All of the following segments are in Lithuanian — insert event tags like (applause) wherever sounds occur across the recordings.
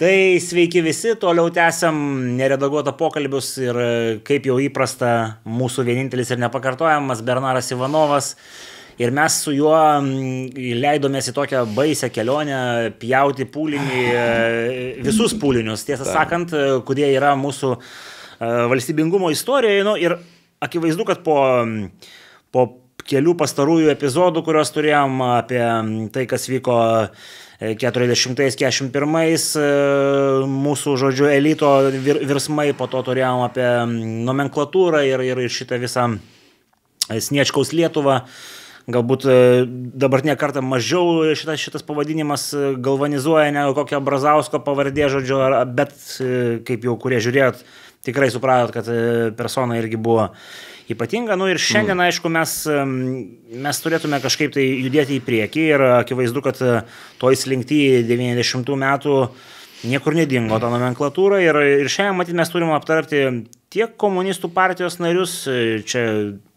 Tai sveiki visi, toliau tęsiam neredaguotą pokalbius ir e, kaip jau įprasta mūsų vienintelis ir nepakartojamas Bernaras Ivanovas. Ir mes su juo leidomės į tokią baisę kelionę, pjauti pūlinį, e, visus pūlinius, tiesą sakant, e, kurie yra mūsų valstybingumo istorijoje. Nu, ir akivaizdu, kad po, po kelių pastarųjų epizodų, kuriuos turėjom apie tai, kas vyko 40-41 mūsų, žodžiu, elito vir, virsmai, po to turėjom apie nomenklatūrą ir, ir šitą visą Sniečkaus Lietuvą. Galbūt dabartinė kartą mažiau šitas, šitas pavadinimas galvanizuoja negu kokią Brazausko pavardė, žodžiu, bet kaip jau kurie žiūrėjot, tikrai supratot, kad persona irgi buvo uh, ypatinga. Nu, ir šiandien, mm. aišku, mes, mes turėtume kažkaip tai judėti į priekį ir akivaizdu, kad e, toj slinkti 90 metų niekur nedingo ta nomenklatūra ir, ir šiandien, matyt, mes turime aptarti tiek komunistų partijos narius, e, čia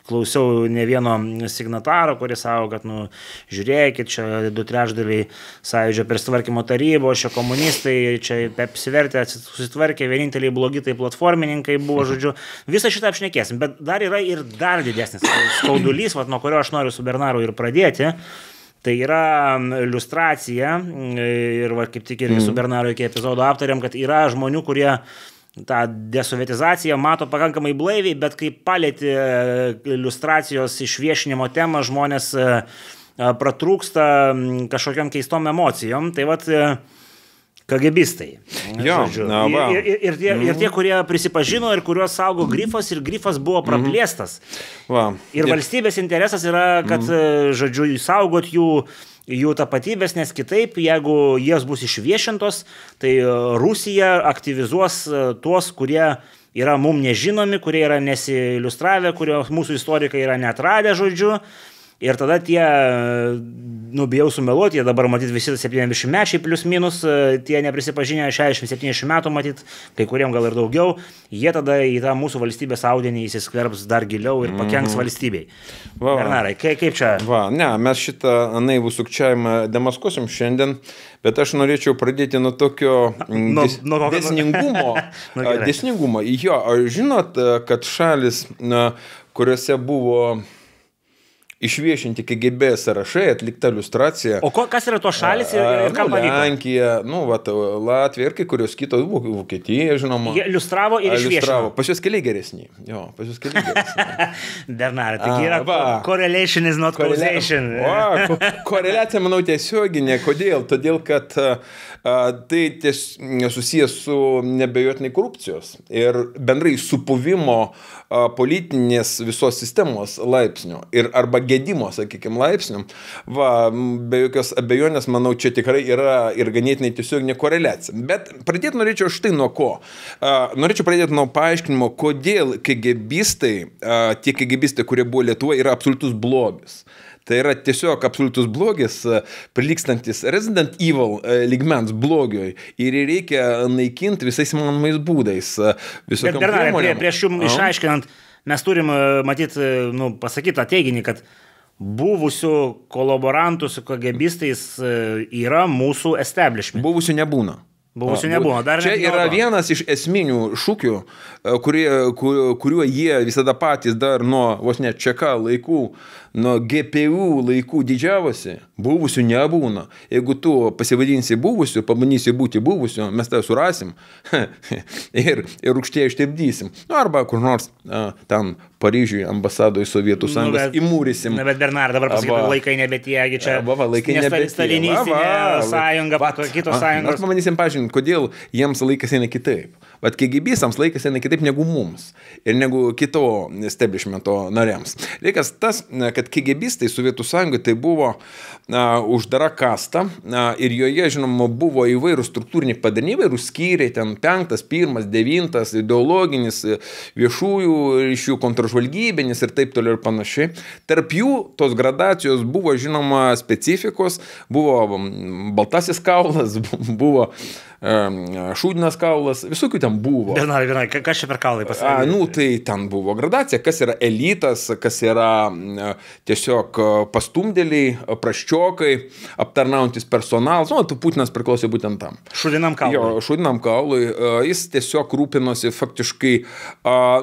klausiau ne vieno signataro, kuris savo, kad, nu, žiūrėkit, čia du trešdaliai sąjūdžio persitvarkymo tarybo, čia komunistai, čia apsivertė, susitvarkė, vieninteliai blogi tai platformininkai buvo, mhm. žodžiu, visą šitą apšnekėsim, bet dar yra ir dar didesnis skaudulys, vat, nuo kurio aš noriu su Bernaru ir pradėti. Tai yra iliustracija ir va, kaip tik ir su mhm. Bernaru iki epizodo aptarėm, kad yra žmonių, kurie uh, tą desovietizaciją mato pakankamai blaiviai, bet kai palėti e, iliustracijos išviešinimo temą, žmonės e, e, pratrūksta kažkokiam keistom emocijom. Tai vat, Kagebistai. Jo, žodžiu, na, va. ir, ir, ir, tie, ir mhm. tie, kurie prisipažino ir kuriuos saugo grifas ir grifas buvo mhm. praplėstas. Mm -hmm. va. Ir valstybės interesas yra, kad, mm -hmm. žodžiu, saugot jų uh, jų tapatybės, nes kitaip, jeigu jas bus išviešintos, tai e, Rusija aktyvizuos e, tuos, kurie yra mum nežinomi, kurie yra nesiliustravę, kurio mūsų istorikai yra netradę žodžiu Ir tada tie, nubijau sumeluoti, jie dabar matyt visi 70 mečiai plus minus, e, tie neprisipažinę 60-70 metų matyt, kai kuriem gal ir daugiau, jie tada į tą mūsų valstybės audinį įsiskverbs dar giliau ir pakenks mm. valstybei. Va, Bernarai, kaip, kaip čia? Va, ne, mes šitą naivų sukčiavimą demaskuosim šiandien, bet aš norėčiau pradėti nuo tokio no, des, no, no, desningumo. (laughs) no, desningumo. Jo, žinot, kad šalis, kuriuose buvo išviešinti KGB sąrašai, atlikta iliustracija. O ko, kas yra tos šalis ir, ir ką nu, pavyko? Lenkija, nu, vat, Latvija ir kai kurios kitos, Vokietija, žinoma. Jie iliustravo ir iliustravo. išviešino. Pas juos keliai geresni. Jo, pas juos keliai geresni. (laughs) Bernardai, tai yra va. correlation is not Korele... causation. o, koreliacija, manau, tiesioginė. Kodėl? Todėl, kad uh, tai ties susijęs su nebejotinai korupcijos ir bendrai supuvimo politinės visos sistemos laipsnių ir arba gedimo, sakykime, laipsnių. Va, be jokios abejonės, manau, čia tikrai yra ir ganėtinai tiesioginė koreliacija. Bet pradėti norėčiau štai nuo ko. Norėčiau pradėti nuo paaiškinimo, kodėl kegėbistai, tie kegėbistai, kurie buvo Lietuvoje, yra absoliutus blogis. Tai yra tiesiog absoliutus blogis, e, prilikstantis Resident Evil e, ligmens blogioj ir jį reikia naikinti visais įmanomais būdais. E, Bet Bernarė, prie, prieš jums išaiškinant, mes turim matyti, nu, pasakytą teiginį, kad buvusių kolaborantų su kagebistais yra mūsų establishment. Buvusių nebūna. Buvusių nebūna. Dar čia yra vienas iš esminių šūkių, e, kurie, kur, kuriuo jie visada patys dar nuo vos ne ČK laikų, nuo GPU laikų didžiavosi. Buvusių nebūna. Jeigu tu pasivadinsi buvusiu, pabandysi būti buvusiu, mes tave surasim (laughs) ir, ir rūkštėje ištepdysim. Nu, arba kur nors e, ten Paryžiui ambasadoje Sovietų nu, sąjungos nu, įmūrysim. Na, bet Bernard, dabar pasakyk, laikai nebetiegi čia. Va, va, laikai nebetiegi. Stalinistinė sąjunga, kitos sąjungos. Mes pamatysim, pažiūrėjim, kodėl jiems laikas eina kitaip. Bet kėgybysams laikas eina kitaip negu mums ir negu kito establishmento nariams. Reikas tas, kad kėgybystai Sovietų sąjungoje tai buvo a, uždara kasta a, ir joje, žinoma, buvo įvairūs struktūriniai padaliniai, įvairūs skyriai, ten penktas, pirmas, devintas, ideologinis, viešųjų ryšių, kontražvalgybinis ir taip toliau ir panašiai. Tarp jų tos gradacijos buvo, žinoma, specifikos, buvo baltasis kaulas, (laughs) buvo uh, šūdinas kaulas, visokių ten buvo. Vienai, vienai, kas čia per kaulai pasakė? Nu, tai ten buvo gradacija, kas yra elitas, kas yra tiesiog pastumdėliai, praščiokai, aptarnaujantis personalas, nu, tu Putinas priklausė būtent tam. Šūdinam kaului. Jo, šūdinam kaului, jis tiesiog rūpinosi faktiškai,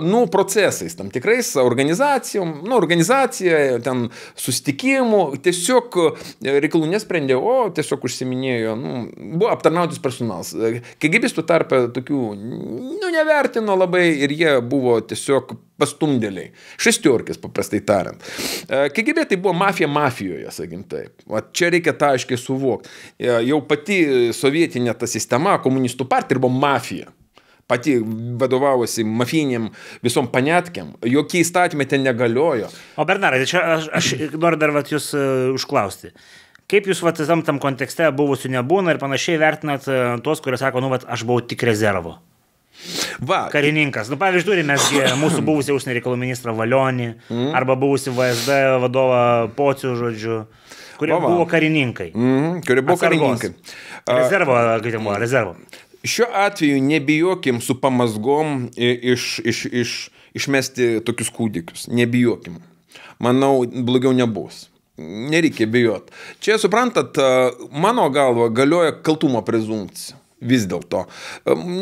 nu, procesais, tam tikrais organizacijom, nu, organizacija, ten susitikimų, tiesiog reikalų nesprendė, o tiesiog užsiminėjo, nu, buvo aptarnautis personalas nes e, kegebistų tarpe tokių, nu, nevertino labai ir jie buvo tiesiog pastumdėliai. Šestiorkis, paprastai tariant. E, KGB tai buvo mafija mafijoje, sakim taip. O čia reikia tą aiškiai suvokti. E, jau pati sovietinė ta sistema, komunistų partija buvo mafija pati vadovavosi mafiniam visom panetkiam, jokie įstatymai ten negaliojo. O Bernarai, tai čia aš, aš noriu dar vat jūs uh, užklausti. Uh, Kaip jūs vat, tam, tam kontekste buvusių nebūna ir panašiai vertinat e, tuos, kurie sako, nu, vat, aš buvau tik rezervo. Va. Karininkas. Nu, pavyzdžiui, turime (coughs) mūsų buvusią užsienio reikalų ministrą Valionį mm. arba buvusią VSD vadovą Pocių, žodžiu kurie va, va. buvo karininkai. Mm -hmm, kurie buvo Atsargos. karininkai. Rezervo, kaip ten buvo, rezervo. Šiuo atveju nebijokim su pamasgom iš, iš, iš, išmesti tokius kūdikius. Nebijokim. Manau, blogiau nebus nereikia bijot. Čia, suprantat, mano galva galioja kaltumo prezumcija. Vis dėlto.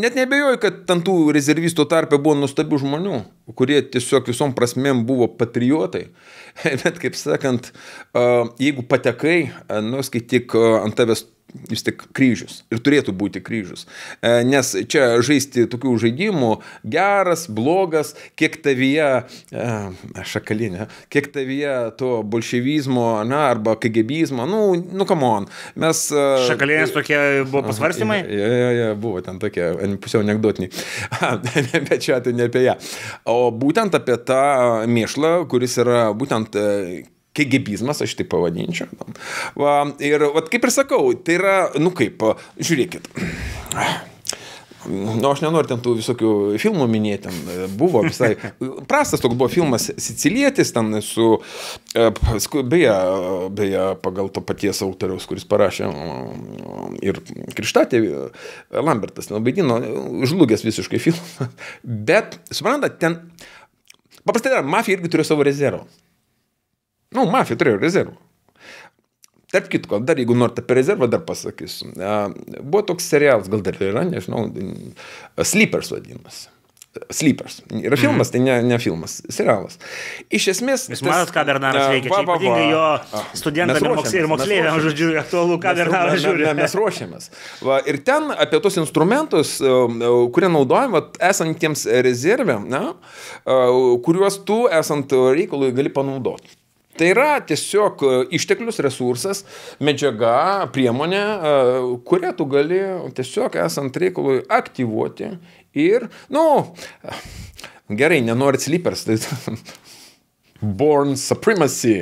Net nebejoju, kad ten tų rezervistų tarpe buvo nustabių žmonių, kurie tiesiog visom prasmėm buvo patriotai. (laughs) Bet, kaip sakant, jeigu patekai, nors nu, kai tik ant tavęs vis tik kryžius. Ir turėtų būti kryžius. E, nes čia žaisti tokių žaidimų geras, blogas, kiek tavyje e, šakalinė, kiek tavyje to bolševizmo, na, arba kagebizmo, nu, nu, come on. Mes... E, Šakalinės tokie buvo pasvarstymai? Ja, ja, ja, buvo ten tokie, pusiau anegdotiniai. (laughs) Bet čia tai ne apie ją. O būtent apie tą mėšlą, kuris yra būtent kegibizmas, aš tai pavadinčiau. Nu. Va, ir vat, kaip ir sakau, tai yra, nu kaip, žiūrėkit. Nu, aš nenoriu ten tų visokių filmų minėti, ten e, buvo visai. (laughs) Prastas toks buvo filmas Sicilietis, ten su, e, beje, beje, pagal to paties autoriaus, kuris parašė e, ir Krištatė, Lambertas nebaidino, žlugęs visiškai filmą. (laughs) Bet, suprantat, ten, paprastai, mafija irgi turi savo rezervą. Nu, mafija turėjo rezervų. Tarp kitko, dar jeigu norite apie rezervą, dar pasakysiu. Buvo toks serialas, gal dar yra, nežinau, Sleepers vadinasi. Sleepers. Yra mhm. filmas, mm. tai ne, ne filmas, serialas. Iš esmės... Jūs matot, ką Bernaras veikia. Va, va, va. Ypatingai jo studentams ir, moks, ir moksleiviams, žodžiu, aktualu, ką Bernaras žiūri. Me, mes ruošiamės. Va, ir ten apie tos instrumentus, kurie naudojami esantiems rezervėm, na, kuriuos tu esant reikalui gali panaudoti. Tai yra tiesiog e, išteklius, resursas, medžiaga, priemonė, e, kurią tu gali tiesiog esant reikalui aktyvuoti ir, na, nu, Gerai, nenori slipers, tai (laughs) Born Supremacy.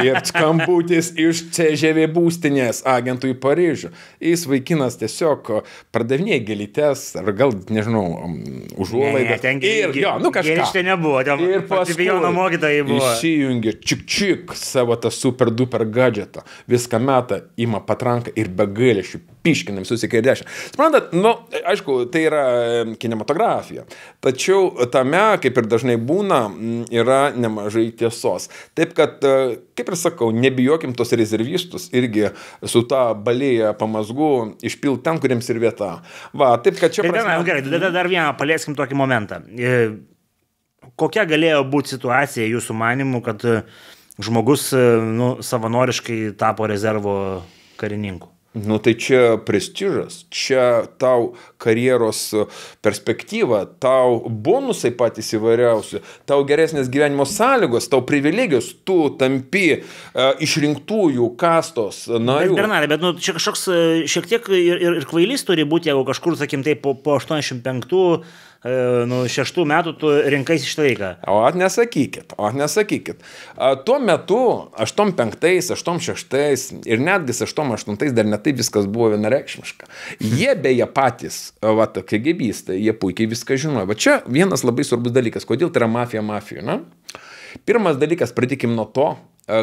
Ir skambutis iš CŽV būstinės agentų į Paryžių. Jis vaikinas tiesiog pardavinėja gėlytes, ar gal, nežinau, um, užuolaidą. Ne, ne, ten gėlytė. Ir, jo, nu kažkas. Ir štai nebuvo, ten ir pasipijono mokytojai buvo. Įsijungia čik čik savo tą super duper gadgetą. Viską meta, ima patranką ir be gailėšių piškinam visus į kairę dešinę. Suprantat, nu, aišku, tai yra kinematografija. Tačiau tame, kaip ir dažnai būna, yra nemažai tiesos. Taip kad, e, kaip ir sakau, nebijokim tos rezervistus irgi su tą balėją pamazgu išpilti ten, kuriems ir vieta. Va, taip kad čia... Tai prasme... Dar, gerai, tada dar vieną palieskim tokį momentą. E, kokia galėjo būti situacija jūsų manimu, kad e, žmogus nu, savanoriškai tapo rezervo karininku? Nu tai čia prestižas, čia tau karjeros e, perspektyva, tau bonusai patys įvairiausi, tau geresnės gyvenimo sąlygos, tau privilegijos, tu tampi e, išrinktųjų kastos e, narių. Bet, Bernarė, bet nu, čia kažkoks e, šiek tiek ir, ir, ir kvailys turi būti, jeigu kažkur, sakim, tai po, po 85 nu, šeštų metų tu rinkais iš laiką. O nesakykit, o nesakykit. Tuo metu, 85, 86 ir netgi 88 dar netai viskas buvo vienareikšmiška. Jie beje patys, va, KGBistai, jie puikiai viską žinojo. Va čia vienas labai svarbus dalykas, kodėl tai yra mafija mafija. Na? Pirmas dalykas, pradėkim nuo to,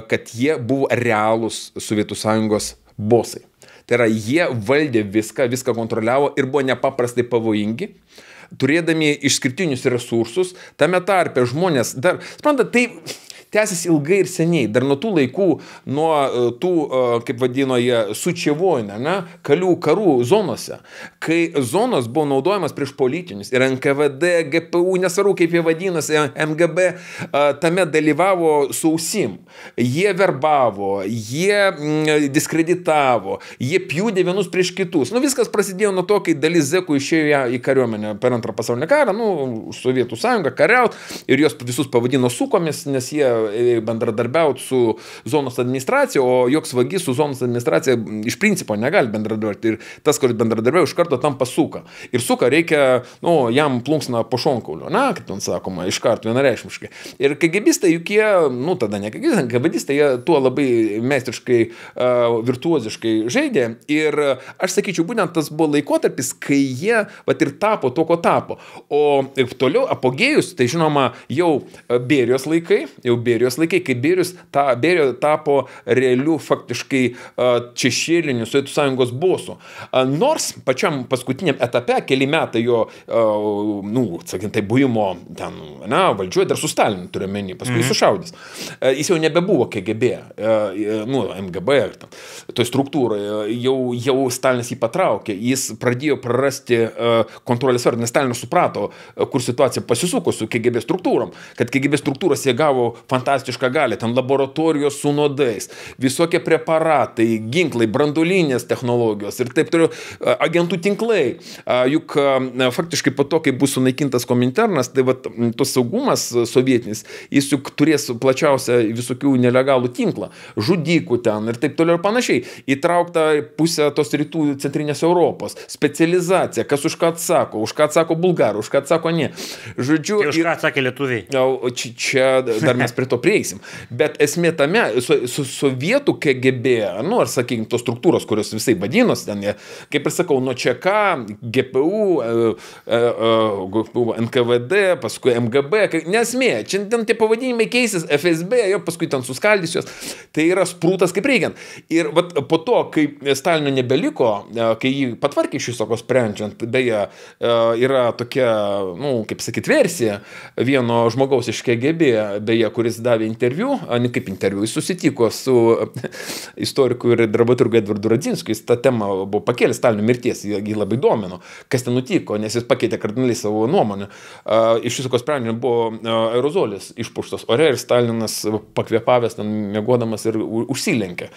kad jie buvo realūs Sovietų sąjungos bosai. Tai yra, jie valdė viską, viską kontroliavo ir buvo nepaprastai pavojingi. Uh, turėdami išskirtinius resursus, tame tarpe žmonės dar, suprantate, tai tęsiasi ilgai ir seniai. Dar nuo tų laikų, nuo e, tų, e, kaip vadino jie, sučiavojimą, ne, kalių karų zonose, kai zonos buvo naudojamas prieš politinius ir NKVD, GPU, nesvarbu kaip jie vadinasi, MGB, e, tame dalyvavo sausim. Jie verbavo, jie mm, diskreditavo, jie pjūdė vienus prieš kitus. Nu, viskas prasidėjo nuo to, kai dalis zekų išėjo į kariuomenę per antrą pasaulinį karą, nu, Sovietų sąjungą kariaut ir jos visus pavadino sukomis, nes jie bendradarbiauti su zonos administracija, o joks vagis su zonos administracija iš principo negali bendradarbiauti. Ir tas, kuris bendradarbiauja, iš karto tam pasuka. Ir suka reikia, nu, jam plunksna po šonkaulio, na, kaip ten sakoma, iš karto vienareišmiškai. Ir kagibistai juk jie, nu, tada ne kagibistai, kagibistai jie tuo labai meistriškai, virtuoziškai žaidė. Ir aš sakyčiau, būtent tas buvo laikotarpis, kai jie, va ir tapo to, ko tapo. O ir toliau apogėjus, tai žinoma, jau Bėrijos laikai, jau Berijos laikai, kai Berijos ta, Berijo tapo realiu faktiškai češėliniu Sovietų sąjungos bosu. Nors pačiam paskutiniam etape, keli metai jo, nu, sakant, tai buvimo ten, na, valdžioje dar su Stalinu turiu menį, paskui mm -hmm. sušaudys. Jis jau nebebuvo KGB, nu, MGB, toj struktūroje, jau, jau Stalinas jį patraukė, jis pradėjo prarasti kontrolės vardą, nes Stalinas suprato, kur situacija pasisuko su KGB struktūrom, kad KGB struktūros jie gavo fantastišką fantastišką galią. Ten laboratorijos su nuodais, visokie preparatai, ginklai, branduolinės technologijos ir taip toliau. Agentų tinklai. Juk faktiškai po to, kai bus sunaikintas kominternas, tai vat, tos saugumas sovietinis, jis juk turės plačiausią visokių nelegalų tinklą, žudikų ten ir taip toliau ir panašiai. Įtraukta pusė tos rytų centrinės Europos. Specializacija, kas už ką atsako, už ką atsako bulgarų, už ką atsako ne. Žodžiu, tai už ką atsakė lietuviai? Čia, čia dar mes prie prie to prieisim. Bet esmė tame, su, su sovietų KGB, nu, ar sakykime, tos struktūros, kurios visai vadinosi, ten, e, kaip ir sakau, nuo ČK, GPU, e, e, e NKVD, paskui MGB, nesmė, čia ten tie pavadinimai keisis, FSB, jo paskui ten suskaldys juos, tai yra sprūtas kaip reikiant. Ir vat, po to, kai Stalino nebeliko, e, kai jį patvarkė iš visokos sprendžiant, beje, yra tokia, nu, kaip sakyti, versija vieno žmogaus iš KGB, beje, kuris jis davė interviu, ne kaip interviu, jis susitiko su e, istoriku ir dramaturgu Edvardu Radzinskiu, jis tą temą buvo pakėlęs Stalino mirties, jį labai domino, kas ten nutiko, nes jis pakeitė kardinaliai savo nuomonę. Iš viso sprendinio buvo aerozolis išpuštas ore ir Stalinas pakvėpavęs ten mėgodamas ir užsilenkė,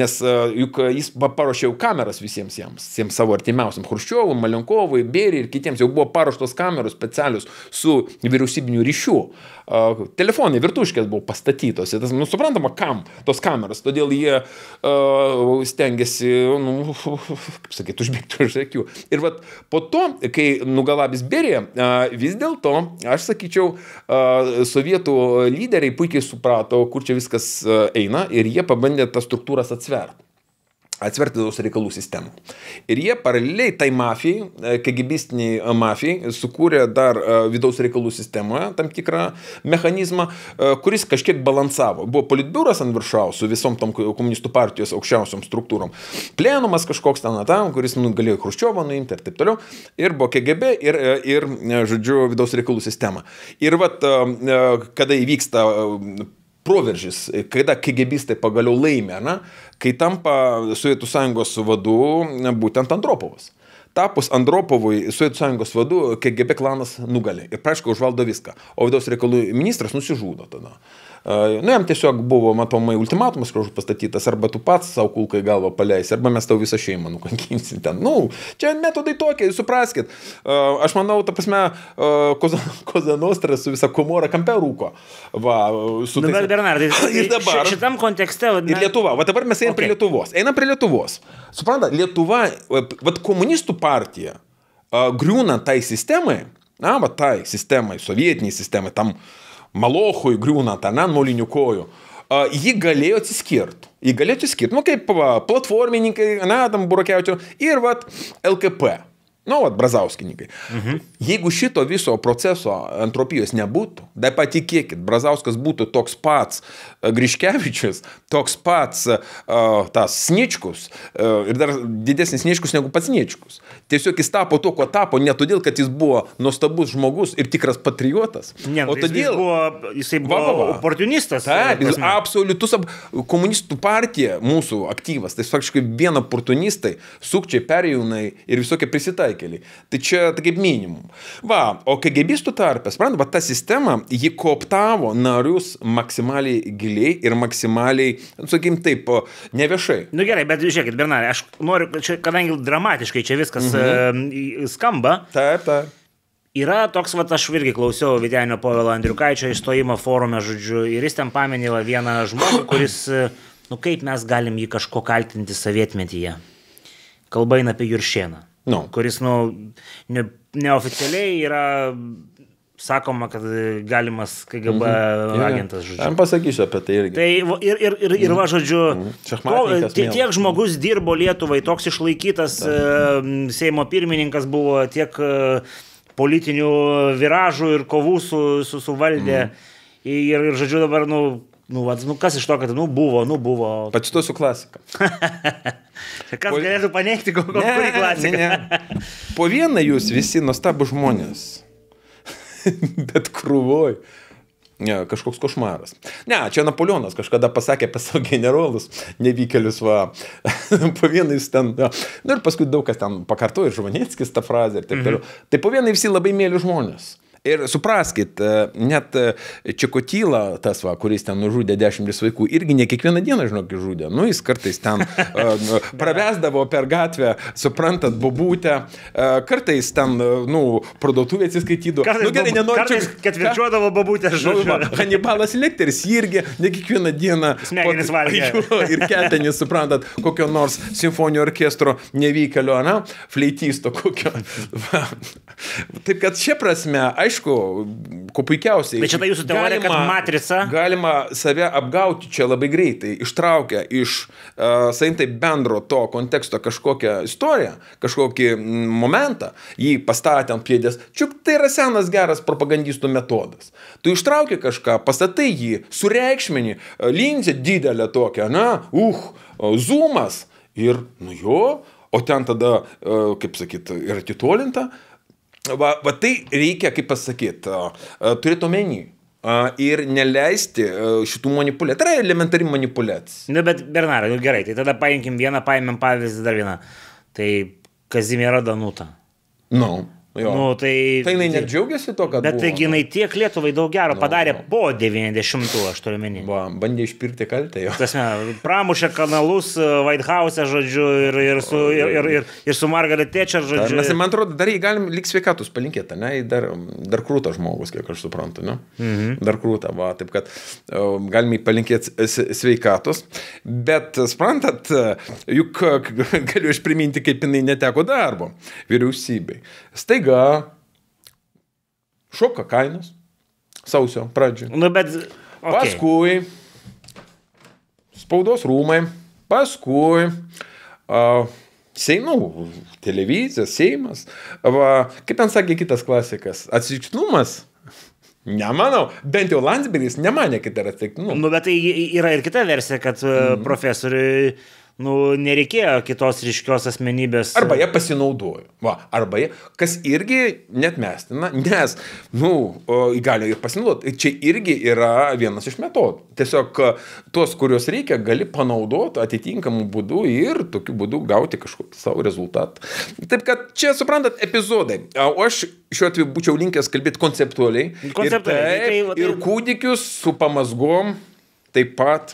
nes juk jis paruošė jau kameras visiems jiems, visiems savo artimiausiam, Hruščiovui, Malenkovui, Bėriui ir kitiems jau buvo paruoštos kameros specialius su vyriausybiniu ryšiu uh, telefonai virtuškės buvo pastatytos. Ir tas, nu, suprantama, kam tos kameros. Todėl jie uh, stengiasi, nu, (laughs) kaip sakyt, užbėgti už akių. Ir vat, po to, kai nugalabys Berija, uh, vis dėlto, aš sakyčiau, uh, sovietų lyderiai puikiai suprato, kur čia viskas eina ir jie pabandė tas struktūras atsverti atsverti vidaus reikalų sistemą. Ir jie paraleliai tai mafijai, e, kegibistiniai e, mafijai, sukūrė dar e, vidaus reikalų sistemoje tam tikrą mechanizmą, kuris kažkiek balansavo. Buvo politbiuras ant viršaus su visom tom komunistų partijos aukščiausiom struktūrom. Plenumas kažkoks ten tam, kuris nu, galėjo Hruščiovą nuimti ir taip toliau. Ir buvo KGB ir, ir, žodžiu, vidaus reikalų sistema. Ir vat, kada įvyksta proveržis, kada KGBistai pagaliau laimė, na, uh, kai tampa Sovietų sąjungos vadu būtent Andropovas. Tapus Andropovui Sovietų sąjungos vadu, KGB klanas nugali ir, aišku, užvaldo viską, o vidaus reikalų ministras nusižudo tada. Nu, jam tiesiog buvo matomai ultimatumas kažkoks pastatytas, arba tu pats savo kulką į galvą paleisi, arba mes tau visą šeimą nukankinsim ten. Nu, čia metodai tokie, supraskit. Aš manau, ta prasme, Kozanostras su visą komorą kampe rūko. Va, su nu, tais... Bernardai, (laughs) ir dabar. Šitam kontekste. Na... Ir Lietuva. Va dabar mes einam okay. prie Lietuvos. Einam prie Lietuvos. Supranta, Lietuva, va komunistų partija griūna tai sistemai, na, va tai sistemai, sovietiniai sistemai, tam uh, Malochui griūna ten ant molinių kojų. Uh, ji galėjo atsiskirti. Ji galėjo atsiskirti, nu kaip va, platformininkai, na, tam burakiaučiu. Ir vat LKP. Nu, vad, Brazauskininkai. Mhm. Jeigu šito viso proceso entropijos nebūtų, tai patikėkit, Brazauskas būtų toks pats e, Griškevičius, toks pats uh, tas Sniečkus uh, e, ir dar didesnis Sniečkus negu pats Sniečkus. Tiesiog jis tapo to, ko tapo, ne todėl, kad jis buvo nuostabus žmogus ir tikras patriotas. Ne, nu, o todėl, jis buvo, jisai buvo va, va, va. oportunistas. Taip, jis absoliutus ab, komunistų partija mūsų aktyvas, tai faktiškai vien oportunistai, sukčiai, perėjūnai ir visokie prisitaikai pakeli. Tai čia tai kaip minimum. Va, o KGBistų tarpės, suprantate, ta sistema, ji kooptavo narius maksimaliai giliai ir maksimaliai, sakykim taip, neviešai. Na nu gerai, bet žiūrėkit, Bernarė, aš noriu, čia, kadangi dramatiškai čia viskas mhm. uh, skamba. Taip, taip. Yra toks, va, aš irgi klausiau Vitenio Povelo Andriukaičio įstojimo forume, žodžiu, ir jis ten paminėjo vieną žmogų, kuris, nu kaip mes galim jį kažko kaltinti savietmetyje. Kalba eina apie Juršėną nu. kuris, nu, ne, neoficialiai yra sakoma, kad galimas KGB mm -hmm. agentas, žodžiu. Jam pasakysiu apie tai irgi. Tai ir, ir, ir, ir va, mhm. žodžiu, mm -hmm. tiek, tiek žmogus dirbo Lietuvai, toks išlaikytas da. Seimo pirmininkas buvo, tiek e, politinių viražų ir kovų su, su, suvaldė. Mm -hmm. Ir, ir, žodžiu, dabar, nu, Nu, vats, nu, kas iš to, kad, nu, buvo, nu, buvo. Pacituosiu klasiką. (laughs) kas po... galėtų paneigti, kokią ne, klasiką? ne, ne. Po vieną jūs visi nuostabų žmonės. (laughs) Bet krūvoj. Ne, kažkoks košmaras. Ne, čia Napoleonas kažkada pasakė apie savo generolus, nevykelius va, (laughs) po vieną jis ten, ja. nu ir paskui daug kas ten pakartojo, Žvanetskis tą frazę ir taip mhm. toliau. Mm -hmm. Tai po vieną visi labai mėly žmonės. Ir supraskit, e, net e, Čekotyla, tas va, kuris ten nužudė dešimtis vaikų, irgi ne kiekvieną dieną, žinok, žudė. Nu, jis kartais ten e, (laughs) nu, pravesdavo per gatvę, suprantat, bubūtę, kartais ten, nu, parduotuvė atsiskaitydavo. Kartais, nu, gerai, nenoriu čia. Ketvirčiuodavo bubūtę, nu, žinoma. Hanibalas Lekteris irgi ne kiekvieną dieną. Smegenis valgė. (laughs) Ir ketenis, suprantat, kokio nors simfoninio orkestro nevykėlio, na, fleitisto kokio. (laughs) Taip kad šia prasme, aš aišku, kuo puikiausiai. Bet čia ta jūsų teorija, galima, kad matrica. Galima save apgauti čia labai greitai, ištraukę iš, uh, saimtai, bendro to konteksto kažkokią istoriją, kažkokį momentą, jį pastatę ant pėdės. Čiuk tai yra senas geras propagandistų metodas. Tu ištrauki kažką, pastatai jį, sureikšmini, linzę didelę tokią, na, uh, zoomas ir, nu jo, o ten tada, kaip sakyt, yra atitolinta. Uh, va, va tai reikia, kaip pasakyti, turėti omenyje. Ir neleisti šitų manipuliacijų. Tai yra elementari manipuliacija. Na, nu, bet Bernarai, nu gerai, tai tada paimkim vieną, paimėm pavyzdį dar vieną. Tai Kazimierą Danutą. Na. No. Nu. Jo. Nu, tai, tai jinai tai- nedžiaugiasi to, kad... Bet buvo, taigi jinai tiek Lietuvai daug gero nu, padarė nu. po 90-ųjų, aš turiu menį. Buvo, bandė išpirkti kaltę jo. Tasme, pramušė kanalus e, White House, žodžiu, ir, ir, su, ir, ir, ir, ir su Margaret Thatcher, žodžiu. Dar, mes, man atrodo, dar jį galim lik sveikatus palinkėti, ne? Dar, dar krūta žmogus, kiek aš suprantu, ne? Mhm. Dar krūta, va, taip kad e, galim jį palinkėti sveikatus. Bet, suprantat, e, juk galiu aš priminti, kaip jinai neteko darbo vyriausybei staiga šoka kainos sausio pradžioje. Nu, bet. Okay. Paskui spaudos rūmai, paskui uh, Seimų televizija, Seimas. Va, kaip ten sakė kitas klasikas, atsitiktinumas Nemanau, bent jau Landsbergis nemanė, kad yra tik. Nu. nu, bet tai yra ir kita versija, kad mm. profesoriui nu, nereikėjo kitos ryškios asmenybės. Arba jie pasinaudojo. Va, arba jie, kas irgi net mestina, nes, nu, gali ir pasinaudoti. Čia irgi yra vienas iš metodų. Tiesiog e, tuos, kuriuos reikia, gali panaudoti atitinkamų būdų ir tokiu būdu gauti kažkokį savo rezultatą. Taip kad čia, suprantat, epizodai. O aš šiuo atveju būčiau linkęs kalbėti konceptualiai. Konceptualiai. Ir, tai taip, tai, tai, tai, ir kūdikius su pamazgom taip pat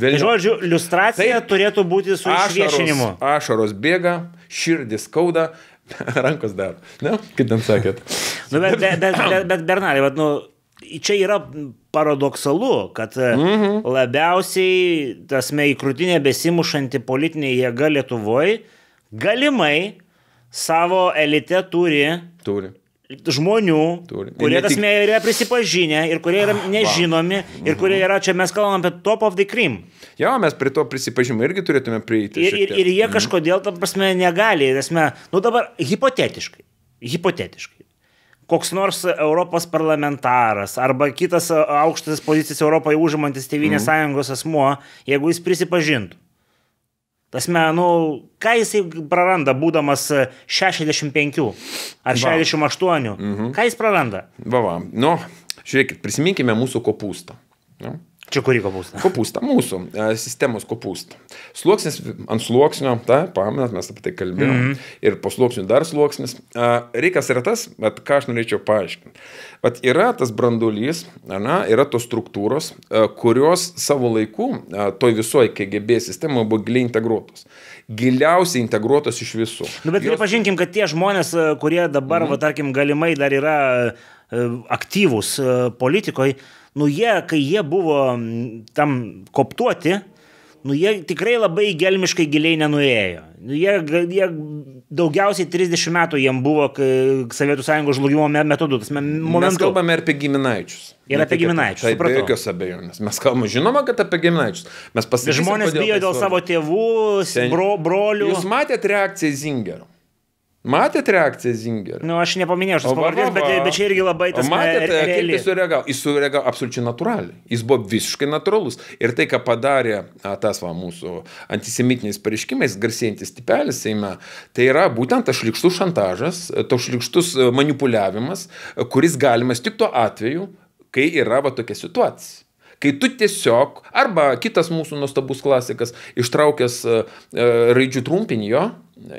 Vėl... Tai žodžiu, iliustracija Taip, turėtų būti su išviešinimu. Ašaros, ašaros bėga, širdis skauda, (laughs) rankos dar. Ne, kaip ten sakėt. nu, bet, bet, bet, (clears throat) bet, bet Bernarė, bet, nu, čia yra paradoksalu, kad e, mhm. labiausiai, tasme, į krūtinę besimušanti politinė jėga Lietuvoje galimai savo elite turi. Turi žmonių, Turim. kurie tik... tasme yra prisipažinę ir kurie yra ah, nežinomi ah, ir kurie yra, čia mes kalbam apie top of the cream. Jo, mes prie to prisipažinimo irgi turėtume prieiti. Ir, ir, ir jie mhm. kažkodėl, tam prasme, negali, tasme, nu dabar hipotetiškai, hipotetiškai. Koks nors Europos parlamentaras arba kitas aukštas pozicijas Europoje užimantis Tevinės mm. sąjungos asmuo, jeigu jis prisipažintų, Tasme, nu, ką jisai praranda, būdamas 65 e, ar 68? Va. Mhm. Ką jis praranda? Va, va. Nu, žiūrėkit, prisiminkime mūsų kopūstą. Nu? Čia kurį kopūstą? Kopūstą, mūsų e, sistemos kopūstą. Sluoksnis ant sluoksnio, ta, pamenat, mes apie tai kalbėjome. Mm -hmm. Ir po sluoksnių dar sluoksnis. E, reikas yra tas, bet ką aš norėčiau paaiškinti. Vat yra tas brandulys, na, yra tos struktūros, e, kurios savo laiku toj visoje KGB sistemoje buvo giliai integruotos. Giliausiai integruotos iš visų. Nu, bet Jos... pripažinkim, kad tie žmonės, kurie dabar, mm -hmm. va, tarkim, galimai dar yra aktyvūs politikoje, nu jie, kai jie buvo mm, tam koptuoti, nu jie tikrai labai gelmiškai giliai nenuėjo. Nu, jie, jie daugiausiai 30 metų jiem buvo Sovietų Sąjungos žlugimo metodų. Momentu. Mes kalbame ir apie giminaičius. Ir apie giminaičius. Taip, be jokios abejonės. Mes kalbame, žinoma, kad apie giminaičius. Mes pasakysime. Žmonės bijo tai dėl savo tėvų, Sen... bro, brolių. Jūs matėte reakciją Zingerio. Matėte reakciją Zingerio? Na, nu, aš nepaminėjau šios pavardės, bet, bet čia irgi labai tas matėte, e, re kaip jis sureagavo. Jis sureagavo absoliučiai natūraliai. Jis buvo visiškai natūralus. Ir tai, ką padarė a, tas va, mūsų antisemitiniais pareiškimais, garsėjantis tipelis Seime, tai yra būtent tas šlikštus šantažas, e, tas šlikštus e, manipuliavimas, kuris galimas tik tuo atveju, kai yra va, tokia situacija kai tu tiesiog, arba kitas mūsų nuostabus klasikas, ištraukęs e, raidžių trumpinį jo,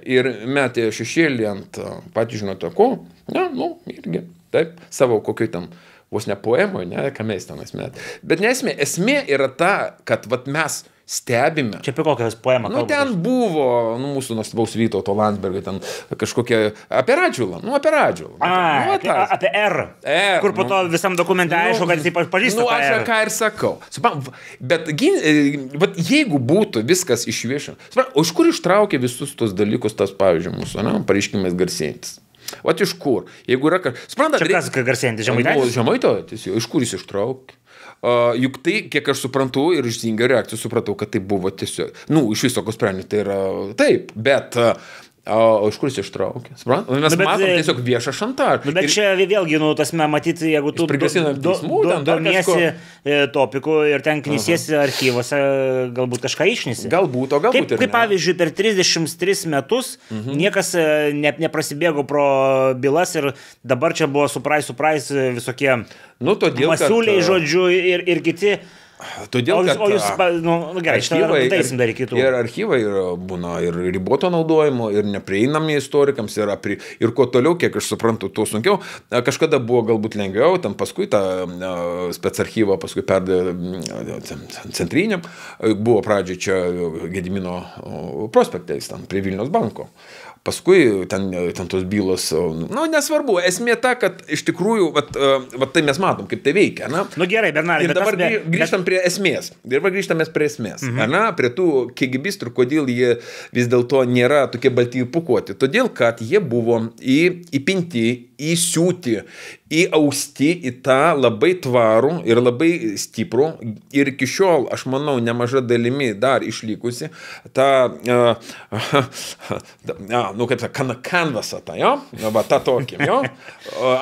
ir metė šešėlį ant patį žinote ko, ne, nu, irgi, taip, savo kokiu tam vos ne poemoje, ne, ką mes ten esmė. Bet nesmė, esmė yra ta, kad vat, mes stebime. Čia apie kokią poemą kalbame? Nu, ten buvo nu, mūsų nuostabaus Vytauto Landsbergio, ten kažkokia apie Radžiulą, nu, apie Radžiulą. A, nu, apie, tas. apie R. R. E, kur po nu, to visam dokumente nu, aišku, kad jisai pažįsta. Nu, aš ką ir sakau. Supam, bet, bet jeigu būtų viskas išviešinta, o iš kur ištraukė visus tos dalykus tas, pavyzdžiui, mūsų, na, pareiškimais garsėjantis? O iš kur? Jeigu yra kažkas... Suprantate, reikia... kas garsėjantis žemaitė? Nu, žemaitė, iš kur jis ištraukė? Juk tai, kiek aš suprantu ir iš Zingerio reakcijų supratau, kad tai buvo tiesiog, na, nu, iš viso Kaspranių tai yra taip, bet uh, O, o iš kur jis ištraukė? Suprantu? Nu, mes nu, bet, matom e, tiesiog viešą šantažą. Nu, bet ir... čia vėlgi, nu, tas mes matyti, jeigu tu domiesi e, topiku ir ten knysiesi archyvose, galbūt kažką išnisi. Galbūt, o galbūt kaip, ir. Kaip ne. pavyzdžiui, per 33 metus mhm. niekas e, ne, neprasibėgo pro bylas ir dabar čia buvo suprais, suprais visokie nu, todėl, masiuliai, kad... žodžiu, ir, ir kiti. Todėl, o, kad, o jūs, nu, nu, gerai, archyvai, pataisim dar kitų. Ir archyvai yra, būna ir riboto naudojimo, ir neprieinami istorikams, ir, apri, ir kuo toliau, kiek aš suprantu, tuo sunkiau. Kažkada buvo galbūt lengviau, ten paskui tą spetsarchyvą, paskui perdavė centriniam, buvo pradžioje čia Gedimino prospektais, ten prie Vilnius banko. Uh, Paskui ten, ten tos bylos, nu, nesvarbu, esmė ta, kad iš tikrųjų, vat, e, vat tai mes matom, kaip tai veikia. Na, nu, gerai, Bernardai. Ir dabar bet, grįžtam bet... prie esmės. Ir dabar grįžtamės prie esmės. Mhm. Mm na, prie tų kegibistrų, kodėl jie vis dėlto nėra tokie baltijų pukuoti. Todėl, kad jie buvo į, įpinti, įsiūti įausti į tą labai tvarų ir labai stiprų ir iki šiol, aš manau, nemaža dalimi dar išlikusi tą, uh, uh, uh, nu kaip sakant, kanvasą tą, jo, va tą tokį, jo,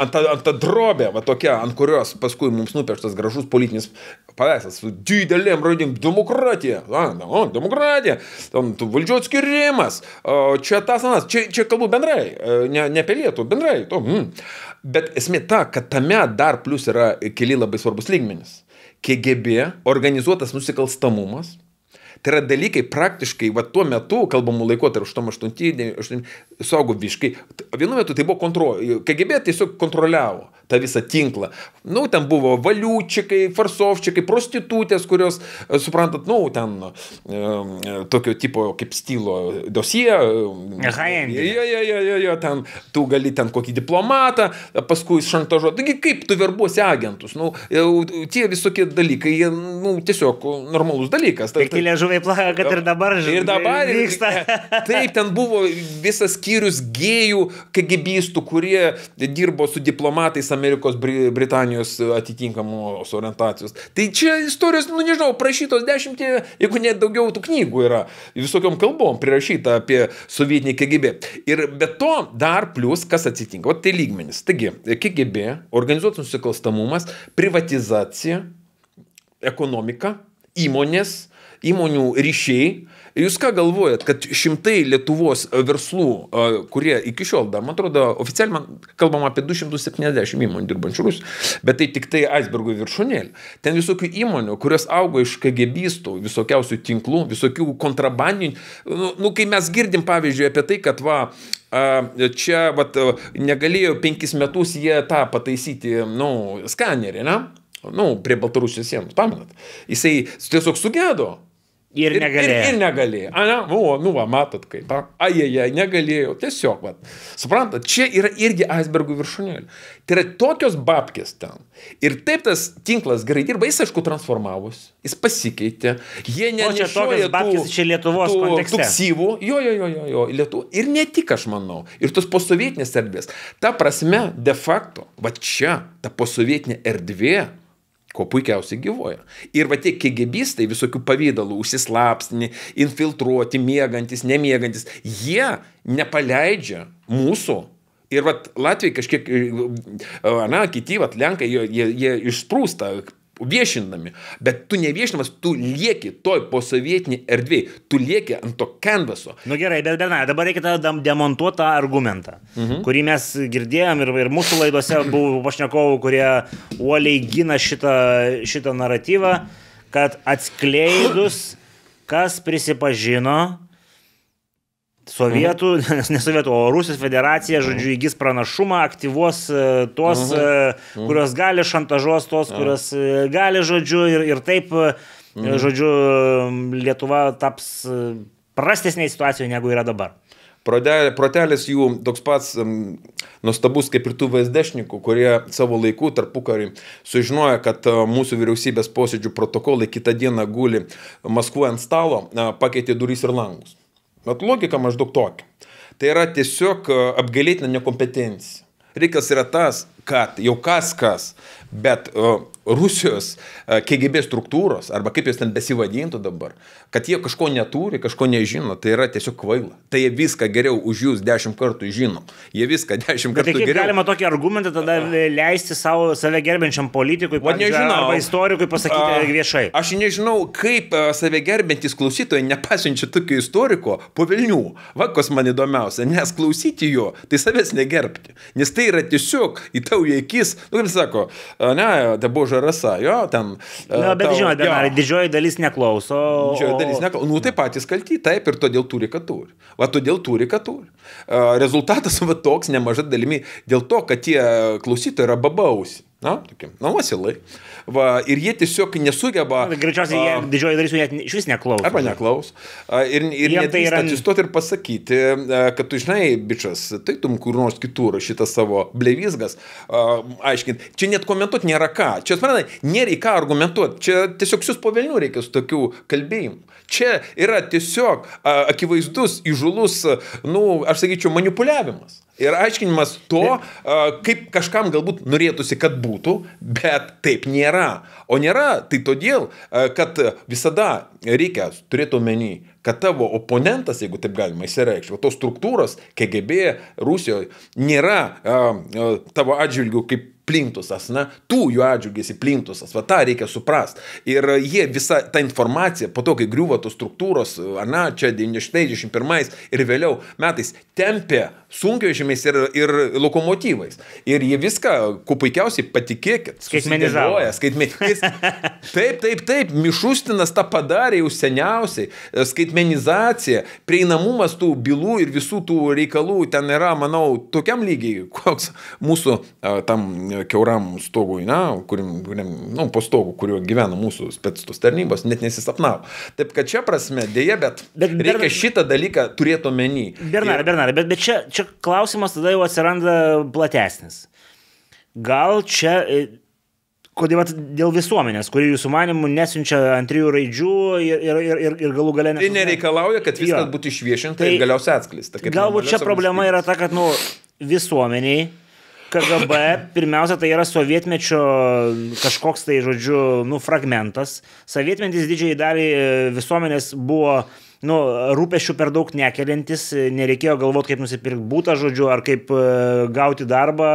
ant tą, ant tą drobę, va tokia, ant kurios paskui mums nupieštas gražus politinis paveikslas su didelėm raidėm demokratija, na, na, nu, demokratija, valdžio atskirimas, čia tas, anas, čia, čia kalbu bendrai, e, ne, ne apie lietų, bendrai, to, mm. bet esmė ta, ta, kad tame dar plus yra keli labai svarbus lygmenis. KGB, organizuotas nusikalstamumas, Tai yra dalykai praktiškai, va tuo metu, kalbamų laikotarpiu, 88, 88, suaugo viškai, vienu metu tai buvo kontrolė, KGB tiesiog kontroliavo tą visą tinklą. Nu, ten buvo valiučikai, farsovčikai, prostitutės, kurios, e, suprantat, nu, ten e, e, tokio tipo kaip stilo dosie. E, Haendė. Jo, jo, jo, jo, jo, ten tu gali ten kokį diplomatą, paskui šantažuoti. Taigi kaip tu verbuosi agentus? Nu, tie visokie dalykai, jie, nu, tiesiog normalus dalykas. Tai kilė žuvai plaka, kad ir dabar žuvai. Ir dabar vyksta. Taip, ten buvo visas skyrius gėjų, kagibistų, kurie dirbo su diplomatais Amerikoje Amerikos, Bri Britanijos atitinkamos orientacijos. Tai čia istorijos, nu nežinau, prašytos dešimtį, jeigu net daugiau tų knygų yra, visokiom kalbom prirašyta apie sovietinį KGB. Ir be to dar plus, kas atsitinka, o tai lygmenis. Taigi, KGB, organizuotas nusikalstamumas, privatizacija, ekonomika, įmonės, įmonių ryšiai, Jūs ką galvojat, kad šimtai Lietuvos e, verslų, e, kurie iki šiol dar, man atrodo, oficialiai man kalbam apie 270 įmonių dirbančių rusų, bet tai tik tai aisbergo viršūnėlė. Ten visokių įmonių, kurios augo iš kagebystų, visokiausių tinklų, visokių kontrabandinių. Nu, nu, kai mes girdim, pavyzdžiui, apie tai, kad va, čia vat, negalėjo penkis metus jie tą pataisyti, nu, skanerį, ne? Nu, prie Baltarusijos sienos, pamenat. Jisai tiesiog sugėdo. Ir negalėjo. Ir, ir negalėjo. A, ne, nu, nu, va, matot kaip. Ajeje, negalėjau. Tiesiog, va. Suprantat, čia yra irgi aisbergų viršūnėlė. Tai yra tokios babkės ten. Ir taip tas tinklas gerai dirba, jis aišku transformavosi, jis pasikeitė. Jie nenešioja tų, čia Lietuvos tų, tuksyvų. Jo, jo, jo, jo, jo, Lietuvų. Ir ne tik aš manau. Ir tos posovietinės erdvės. Ta prasme, de facto, va čia, ta posovietinė erdvė ko puikiausiai gyvoja. Ir va tie kegebistai visokių pavydalų, užsislapstini, infiltruoti, mėgantis, nemėgantis, jie nepaleidžia mūsų Ir vat Latvijai kažkiek, e, e, na, kiti, vat Lenkai, jie, jie išsprūsta viešindami, bet tu neviešinamas, tu lieki toj posovietinį erdvėj, tu lieki ant to canvaso. Na nu gerai, bet Bernai, dabar reikia tada demontuoti tą argumentą, mhm. kurį mes girdėjom ir, ir mūsų laidose (clears throat) buvo pašnekovų, kurie uoliai gina šitą, šitą naratyvą, kad atskleidus, kas prisipažino, Sovietų, mhm. (laughs) ne sovietų, o Rusijos federacija, mhm. žodžiu, įgis pranašumą, aktyvuos e, tuos, mhm. E, mhm. kurios gali, šantažuos tuos, kurios e, gali, žodžiu, ir, ir taip, mhm. žodžiu, Lietuva taps prastesnė situacija negu yra dabar. Protelis jų toks pats um, nustabus kaip ir tų VSDšnikų, kurie savo laiku tarpukarį sužinojo, kad uh, mūsų vyriausybės posėdžių protokolai kitą dieną guli Maskvoje ant stalo, uh, pakeitė duris ir langus. Bet logika maždaug tokia. Tai yra tiesiog e, apgailėtina nekompetencija. Reikas yra tas, kad jau kas kas, bet uh, Rusijos e, KGB struktūros, arba kaip jos ten besivadintų dabar, kad jie kažko neturi, kažko nežino, tai yra tiesiog kvaila. Tai jie viską geriau už jūs dešimt kartų žino. Jie viską dešimt tai kartų žino. Tai galima tokį argumentą tada leisti savo, save gerbiančiam politikui, arba istorikui pasakyti a, viešai. Aš nežinau, kaip e, save gerbiantis klausytojai nepasiunčia tokio istoriko po Vilnių. Vakos man įdomiausia, nes klausyti jo, tai savęs negerbti. Nes tai yra tiesiog į tau į akis, nu kaip sako, ne, tai buvo maža rasa, jo, ten. Na, e, bet žinote, didžioji dalis neklauso. Didžioji dalis neklauso. Nu, tai patys kalti, taip, ir todėl turi, kad turi. Va, todėl turi, kad turi. E, rezultatas (laughs) va toks nemaža dalimi dėl to, kad tie klausytojai yra babausi. Na, tokie, namuose lai va, ir jie tiesiog nesugeba. Greičiausiai jie didžioji dalis jų net iš vis neklaus. Arba neklaus. A, ir ir jie tai yra... atsistoti ir pasakyti, a, kad tu žinai, bičias, tai tu kur nors kitur šitą savo blevizgas, aiškint. Čia net komentuoti nėra ką. Čia, suprantate, nėra į ką argumentuoti. Čia tiesiog jūs po velnių reikia su tokiu kalbėjimu. Čia yra tiesiog akivaizdus, įžulus, nu, aš sakyčiau, manipuliavimas. Ir aiškinimas to, kaip kažkam galbūt norėtųsi, kad būtų, bet taip nėra. O nėra, tai todėl, kad visada reikia turėti omeny, kad tavo oponentas, jeigu taip galima įsireikšti, tos struktūros, KGB Rusijoje, nėra tavo atžvilgių kaip plintusas, na, tų jų atžvilgiais į plintusas, va tą reikia suprasti. Ir jie visą tą informaciją, po to, kai griuvo tos struktūros, na, čia 91 ir vėliau metais tempė sunkvežimiais ir, ir lokomotyvais. Ir jie viską, kuo puikiausiai patikėkit, skaitmenizuoja. (laughs) Skaitmen... Taip, taip, taip, Mišustinas tą padarė jau seniausiai. Skaitmenizacija, prieinamumas tų bylų ir visų tų reikalų ten yra, manau, tokiam lygiai, koks mūsų tam keuram stogui, na, kuriam, kuriam nu, po stogu, kuriuo gyvena mūsų spetstos tarnybos, net nesisapnavo. Taip, kad čia prasme, dėje, bet, bet reikia Bernard... šitą dalyką turėti omeny. Bernardai, ir... Bernardai, bet, bet čia, čia čia klausimas tada jau atsiranda platesnis. Gal čia, e, kodėl dėl visuomenės, kuri jūsų manimų nesinčia ant trijų raidžių ir, ir, ir, ir galų galę nesinčia. Tai nereikalauja, kad viskas būtų išviešinta tai ir galiausiai atsklista. Galbūt čia problema yra ta, kad nu, visuomeniai KGB, pirmiausia, tai yra sovietmečio kažkoks tai, žodžiu, nu, fragmentas. Sovietmetis didžiai daliai e, visuomenės buvo uh, nu, rūpešių per daug nekeliantis, e, nereikėjo galvoti, kaip nusipirkti būtą, žodžiu, ar kaip e, gauti darbą.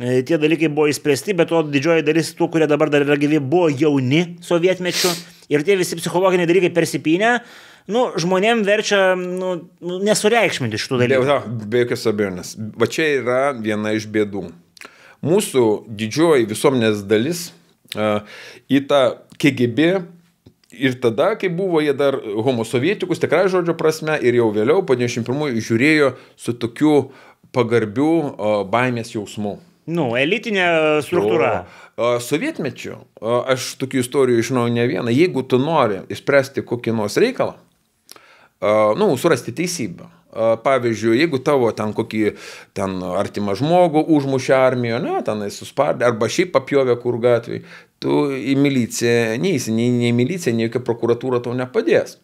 E, tie dalykai buvo įspręsti, bet to didžioji dalis tų, kurie dabar dar yra gyvi, buvo jauni sovietmečių. Ir tie visi psichologiniai dalykai persipinę, nu, žmonėm verčia nu, nu nesureikšminti šitų dalykų. Be, be jokios abejonės. Va čia yra viena iš bėdų. Mūsų didžioji visuomenės dalis uh, į tą KGB Ir tada, kai buvo jie dar homosovietikus, tikrai žodžio prasme, ir jau vėliau, po 91-ųjų, žiūrėjo su tokiu pagarbiu o, baimės jausmu. Nu, elitinė struktūra. O, sovietmečiu, o, aš tokių istorijų žinau ne vieną, jeigu tu nori išspręsti kokį nors reikalą, o, nu, surasti teisybę, Pavyzdžiui, jeigu tavo ten kokį ten artimą žmogų užmušė armijo, ne, ten suspardė, arba šiaip papjovė kur gatvėje, tu į miliciją neįsi, nei, nei milicija, nei jokia prokuratūra tau nepadės.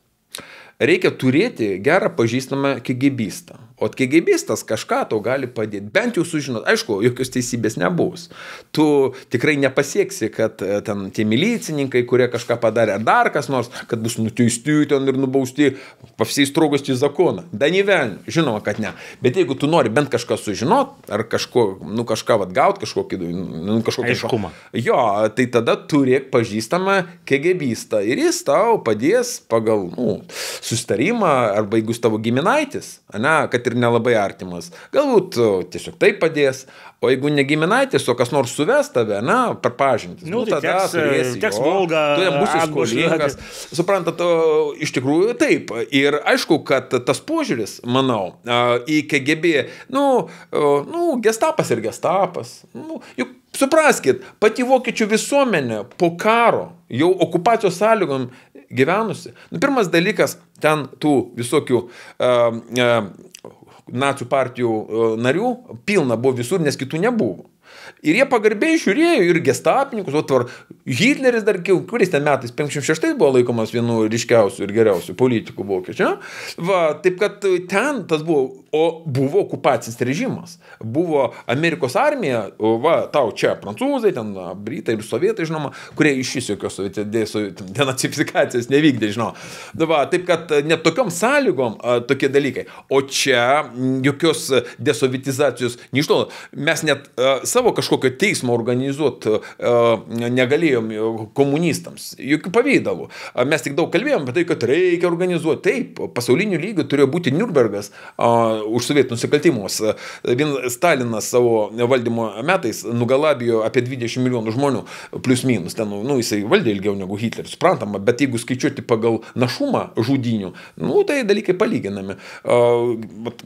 Reikia turėti gerą pažįstamą kegybystą. O kėgėbistas kažką tau gali padėti. Bent jau sužinot, aišku, jokios teisybės nebus. Tu tikrai nepasieksi, kad e, ten tie milicininkai, kurie kažką padarė, ar dar kas nors, kad bus nuteisti ten ir nubausti, pavsiai strogas į zakoną. Danivelnių, žinoma, kad ne. Bet jeigu tu nori bent kažką sužinot, ar kažko, nu, kažką atgaut, kažkokį, nu, kažkokį aiškumą. Jo, tai tada turėk pažįstamą kėgėbistą ir jis tau padės pagal, nu, sustarimą arba jeigu tavo giminaitis, ne, kad kad ir nelabai artimas. Galbūt tiesiog tai padės, o jeigu negiminaitis, o kas nors suves tave, na, per pažintis, nu, nu, tai tada teks, e, turėsi, teks volgą, tu jam būsi skolingas. Suprantat, iš tikrųjų taip. Ir aišku, kad tas požiūris, manau, e, į KGB, nu, nu gestapas ir gestapas. Nu, juk Supraskit, pati vokiečių visuomenė po karo, jau okupacijos sąlygom gyvenusi. Nu, pirmas dalykas, ten tų visokių uh, uh, nacijų partijų e, narių pilna buvo visur, nes kitų nebuvo. Ir jie pagarbiai žiūrėjo ir gestapininkus, o tvar Hitleris dar kuris ten metais, 56 buvo laikomas vienu ryškiausių ir geriausių politikų vokiečių. Va, taip kad ten tas buvo O buvo okupacinis režimas. Buvo Amerikos armija, va, tau čia prancūzai, ten britai ir sovietai, žinoma, kurie iš vis jokios (laughs) denacifikacijos nevykdė, žinoma. Nu va, taip kad e, net tokiom sąlygom a, e, tokie dalykai. O čia jokios e, desovietizacijos, nežinau, mes net a, savo kažkokio teismo organizuoti negalėjom komunistams. Jokių pavydavų. Mes tik daug kalbėjom apie tai, kad reikia organizuoti. Taip, pasauliniu lygiu turėjo būti Nürnbergas. A, už sovietinius nusikaltimus. Vien Stalinas savo valdymo metais nugalabijo apie 20 milijonų žmonių, plus minus. Ten, nu, jisai valdė ilgiau negu Hitleris, suprantama, bet jeigu skaičiuoti pagal našumą žudinių, nu, tai dalykai palyginami. Uh,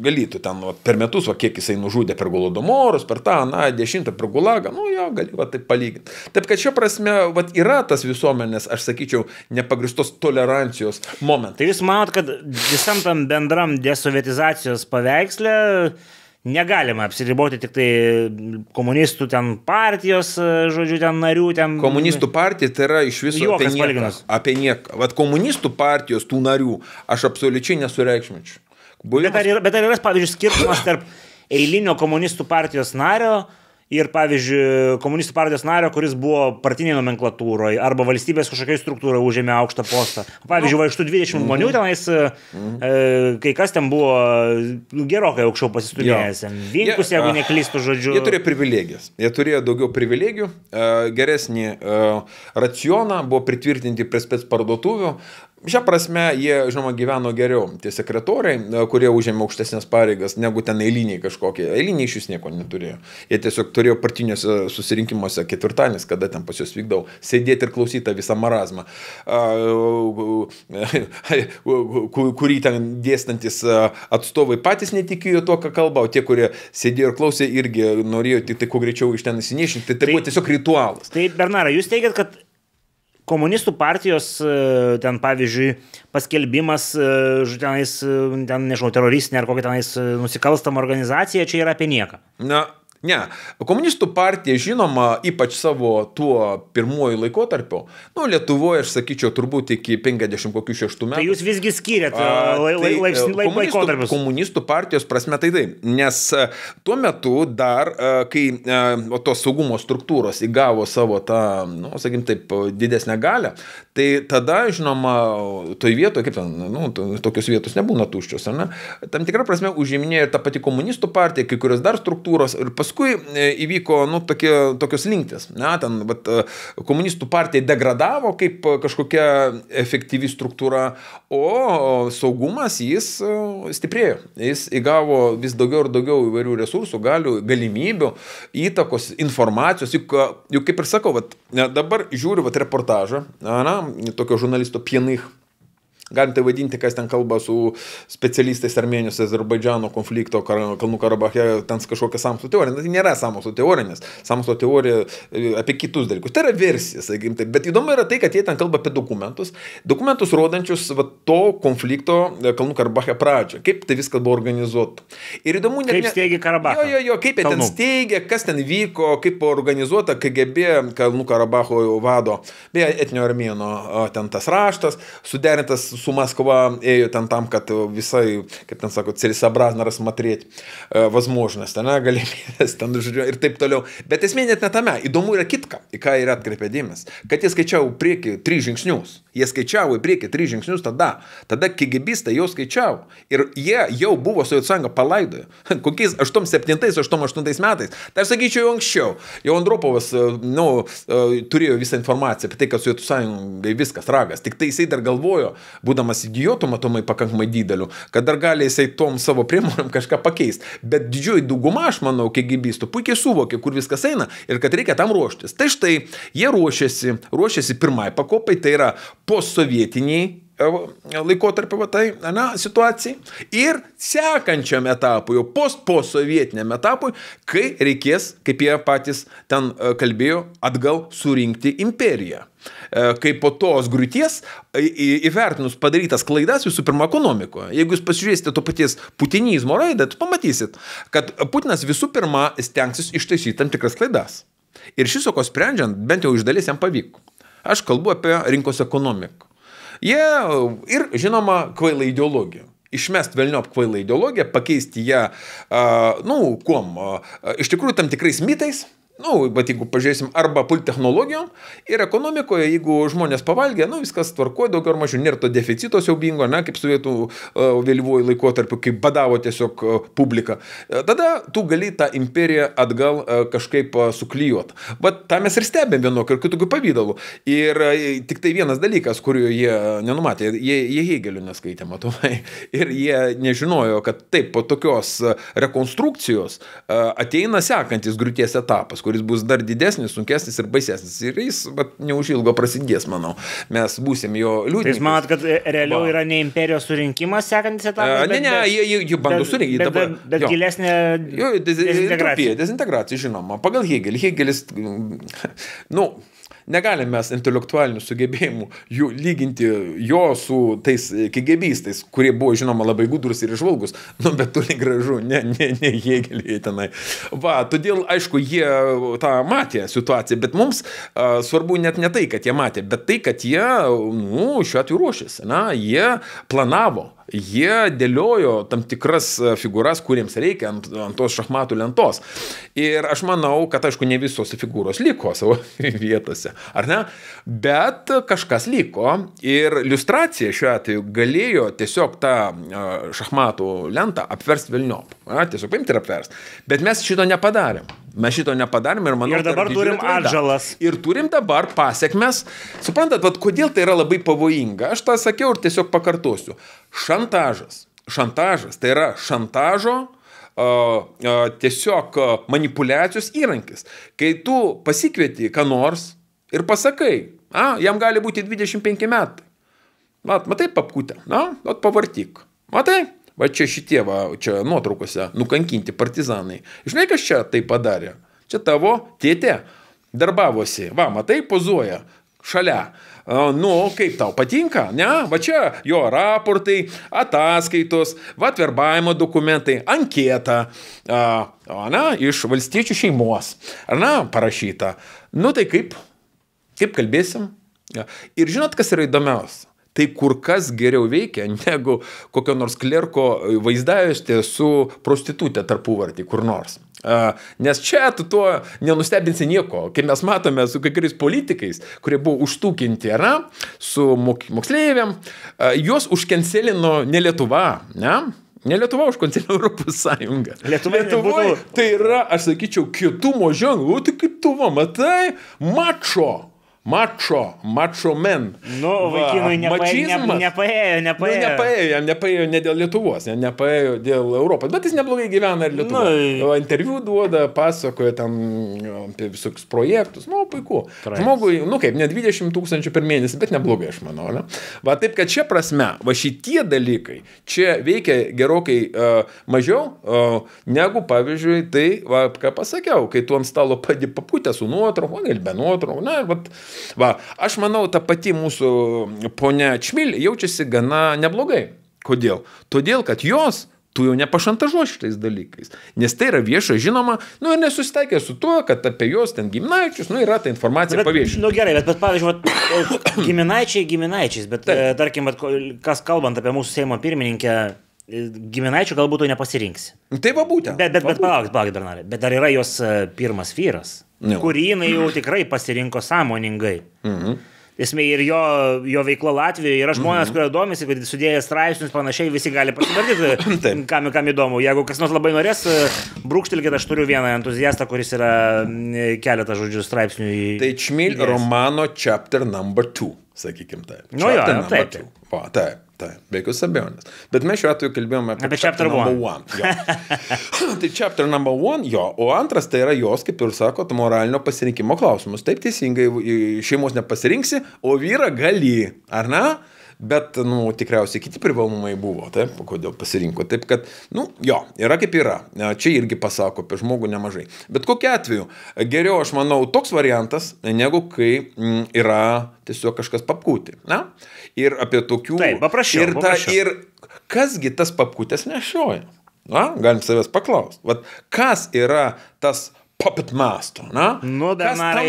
galėtų ten vat, per metus, o kiek jisai nužudė per golodomorus, per tą, na, dešimtą per gulagą, nu, jo, gali va, tai palyginti. Taip kad šia prasme, va, yra tas visuomenės, aš sakyčiau, nepagristos tolerancijos momentas. Tai jūs manot, kad visam tam bendram desovietizacijos paveikslui paveikslę negalima apsiriboti tik tai komunistų ten partijos, e, žodžiu, ten narių. Ten... Komunistų partija tai yra iš viso apie nieką. Apie nieką. Vat komunistų partijos tų narių aš absoliučiai nesureikšminčiau. Buvimas... Bet, ar yra, bet ar yra, pavyzdžiui, skirtumas tarp (coughs) eilinio komunistų partijos nario ir, pavyzdžiui, komunistų partijos nario, kuris buvo partinėje nomenklatūroje arba valstybės kažkokiai struktūrai užėmė aukštą postą. Pavyzdžiui, no. va iš tų 20 žmonių mm -hmm. tenais, mm -hmm. e, mhm. kai kas ten buvo nu, gerokai aukščiau pasistumėjęs. Vinkus, jeigu ah, neklystų žodžiu. Jie turėjo privilegijas. Jie turėjo daugiau privilegijų, e, geresnį e, racioną, buvo pritvirtinti prie spets parduotuvių, Šią prasme, jie, žinoma, gyveno geriau. Tie sekretoriai, e, kurie užėmė aukštesnės pareigas, negu ten eiliniai kažkokie. Eiliniai iš jūs nieko neturėjo. Jie tiesiog turėjo partiniuose susirinkimuose ketvirtadienis, kada ten pas juos vykdavo, sėdėti ir klausyti tą visą marazmą, kurį ten dėstantis e, atstovai patys netikėjo to, ką kalba, o tie, kurie sėdėjo ir klausė, irgi norėjo tik tai kuo greičiau iš ten įsinešinti. Tai, tai buvo tiesiog ritualas. Tai, Bernarai, jūs teigiat, kad komunistų partijos, e, ten pavyzdžiui, paskelbimas, e, tenais, e, ten, nežinau, teroristinė ar kokia tenais nusikalstama organizacija, čia yra apie nieką. Na, Ne, komunistų partija žinoma, ypač savo tuo pirmuoju laikotarpiu, nu, Lietuvoje, aš sakyčiau, turbūt iki 56 tai metų. Tai jūs visgi skiriat tai, lai, lai, e, lai, laikotarpius. Komunistų, komunistų partijos prasme tai tai, nes e, tuo metu dar, e, kai o, tos saugumo struktūros įgavo savo tą, nu, sakim taip, didesnę galę, tai tada, žinoma, toj vietoje, kaip ten, nu, tokios vietos nebūna tuščios, ar ne, tam tikrą prasme užiminėjo ir ta pati komunistų partija, kai kurios dar struktūros ir paskui paskui e, įvyko nu, tokie, tokios linktis. Na, ten, bet, e, komunistų partija degradavo kaip e, kažkokia efektyvi struktūra, o saugumas jis stiprėjo. Jis įgavo vis daugiau ir daugiau įvairių resursų, galių, galimybių, įtakos, informacijos. Juk, juk kaip ir sakau, vat, dabar žiūriu vat, reportažą, na, tokio žurnalisto Pienich Galim tai vadinti, kas ten kalba su specialistais Armenijos, Azerbaidžiano konflikto, Kalnų Karabache, ten kažkokia samsų teorija. Na, tai nėra samsų teorija, nes samsų teorija e, apie kitus dalykus. Tai yra versija, sakykim taip. Bet įdomu yra tai, kad jie ten kalba apie dokumentus, dokumentus rodančius va, to konflikto e, Kalnų Karabache pradžią, kaip tai viskas buvo organizuota. Ir įdomu, net, kaip steigė Karabache. Jo, jo, jo, kaip jie Kalnų. ten steigė, kas ten vyko, kaip buvo organizuota KGB Kalnų Karabacho vado, beje, etnio armėno ten tas raštas, suderintas su Москва ėjo ten tam, kad visai, kaip ten sako, целесообразно рассмотреть э, возможность, ten galimybės, ten žodžiu ir taip toliau. Bet esmė net ne tame, įdomu yra kitka, į ką yra atkreipė dėmesį, kad jie skaičiavo prieki tris žingsnius. Jie skaičiavo į priekį tris žingsnius tada. Tada kigibistai jau skaičiavo. Ir jie jau buvo Sovietų sąjungą palaidoję. (laughs) Kokiais 87-88 metais. Tai aš sakyčiau jau anksčiau. Jau Andropovas e, nu, e, turėjo visą informaciją apie tai, kad Sovietų sąjungai viskas ragas. Tik tai jisai dar galvojo, būdamas idiotų matomai pakankamai dideliu, kad dar gali jisai tom savo priemonėm kažką pakeisti. Bet didžioji dauguma, aš manau, kigibistų puikiai suvokė, kur viskas eina ir kad reikia tam ruoštis. Tai štai jie ruošiasi, ruošiasi pirmai pakopai, tai yra postsovietiniai e, laikotarpio tai, na, situacijai ir sekančiam etapui, jau post-posovietiniam etapui, kai reikės, kaip jie patys ten e, kalbėjo, atgal surinkti imperiją. E, kai po tos grūties įvertinus padarytas klaidas visų pirma ekonomikoje. Jeigu jūs pasižiūrėsite to paties putinizmo raidą, tu tai pamatysit, kad Putinas visų pirma stengsis ištaisyti tam tikras klaidas. Ir šis okos sprendžiant, bent jau iš dalies jam pavyko. Aš kalbu apie rinkos ekonomiką. Jie ir, žinoma, kvailą ideologiją išmest velniop kvailą ideologiją, pakeisti ją, nu, kuom, iš tikrųjų tam tikrais mitais, Na, nu, bet jeigu pažiūrėsim arba politechnologijom ir ekonomikoje, jeigu žmonės pavalgė, nu, viskas tvarkoja, daugiau ar mažiau, nėra to deficito siaubingo, ne, kaip sovietų e, vėlyvuoju laikotarpiu, kai badavo tiesiog e, publika. E, tada tu gali tą imperiją atgal kažkaip suklyjuot. Bet tą mes ir stebėm vienokio ir kitokiu pavydalu. Ir tik tai vienas dalykas, kurio jie nenumatė, jie, jie Hegelių neskaitė, matomai. (laughs) Ir jie nežinojo, kad taip po tokios rekonstrukcijos ateina sekantis griūties etapas, kuris bus dar didesnis, sunkesnis ir baisesnis. Ir jis bet, neužilgo prasidės, manau. Mes būsim jo liūdni. Tai jūs manot, kad e, realiau ba. yra ne imperijos surinkimas sekantis etapas? Ne, ne, jie, jie, jie bando surinkti. Bet, bet, bet jo. gilesnė jo, dezintegracija. Dezintegracija, žinoma. Pagal Hegel. Hegelis, nu, Negalime mes intelektualinių sugebėjimų jų lyginti jo su tais kegebystais, kurie buvo, žinoma, labai gudrus ir išvalgus, nu, bet toli gražu, ne, ne, ne jėgeliai tenai. Va, todėl, aišku, jie tą matė situaciją, bet mums a, svarbu net ne tai, kad jie matė, bet tai, kad jie, nu, šiuo atveju ruošėsi, na, jie planavo, jie dėliojo tam tikras e, figūras, kuriems reikia ant, ant tos šachmatų lentos. Ir aš manau, kad aišku, ne visos figūros liko (laughs) savo vietose, ar ne? Bet kažkas liko ir iliustracija šiuo atveju galėjo tiesiog tą e, šachmatų lentą apversti vilniop. Tiesiog paimti ir apversti. Bet mes šito nepadarėm. Mes šito nepadarėme ir manau, kad... Ir tai dabar tai turim atžalas. Ir turim dabar pasiekmes. Suprantat, vat, kodėl tai yra labai pavojinga. Aš tą sakiau ir tiesiog pakartosiu. Šantažas. Šantažas tai yra šantažo uh, uh, tiesiog manipulacijos įrankis. Kai tu pasikvieti ką nors ir pasakai, a, jam gali būti 25 metai. Mat, matai papkutę, na, mat pavartyk. Matai, Va čia šitie, va, čia nuotraukose, nukankinti partizanai. Žinai, kas čia tai padarė? Čia tavo tėtė darbavosi. Va, matai, pozuoja šalia. Nu, kaip tau patinka, ne? Va čia jo raportai, ataskaitos, va verbavimo dokumentai, anketa, na, iš valstiečių šeimos, na, parašyta. Nu tai kaip, kaip kalbėsim? Ir žinot, kas yra įdomiausia? Tai kur kas geriau veikia negu kokio nors klerko vaizdavištė su prostitutė tarpuvartį kur nors. Nes čia tu tuo nenustebinsi nieko, kai mes matome su kai kuriais politikais, kurie buvo užtūkinti yra, su moksleiviam, juos užkenselino ne Lietuva, ne? Ne Lietuva užkoncentrino Europos Sąjungą. Lietuva Lietuvoje nebūtų... tai yra, aš sakyčiau, kitumo ženklų, tai kaip tu va, matai, mačo mačo, mačo men. Nu, vaikinai nepaėjo, nepaėjo, nepaėjo. Nu, nepaėjo, nepaėjo ne dėl Lietuvos, ne, nepaėjo dėl Europos, bet jis neblogai gyvena ir Lietuvoje. Nu, Interviu duoda, pasakoja ten nu, apie visokius projektus, nu, puiku. Trajus. Žmogui, nu kaip, ne 20 tūkstančių per mėnesį, bet neblogai, aš manau. Ne? Va taip, kad čia prasme, va šitie dalykai, čia veikia gerokai uh, mažiau uh, negu, pavyzdžiui, tai, va, ką pasakiau, kai tu ant stalo padė paputę su nuotrauku, gal be nuotraukų, na, va, Va, aš manau, ta pati mūsų ponia Čmil jaučiasi gana neblogai. Kodėl? Todėl, kad jos tu jau nepašantažuoši šitais dalykais. Nes tai yra vieša žinoma, nu ir nesusitaikė su tuo, kad apie juos ten giminaičius, nu yra ta informacija paviešinta. Na nu, gerai, bet, bet pavyzdžiui, vat, (coughs) giminaičiai giminaičiais, bet tai. tarkim, vat, kas kalbant apie mūsų Seimo pirmininkę, e, giminaičių galbūt tu nepasirinksi. Tai va būtent. Bet, bet, va bet palauk, palauk, Bernarė, bet dar yra jos e, pirmas vyras. Jau. Nu. kurį jinai jau mm-hmm. tikrai pasirinko sąmoningai. Mhm. Esmė ir jo, jo veikla Latvijoje yra žmonės, mhm. kurie domisi, kad sudėjęs straipsnius panašiai visi gali pasimatyti, (coughs) kam, kam įdomu. Jeigu kas nors labai norės, e, brūkštelkit, aš turiu vieną entuziastą, kuris yra e, keletą žodžių straipsnių į... Tai Čmil yes. romano chapter number 2, sakykim taip. Nu jo, taip. Two. Va, taip. Tai, be jokios abejonės. Bet mes šiuo atveju kalbėjome apie, apie chapter, chapter number one. one. (laughs) tai chapter number one, jo, o antras tai yra jos, kaip ir sakot, moralinio pasirinkimo klausimus. Taip teisingai, šeimos nepasirinksi, o vyrą gali, ar ne? bet, nu, tikriausiai kiti privalumai buvo, taip, kodėl pasirinko. Taip, kad, nu, jo, yra kaip yra. E, čia irgi pasako apie žmogų nemažai. Bet kokiu atveju, geriau, aš manau, toks variantas, negu kai mm, yra tiesiog kažkas papkūti. Na, ir apie tokių. Taip, paprašiau. Ir, ta, paprašiau. ir kasgi tas papkutės nešioja? Na, galim savęs paklausti. Vat kas yra tas puppet master, na? Nu, dabar.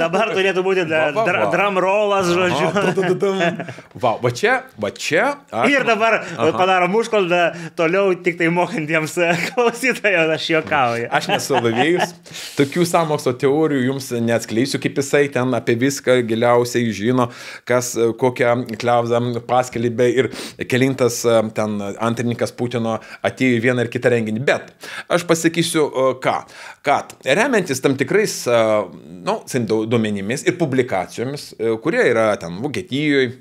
Dabar turėtų būti da, va, va, dra, va. drum rollas, žodžiu. Aha, da, da, da, va, va čia, va čia. Aš... Ir dabar Aha. E, padarom užkalbę toliau tik tai mokantiems e, (laughs) klausytojams, aš juokauju. Aš nesulavėjus, tokių samokslo teorijų jums neatskleisiu, kaip jisai ten apie viską giliausiai žino, kas e, kokią kliauzą paskelbė ir kelintas ten antrininkas Putino atėjo į vieną ir kitą renginį. Bet aš pasakysiu, ką. ką pat, remiantis tam tikrais, na, nu, duomenimis ir publikacijomis, e, kurie yra ten Vokietijoje,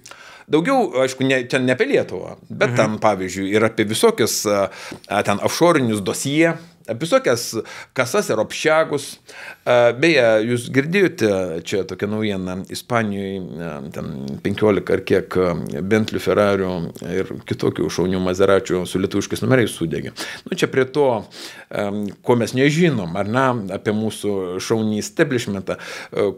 Daugiau, aišku, ne, čia ne apie Lietuvą, bet mhm. ten, pavyzdžiui, ir apie visokius ten offshore'inius dosiją, apie visokias kasas ir apšiagus, Beje, jūs girdėjote, čia tokia naujiena, Ispanijoje ten 15 ar kiek Bentley, Ferrarių ir kitokių šaunių Mazeračių su lietuviškais numeriais sudegė. Nu, čia prie to, ko mes nežinom, ar ne, apie mūsų šaunį establishmentą,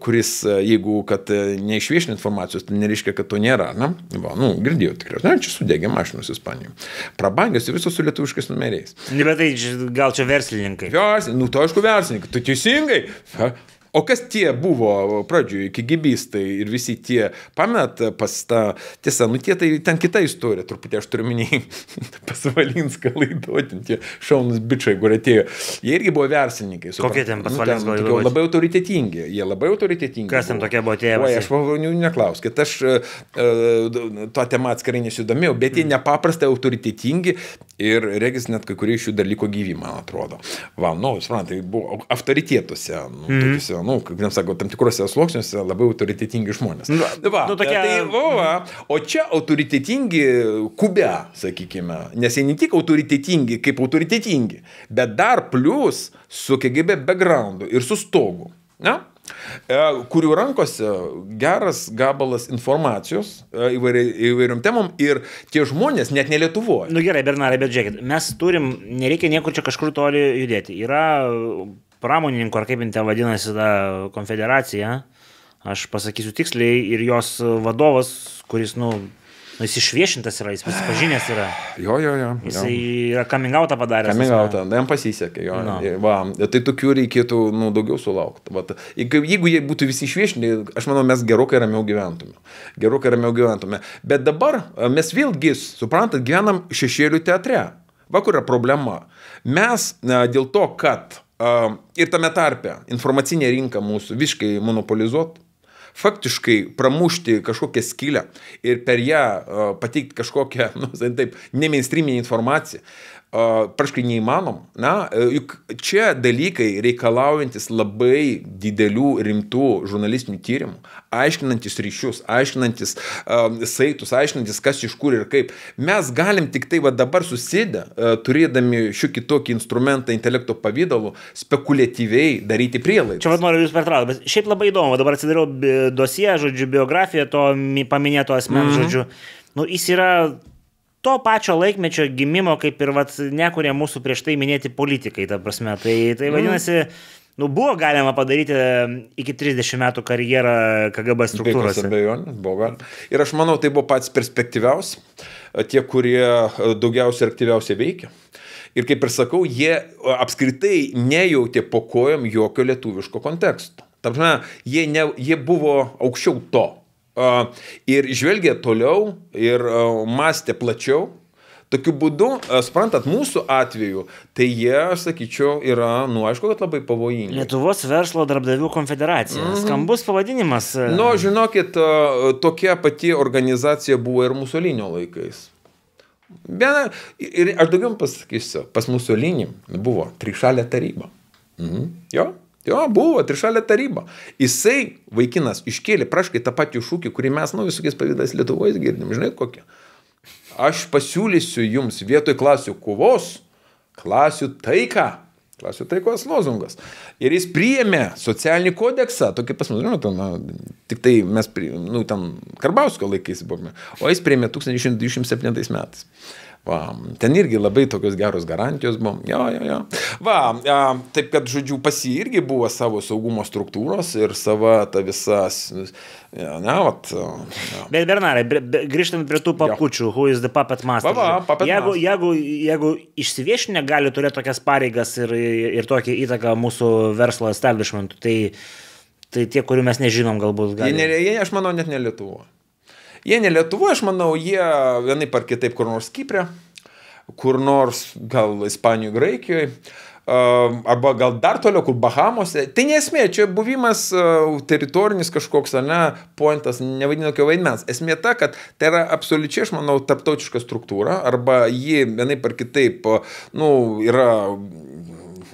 kuris, jeigu kad neišviešinė informacijos, tai nereiškia, kad to nėra, na, va, nu, girdėjau tikrai, na, čia sudegė mašinos Ispanijoje. Prabangios ir visos su lietuviškais numeriais. Ne, bet tai gal čia verslininkai. Jo, nu, to tai aišku verslininkai, tu teisingai. ver O kas tie buvo pradžioje, kigibistai ir visi tie, pamet pas tą, tiesa, nu tie tai ten kita istorija, truputį aš turiu minėjai, (laughs) pas Valinską laiduotin, tie šaunus bičiai, kur atėjo. Jie irgi buvo versininkai. Supra. Kokie ten pas nu, Valinską laiduotin? Nu, labai autoritetingi, jie labai autoritetingi. Kas buvo. ten tokie buvo tie? Oi, aš pavonių nu, neklauskit, aš uh, tą temą atskirai nesidomėjau, bet jie mm. nepaprastai autoritetingi ir regis net kai kurie iš jų dar liko gyvi, man atrodo. Va, nu, suprantate, buvo autoritetuose, nu, mm. tokiuose nu, kaip jums sako, tam tikrose sluoksniuose labai autoritetingi žmonės. Na, nu, nu, va, nu, tokia... tai, va, va. O čia autoritetingi kube, sakykime, nes jie ne tik autoritetingi kaip autoritetingi, bet dar plus su KGB backgroundu ir su stogu. Ne? E, kurių rankose geras gabalas informacijos e, įvairi, įvairiom temom ir tie žmonės net ne Lietuvoje. Na nu gerai, Bernarai, bet žiūrėkit, mes turim, nereikia niekur čia kažkur toli judėti. Yra pramonininkų, ar kaip jin ten vadinasi, ta konfederacija, aš pasakysiu tiksliai, ir jos vadovas, kuris, nu, Nu, jis išviešintas yra, jis pasipažinęs yra. Jo, jo, jo. Jis jo. yra coming outą padaręs. Coming outą, jam pasisekė, jo. No. Nu. Va, tai tokių reikėtų nu, daugiau sulaukti. Va, jeigu jie būtų visi išviešinti, aš manau, mes gerokai ramiau gyventume. Gerokai ramiau gyventume. Bet dabar mes vėlgi, suprantat, gyvenam šešėlių teatre. Va kur yra problema. Mes dėl to, kad Ir tame tarpe informacinė rinka mūsų visiškai monopolizuota faktiškai pramušti kažkokią skylę ir per ją pateikti kažkokią, (laughs) nu, taip, ne mainstreaminę informaciją praškai neįmanom. Na, e, juk čia dalykai reikalaujantis labai didelių rimtų žurnalistinių tyrimų, aiškinantis ryšius, aiškinantis um, saitus, aiškinantis kas iš kur ir kaip. Mes galim tik tai va dabar susidę, uh, turėdami šių kitokį instrumentą intelekto pavydalu, spekuliatyviai daryti prielaidą. Čia vad noriu Jūs pertraukti, bet šiaip labai įdomu, dabar atsidariau dosiją, žodžiu, biografiją to paminėto asmens, mm -hmm. žodžiu. Nu, jis yra to pačio laikmečio gimimo, kaip ir vat, nekurie mūsų prieš tai minėti politikai, ta prasme. Tai, tai mhm. vadinasi, mm. Nu, buvo galima padaryti iki 30 metų karjerą KGB struktūrose. Be abejonės, buvo galima. Ir aš manau, tai buvo pats perspektyviausi, e, tie, kurie e, daugiausiai ir aktyviausiai veikia. Ir kaip ir sakau, jie e, apskritai nejautė po kojom jokio lietuviško konteksto. Tam žinoma, jie, ne, jie buvo aukščiau to ir žvelgė toliau ir mąstė plačiau. Tokiu būdu, suprantat, mūsų atveju, tai jie, aš sakyčiau, yra, nu, aišku, kad labai pavojingi. Lietuvos verslo darbdavių konfederacija. Mm -hmm. Skambus pavadinimas. E. Nu, žinokit, tokia pati organizacija buvo ir Musolinio laikais. Viena, ir aš daugiau pasakysiu, pas Musolinį buvo trišalė taryba. Mhm. Jo, Jo, buvo trišalė taryba. Jisai, vaikinas, iškėlė praškai tą patį šūkį, kurį mes, nu, visokiais pavydas Lietuvoje girdim, žinai kokią. Aš pasiūlysiu jums vietoj klasių kovos, klasių taiką. Klasių taikos lozungas. Ir jis priėmė socialinį kodeksą, tokį pas mus, žinot, nu, tik tai mes, pri, nu, ten Karbauskio laikais buvome, o jis priėmė 1927 metais. Va, ten irgi labai tokios geros garantijos buvo. Jo, jo, jo. Va, a, taip kad, žodžiu, pas jį irgi buvo savo saugumo struktūros ir sava ta visa... Na, vat, jo. Bet Bernarai, grįžtant prie tų papučių, jo. who is the puppet master. Va, va, puppet jeigu, master. jeigu, jeigu išsiviešinė gali turėti tokias pareigas ir, ir tokią įtaką mūsų verslo establishmentui, tai, tai tie, kurių mes nežinom, galbūt gali. Jie, jie, aš manau, net ne Lietuvoje. Jie ne Lietuvoje, aš manau, jie vienai par kitaip kur nors Kiprė, kur nors gal Ispanijoje, Graikijoje, um, arba gal dar toliau, kur Bahamose. Tai nesmė, čia buvimas uh, teritorinis kažkoks, ne, pointas, nevadinu jokio vaidmens. Esmė ta, kad tai yra absoliučiai, aš manau, tarptautiška struktūra, arba ji vienai par kitaip, uh, nu, yra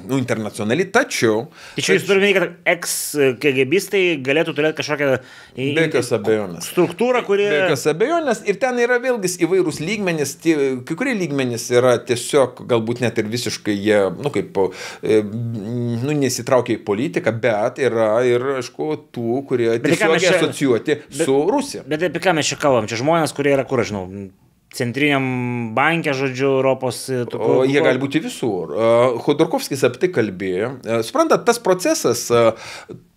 nu, internacionali, tačiau... Tačiau jūs turime, kad ex-KGBistai galėtų turėti kažkokią... E, Be jokios abejonės. Struktūrą, kuri... Be jokios abejonės. Ir ten yra vėlgi įvairūs lygmenys, tie, kai kurie lygmenys yra tiesiog galbūt net ir visiškai jie, nu kaip, e, nu nesitraukia į politiką, bet yra ir, aišku, tų, kurie tiesiog čia, asocijuoti bet, su Rusija. Bet apie ką mes čia kalbam? Čia žmonės, kurie yra, kur aš žinau, centriniam bankė, žodžiu, Europos. E, Tuk, o jie gali būti visur. Khodorkovskis e, apie tai kalbėjo. E, suprantat, tas procesas,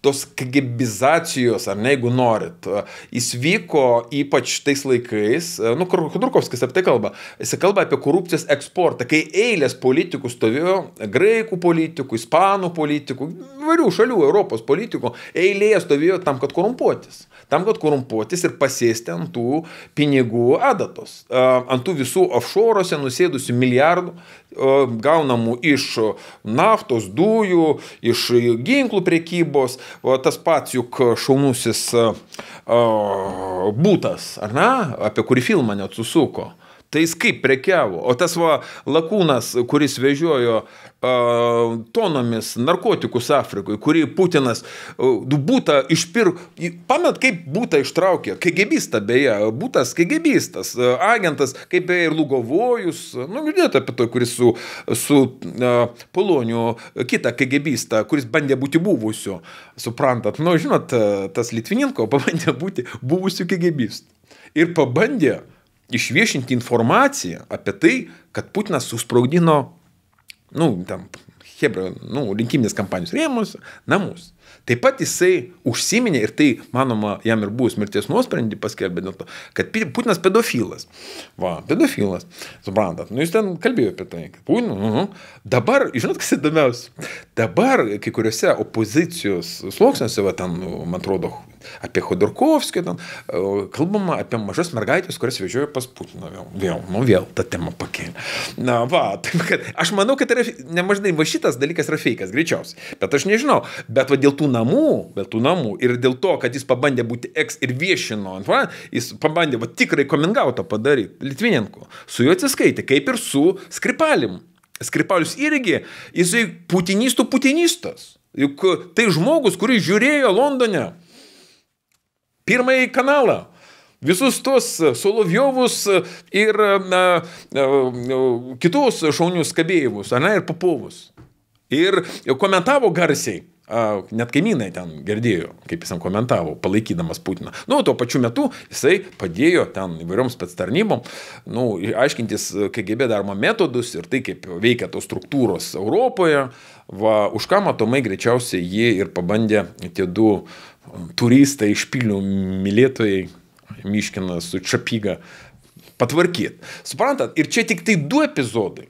tos kagibizacijos, ar ne, jeigu norit, jis vyko ypač tais laikais, nu, Khodorkovskis apie tai kalba, jis kalba apie korupcijos eksportą, kai eilės politikų stovėjo, graikų politikų, ispanų politikų, įvairių šalių, Europos politikų, eilėje stovėjo tam, kad korumpuotis tam, kad korumpuotis ir pasėsti ant tų pinigų adatos, ant tų visų offshore'ose nusėdusių milijardų gaunamų iš naftos, dujų, iš ginklų priekybos, tas pats juk šaunusis būtas, ar ne, apie kurį filmą net susuko. Tai jis kaip prekiavo. O tas va lakūnas, kuris vežiojo uh, tonomis narkotikus Afrikoje, kurį Putinas uh, būta išpirko, pamat, kaip būta ištraukė, kegebista beje, būtas kegebistas, uh, agentas, kaip beje ir Lugovojus, nu, girdėjote apie to, kuris su, su uh, Poloniu, kitą kegebistą, kuris bandė būti buvusiu, suprantat, nu, žinot, tas Litvininko pabandė būti buvusiu kegebistu. Ir pabandė, uh, išviešinti informaciją apie tai, kad Putinas susprogdino, nu, tam, Hebra, nu, rinkiminės kampanijos rėmus, namus. Taip pat jisai užsiminė ir tai, manoma, jam ir buvus mirties nuosprendį paskelbė dėl to, kad Putinas pedofilas. Va, pedofilas, suprantat. Nu, jis ten kalbėjo apie tai. Putinas, nu, nu. Dabar, žinot, kas įdomiausia, dabar kai kuriuose opozicijos sluoksniuose, va, ten, nu, man atrodo, apie Khodorkovskį, e, kalbama apie mažas mergaitės, kurias vežioja pas Putiną. Vėl, vėl, nu vėl ta tema pakėlė. Na, va, (laughs) taip kad aš manau, kad yra, nemažai, va šitas dalykas yra feikas, greičiausiai. Bet aš nežinau. Bet va dėl tų namų, dėl tų namų ir dėl to, kad jis pabandė būti eks ir viešino, va, jis pabandė va tikrai komengautą padaryti, Litvinenko. Su juo atsiskaitė, kaip ir su Skripalim. Skripalius irgi, jisai putinistų putinistas. Juk tai žmogus, kuris žiūrėjo Londone pirmąjį kanalą. Visus tos e, Solovjovus e, ir e, na, kitus šaunius kabėjimus, ar ne, ir papovus. Ir komentavo garsiai net kaimynai ten girdėjo, kaip jis ten komentavo, palaikydamas Putiną. Nu, tuo pačiu metu jisai padėjo ten įvairioms spets tarnybom, nu, aiškintis KGB darbo metodus ir tai, kaip veikia tos struktūros Europoje, va, už ką matomai greičiausiai jie ir pabandė tie du uh, turistai iš Pilnių mylėtojai, Miškina su Čapyga, patvarkyt. Suprantat, ir čia tik tai du epizodai,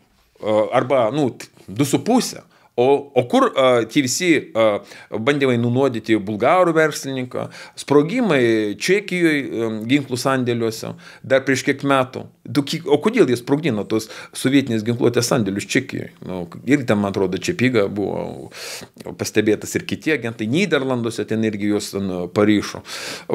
arba, nu, du su pusė. O, o kur a, tie visi a, bandymai nunuodyti bulgarų verslininką, sprogimai Čekijoje ginklų sandėliuose dar prieš kiek metų, Duki, o kodėl jis sprogdino tos sovietinės ginkluotės sandėlius Čekijoje? Nu, irgi ten, man atrodo, Čepiga buvo pastebėtas ir kiti agentai. Niderlanduose ten irgi juos ten paryšo.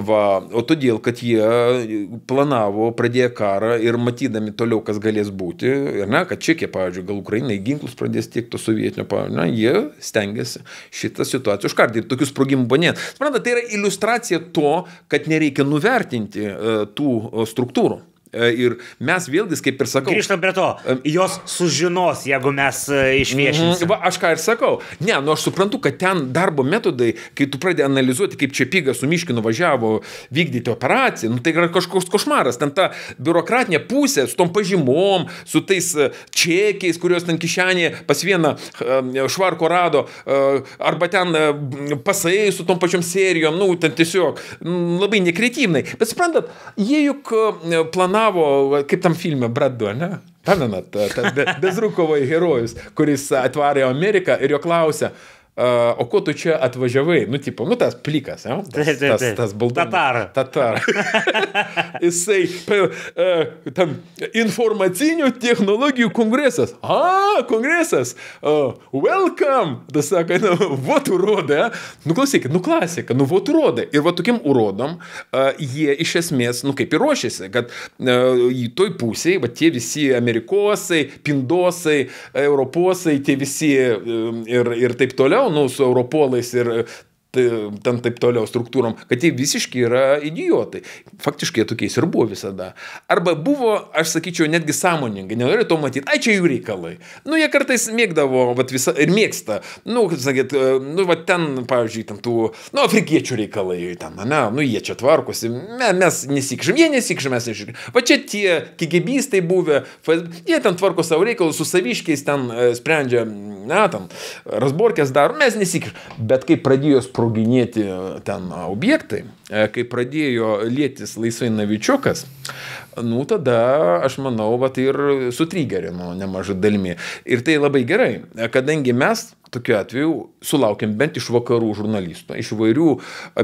Va, o todėl, kad jie planavo, pradėjo karą ir matydami toliau, kas galės būti, ir na, kad Čekija, pavyzdžiui, gal Ukrainai ginklus pradės tiekti sovietinio, pavyzdžiui, na, jie stengiasi šitą situaciją užkardyti. Ir tokių sprogimų buvo net. Suprantate, tai yra iliustracija to, kad nereikia nuvertinti tų struktūrų. E, ir mes vėlgi, kaip ir sakau. Grįžtam prie to, jos sužinos, jeigu mes e, išviešinsime. Mm, aš ką ir sakau. Ne, nu aš suprantu, kad ten darbo metodai, kai tu pradedi analizuoti, kaip čia pigas su Miškinu važiavo vykdyti operaciją, nu, tai yra kažkoks košmaras. Ten ta biurokratinė pusė su tom pažymom, su tais e, čekiais, kuriuos ten kišenėje pas vieną švarko rado, arba ten pasai su tom pačiom serijom, nu, ten tiesiog labai nekretimnai. Bet suprantat, jie juk planavo filmavo, kaip tam filme, Bradu, ne? Pamenat, be, Bezrukovai herojus, kuris atvarė Ameriką ir jo klausė, Uh, o ko tu čia atvažiavai? Nu, tipo, nu tas plikas, ja? tas, taip, taip, taip. tas, tas baltas. Tatar. Tatar. (laughs) Jisai, uh, tam informacinių technologijų kongresas. A, kongresas. Uh, welcome. Tas sako, nu, vot urodė. Nu, klausykit, nu klasika, nu, vot urodė. Ir va tokiem urodom uh, jie iš esmės, nu, kaip ir ruošiasi, kad uh, į toj pusėje, va tie visi amerikosai, pindosai, europosai, tie visi uh, ir, ir taip toliau nu, su Europolais ir Tai, ten taip toliau struktūrom, kad jie visiškai yra idiotai. Faktiškai jie tokiais ir buvo visada. Arba buvo, aš sakyčiau, netgi sąmoningai, nenori to matyti, ai čia jų reikalai. Nu, jie kartais mėgdavo, vat, visa, ir mėgsta, nu, sakyt, e, nu, vat, ten, pavyzdžiui, ten tų, nu, afrikiečių reikalai, ten, na, nu, jie čia tvarkosi, me, mes nesikžim, jie nesikžim, mes nesikžim. Va čia tie kigibystai buvę, jie ten tvarko savo reikalus, su saviškiais ten e, sprendžia, na, ten, rasborkės daro, mes nesikžim. Bet kai pradėjo sprūkti, sproginėti e, ten objektai, e, kai pradėjo lėtis laisvai navičiokas, nu tada aš manau, va tai ir sutrigerino nu, nemažą dalimi. Ir tai labai gerai, e, kadangi mes tokiu atveju sulaukiam bent iš vakarų žurnalistų, iš vairių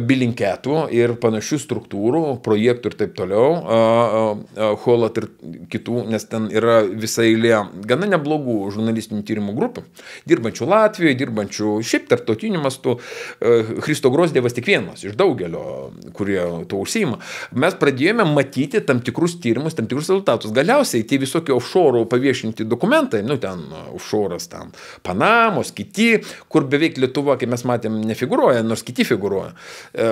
bilinkėtų ir panašių struktūrų, projektų ir taip toliau, Holat ir kitų, nes ten yra visa eilė gana neblogų žurnalistinių tyrimų grupių, dirbančių Latvijoje, dirbančių šiaip tarptautiniu mastu, Kristo Grosdėvas tik vienas iš daugelio, kurie to užsima. Mes pradėjome matyti tam tikrus tyrimus, tam tikrus rezultatus. Galiausiai tie visokie offshore paviešinti dokumentai, nu ten offshore, ten Panamos, kiti kiti, kur beveik Lietuva, kaip mes matėm, nefiguruoja, nors kiti figuruoja. E,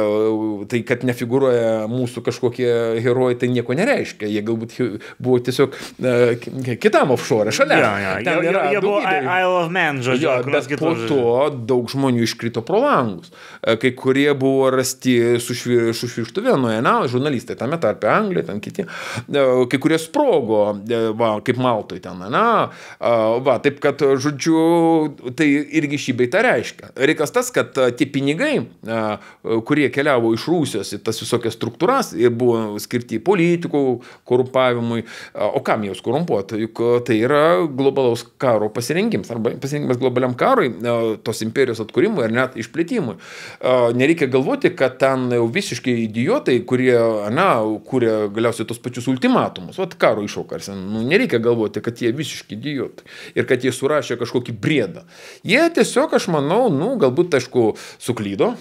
tai, kad nefiguruoja mūsų kažkokie herojai, tai nieko nereiškia. Jie galbūt buvo tiesiog e, kitam offshore šalia. Ja, ja. Ten jie, jie buvo Isle of Man, žodžiu. Ja, bet po žodžiu. to daug žmonių iškrito pro langus. E, kai kurie buvo rasti su švištuvė, nuėjo, na, žurnalistai, tame tarpe Anglija, ten kiti. E, kai kurie sprogo, e, va, kaip Maltoj ten, na. E, va, taip kad, žodžiu, tai irgi šį beitą reiškia. Reikas tas, kad tie pinigai, kurie keliavo iš Rusijos į tas visokias struktūras ir buvo skirti politikų korumpavimui, o kam jos korumpuoti, juk tai yra globalaus karo pasirinkimas, arba pasirinkimas globaliam karui, tos imperijos atkūrimui ar net išplėtimui. Nereikia galvoti, kad ten jau visiškai idiotai, kurie, na, kuria galiausiai tos pačius ultimatumus, vat karo iššaukas, nu, nereikia galvoti, kad jie visiškai idiotai ir kad jie surašė kažkokį briedą. Jie jie tiesiog, aš manau, nu, galbūt, aišku, suklydo,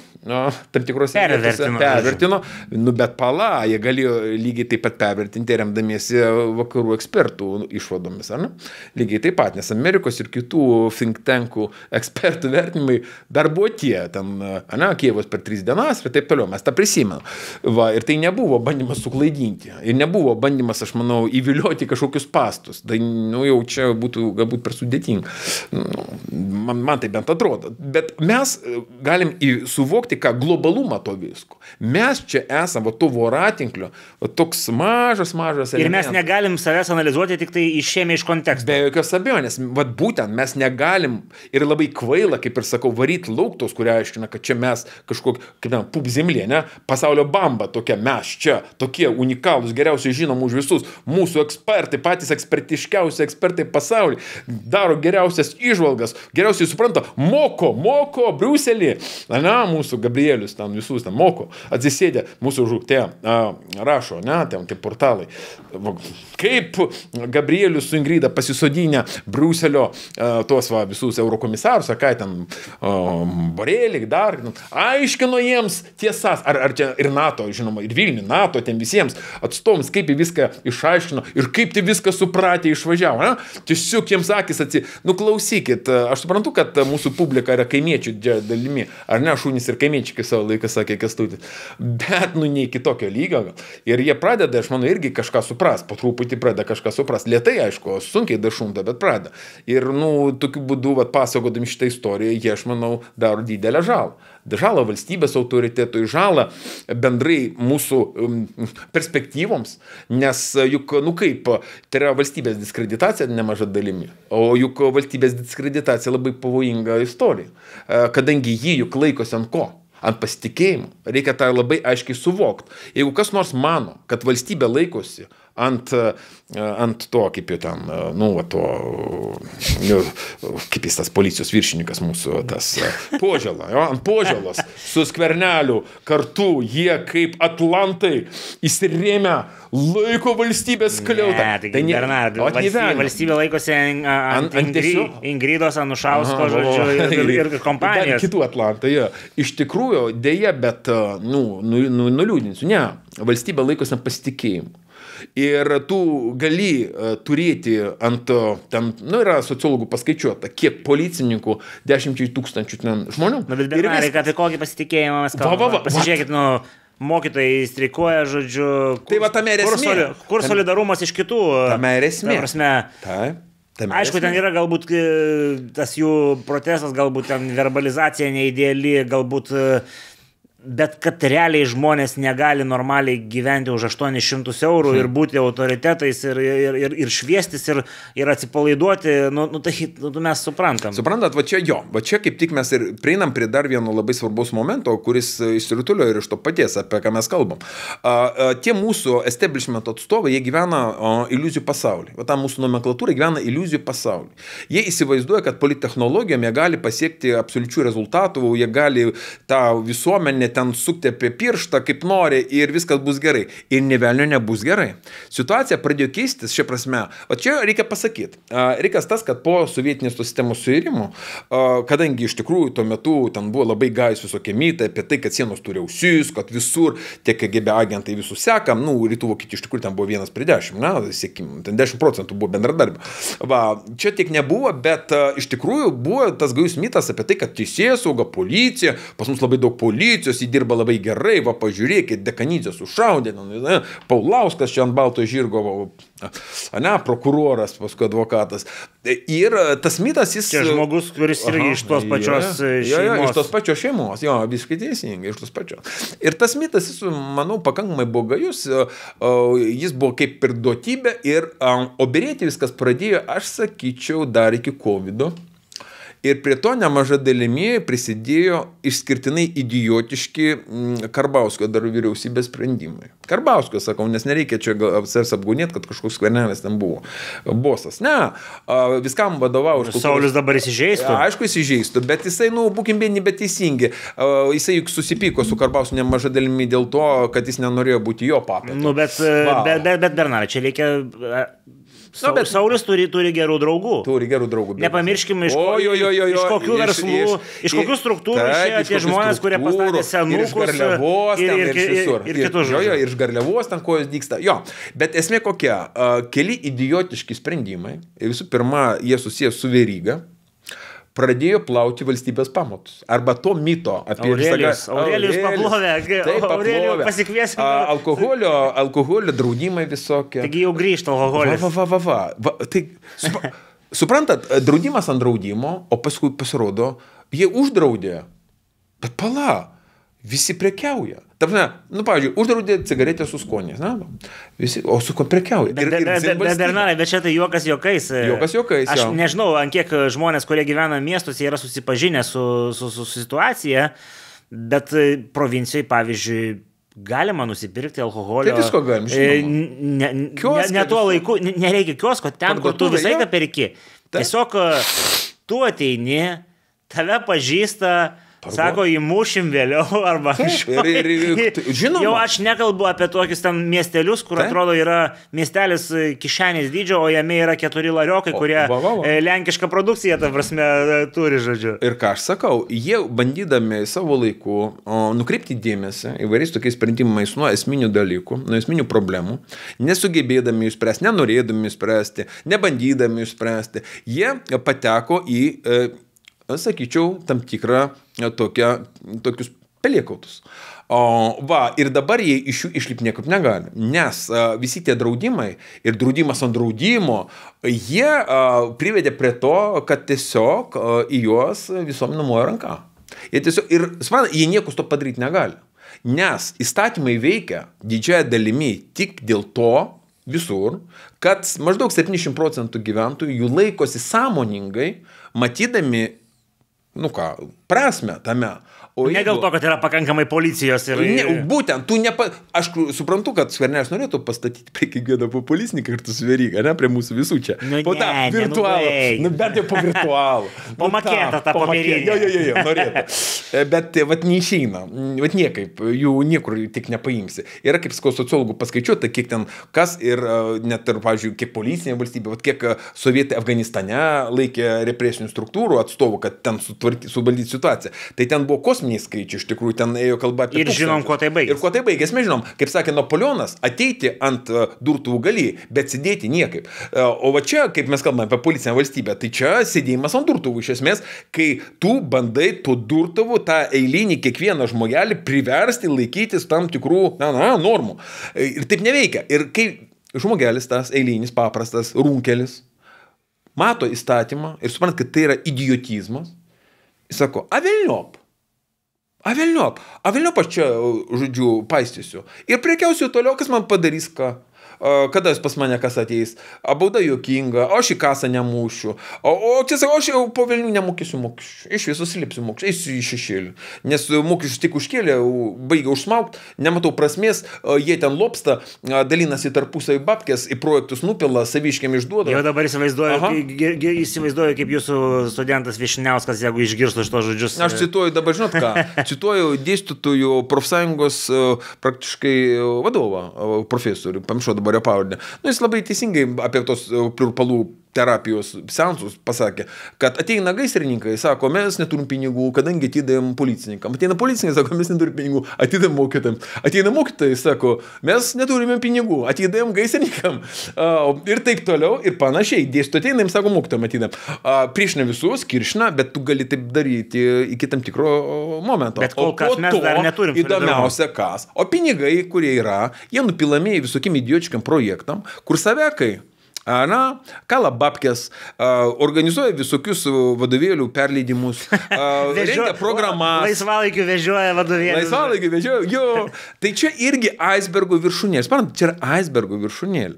tam tikrose pervertino. pervertino. Nu, bet pala, jie galėjo lygiai taip pat pervertinti, remdamiesi vakarų ekspertų išvadomis, ar ne? Lygiai taip pat, nes Amerikos ir kitų think tankų ekspertų vertinimai dar buvo tie, ten, ne, Kievas per tris dienas ir taip toliau, mes tą prisimenu. Va, ir tai nebuvo bandymas suklaidinti, ir nebuvo bandymas, aš manau, įvilioti kažkokius pastus. Tai, nu, jau čia būtų galbūt per sudėtinga. Nu, man, man tai bent atrodo. Bet mes e, galim suvokti, politiką, globalumą to visko. Mes čia esame, va, to voratinklio, va, toks mažas, mažas. Ir elementas. mes negalim savęs analizuoti tik tai išėmė iš konteksto. Be jokios abejonės, vad būtent mes negalim ir labai kvaila, kaip ir sakau, varyti lauktos, kurie aiškina, kad čia mes kažkokia, kaip ten, pupzimlė, ne, pasaulio bamba tokia, mes čia tokie unikalūs, geriausiai žinom už visus, mūsų ekspertai, patys ekspertiškiausi ekspertai pasaulyje, daro geriausias išvalgas, geriausiai supranta, moko, moko Briuselį, na, mūsų mūsų Gabrielius ten visus ten moko, atsisėdė mūsų žūktė, rašo, ne, ten tie portalai. Kaip Gabrielius su Ingrida pasisodinę Bruselio tuos va, visus eurokomisarus, ką ten, Borelį, dar, nu, aiškino jiems tiesas, ar, ar čia ir NATO, žinoma, ir Vilnių, NATO, ten visiems atstovams, kaip jie viską išaiškino ir kaip jie viską supratė, išvažiavo. Ne? Tiesiog jiems akis atsi, nu klausykit, aš suprantu, kad mūsų publika yra kaimiečių dalimi, ar ne, šunys ir kaimiečiai Kemičkis savo laiką sakė Kestutis. Bet, nu, ne iki tokio lygio. Ir jie pradeda, aš manau, irgi kažką supras, po truputį pradeda kažką supras. Lietai, aišku, sunkiai dašunta, bet pradeda. Ir, nu, tokiu būdu, vat, pasakodami šitą istoriją, jie, aš manau, daro didelę žalą žalą valstybės autoritetui, žalą bendrai mūsų um, perspektyvoms, nes juk, nu kaip, tai yra valstybės diskreditacija nemaža dalimi, o juk valstybės diskreditacija labai pavojinga istorija, e, kadangi ji juk laikosi ant ko? ant pasitikėjimo. Reikia tą labai aiškiai suvokti. Jeigu kas nors mano, kad valstybė laikosi ant, e, ant to, kaip jau ten, e, nu, va, to, nu, kaip jis tas policijos viršininkas mūsų, tas e, požėla, jo, ant požėlos su skverneliu kartu jie kaip atlantai įsirėmė laiko valstybės skliautą. Ne, tai, tai ne, Bernardas, valstybė, valstybė laikosi ant, ant, ant Ingry, tiesiog... Ingridos, Anušausko, Aha, žodžiu, ir, ir, tai ir kompanijos. Dar kitų Atlantai. Ja. Iš tikrųjų, dėja, bet, nu, nu, nu nuliūdinsiu, ne, valstybė laikosi ant pasitikėjimų. Ir tu gali e, turėti ant, e, ten, nu, yra sociologų paskaičiuota, kiek policininkų dešimčiai tūkstančių ten žmonių. Na, bet ir vis... apie tai kokį pasitikėjimą mes kalbame. Va, va, va, Pasižiūrėkit, nu mokytojai streikuoja, žodžiu. Kur, tai va tame ir esmė. Kur, soli, kur solidarumas iš kitų. E, tame ir esmė. Ta prasme, ta, tame aišku, esmė. ten yra galbūt tas jų protestas, galbūt ten verbalizacija neįdėli, galbūt uh, Bet kad realiai žmonės negali normaliai gyventi už 800 eurų hmm. ir mhm. būti autoritetais ir, ir, ir, ir šviestis ir, ir atsipalaiduoti, nu, nu, tai nu, tai mes suprantam. Suprantat, va čia jo, va čia kaip tik mes ir prieinam prie dar vieno labai svarbus momento, kuris e, išsirutulio ir iš to paties, apie ką mes kalbam. A, a, tie mūsų establishment atstovai, jie gyvena a, iliuzijų pasaulį. Va ta mūsų nomenklatūra gyvena iliuzijų pasaulį. Jie įsivaizduoja, kad polittechnologijom jie gali pasiekti absoliučių rezultatų, jie gali tą visuomenę gali ten sukti apie pirštą, kaip nori ir viskas bus gerai. Ir nevelnio nebus gerai. Situacija pradėjo keistis šia prasme. O čia reikia pasakyti. Reikas tas, kad po sovietinės tos sistemos suirimo, kadangi iš tikrųjų tuo metu ten buvo labai gais visokie mitai apie tai, kad sienos turi ausis, kad visur tie KGB agentai visus sekam, nu, rytų vokietį iš tikrųjų ten buvo vienas prie dešimt, na, sėkim, ten dešimt procentų buvo bendradarbių. Va, čia tiek nebuvo, bet iš tikrųjų buvo tas gajus mitas apie tai, kad teisėsauga, policija, pas mus labai daug policijos Kanidzės įdirba labai gerai, va pažiūrėkit, Dekanidzės užšaudė, nu, nu, Paulauskas čia ant balto žirgo, va, ne, prokuroras, paskui advokatas. E, ir e, tas mitas jis... Čia žmogus, kuris irgi Aha, iš tos pačios jo, šeimos. Jo, jo, iš tos pačios šeimos, jo, viskai teisingai, iš tos pačios. Ir tas mitas, jis, manau, pakankamai buvo gajus, e, jis buvo kaip ir duotybė ir oberėti viskas pradėjo, aš sakyčiau, dar iki COVID-19. Ir prie to nemaža dalimi prisidėjo išskirtinai idiotiški mm, Karbauskio dar vyriausybės sprendimai. Karbauskio, sakau, nes nereikia čia apsers apgaunėti, kad kažkoks skvernelis ten buvo. Bosas. Ne, viskam vadovavo. Kultūros... Nu, Saulis dabar įsižeistų. Aišku, įsižeistų, bet jisai, nu, būkim vieni, bet teisingi. Jisai juk susipyko su Karbauskiu nemaža dalimi dėl to, kad jis nenorėjo būti jo papėdų. Nu, bet, bet, bet, bet, Bernarda, čia reikia Na, nu, bet Saulis turi, turi gerų draugų. Turi gerų draugų. Nepamirškime, iš, ko, o, jo, jo, jo, jo. iš kokių verslų, iš, iš, iš kokių struktūrų išėjo tie žmonės, kurie pastatė senukus. Iš garliavos ir, ir, ir, ir, ir kitur. Jo, jo, ir iš garliavos ten kojos dyksta. Jo, bet esmė kokia? Keli idiotiški sprendimai. Visų pirma, jie susijęs su veryga pradėjo plauti valstybės pamatus. Arba to mito apie Aurelijus. Visą, Aurelijus, Aurelijus paplovė. Taip, paplovė. pasikviesime. Alkoholio, alkoholio draudimai visokie. Taigi jau grįžta alkoholis. Va, va, va, va. va. Tai, supra, (laughs) suprantat, draudimas ant draudimo, o paskui pasirodo, jie uždraudė. Bet pala, Visi prekiauja. Taip, ne, nu, pavyzdžiui, uždraudė cigaretę su skoniais, na, visi, o su kuo prekiauja. Ir, ir bet, Bernardai, bet čia tai juokas juokais. E, juokas juokais. Aš jau. nežinau, ant kiek žmonės, kurie gyvena miestuose, yra susipažinę su, su, su, su situacija, bet e, provincijai, pavyzdžiui, galima nusipirkti alkoholio. Tai visko galima. E, ne, ne, kiosko, ne tuo laiku, nereikia kiosko ten, kur tu visą laiką perki. Tiesiog tu ateini, tave pažįsta Parduot. Sako, įmušim vėliau (laughs) arba anksčiau. Ir, ir, ir, tai žinoma. Jau aš nekalbu apie tokius tam miestelius, kur Taip. atrodo yra miestelis e, kišenės dydžio, o jame yra keturi lariokai, o, kurie va, va, va. E, lenkišką produkciją, ta prasme, e, turi, žodžiu. Ir ką aš sakau, jie bandydami savo laiku o, nukreipti dėmesį įvairiais tokiais sprendimais nuo esminių dalykų, nuo esminių problemų, nesugebėdami jų spręsti, nenorėdami jų spręsti, nebandydami jų spręsti, jie pateko į e, sakyčiau, tam tikrą e, tokią, tokius pelėkautus. O, va, ir dabar jie iš jų išlipti niekaip negali, nes a, e, visi tie draudimai ir draudimas ant draudimo, jie a, e, privedė prie to, kad tiesiog a, į juos visuomenė numoja ranką. Jie tiesiog, ir, man, jie niekus to padaryti negali, nes įstatymai veikia didžiąją dalimi tik dėl to, visur, kad maždaug 70 procentų gyventojų jų laikosi sąmoningai, matydami nu ką, prasme tame. O ne jeigu, dėl to, kad yra pakankamai policijos ir... Ne, būtent, tu ne... Aš suprantu, kad Svernelis norėtų pastatyti prie kiekvieno po policinį kartu su veryga, ne, prie mūsų visų čia. Nu, po tą nu virtualą. Nu, nu, bent jau po virtualą. po (laughs) nu, maketą tą papirį. Jo, jo, jo, jo, norėtų. (laughs) E, bet, e, vad, neišeina. Mm, vat niekaip, jų niekur tik nepaimsi. Yra, kaip sakau, sociologų paskaičiuota, kiek ten kas ir e, net ir, pavyzdžiui, kiek policinė valstybė, vat, kiek sovietai Afganistane laikė represinių struktūrų atstovų, kad ten sutvarkyti, suvaldyti situaciją. Tai ten buvo kosminė kosminiai skaičiai, iš tikrųjų ten ėjo kalba apie... Ir tūkstančius. žinom, kuo tai baigėsi. Ir kuo tai baigėsi, mes žinom, kaip sakė Napoleonas, ateiti ant e, durtų gali, bet sėdėti niekaip. E, o va čia, kaip mes kalbame apie policinę valstybę, tai čia sėdėjimas ant durtų, iš esmės, kai tu bandai tų durtuvų, tą eilinį kiekvieną žmogelį priversti laikytis tam tikrų, na, na, normų. E, ir taip neveikia. Ir kai žmogelis tas eilinis, paprastas, runkelis, mato įstatymą ir supranta, kad tai yra idiotizmas, jis sako, avilniop, Avelniop, avelniop aš čia, žodžiu, paistysiu. Ir priekiausiu toliau, kas man padarys ką kada pas mane kas ateis, a, bauda juokinga, aš į kasą nemūšiu, o, o tiesiog aš jau po Vilnių nemokėsiu mokesčių, iš viso slipsiu mokesčių, eisiu į šešėlį, nes mokesčius tik užkėlė, baigia užsmaukti, nematau prasmės, jie ten lopsta, dalinasi tarpusai babkės, į projektus nupila, saviškiam išduoda. Jau dabar įsivaizduoju, kaip, įsivaizduoju, kaip jūsų studentas Višniauskas, jeigu išgirstų šito žodžius. Aš e, cituoju dabar, žinot ką, (laughs) cituoju dėstytojų profsąjungos e, praktiškai e, vadovą, profesorių, pamiršau dabar kambario pavardę. Nu, jis labai teisingai apie tos e, pliurpalų terapijos sensus pasakė, kad ateina gaisrininkai, sako, mes neturim pinigų, kadangi atidavėm policininkam. Ateina policininkai, sako, mes neturim pinigų, atidavėm mokytojams. Ateina mokytojai, sako, mes neturime pinigų, atidavėm gaisrininkam. Uh, ir taip toliau, ir panašiai. Dėsto ateina, jiems sako, mokytojams atidavėm. Uh, prieš ne visus, kiršna, bet tu gali taip daryti iki tam tikro momento. Bet kol kas mes to, dar neturim. Įdomiausia, kas. O pinigai, kurie yra, jie nupilami visokim idiotiškam projektam, kur savekai na, kala babkės, organizuoja visokius vadovėlių perleidimus, (laughs) rengia programą. Laisvalaikiu vežioja vadovėlius. Laisvalaikiu vežioja, jo. Tai čia irgi aisbergo viršūnėlė. Suprantate, čia yra aisbergo viršūnėlė.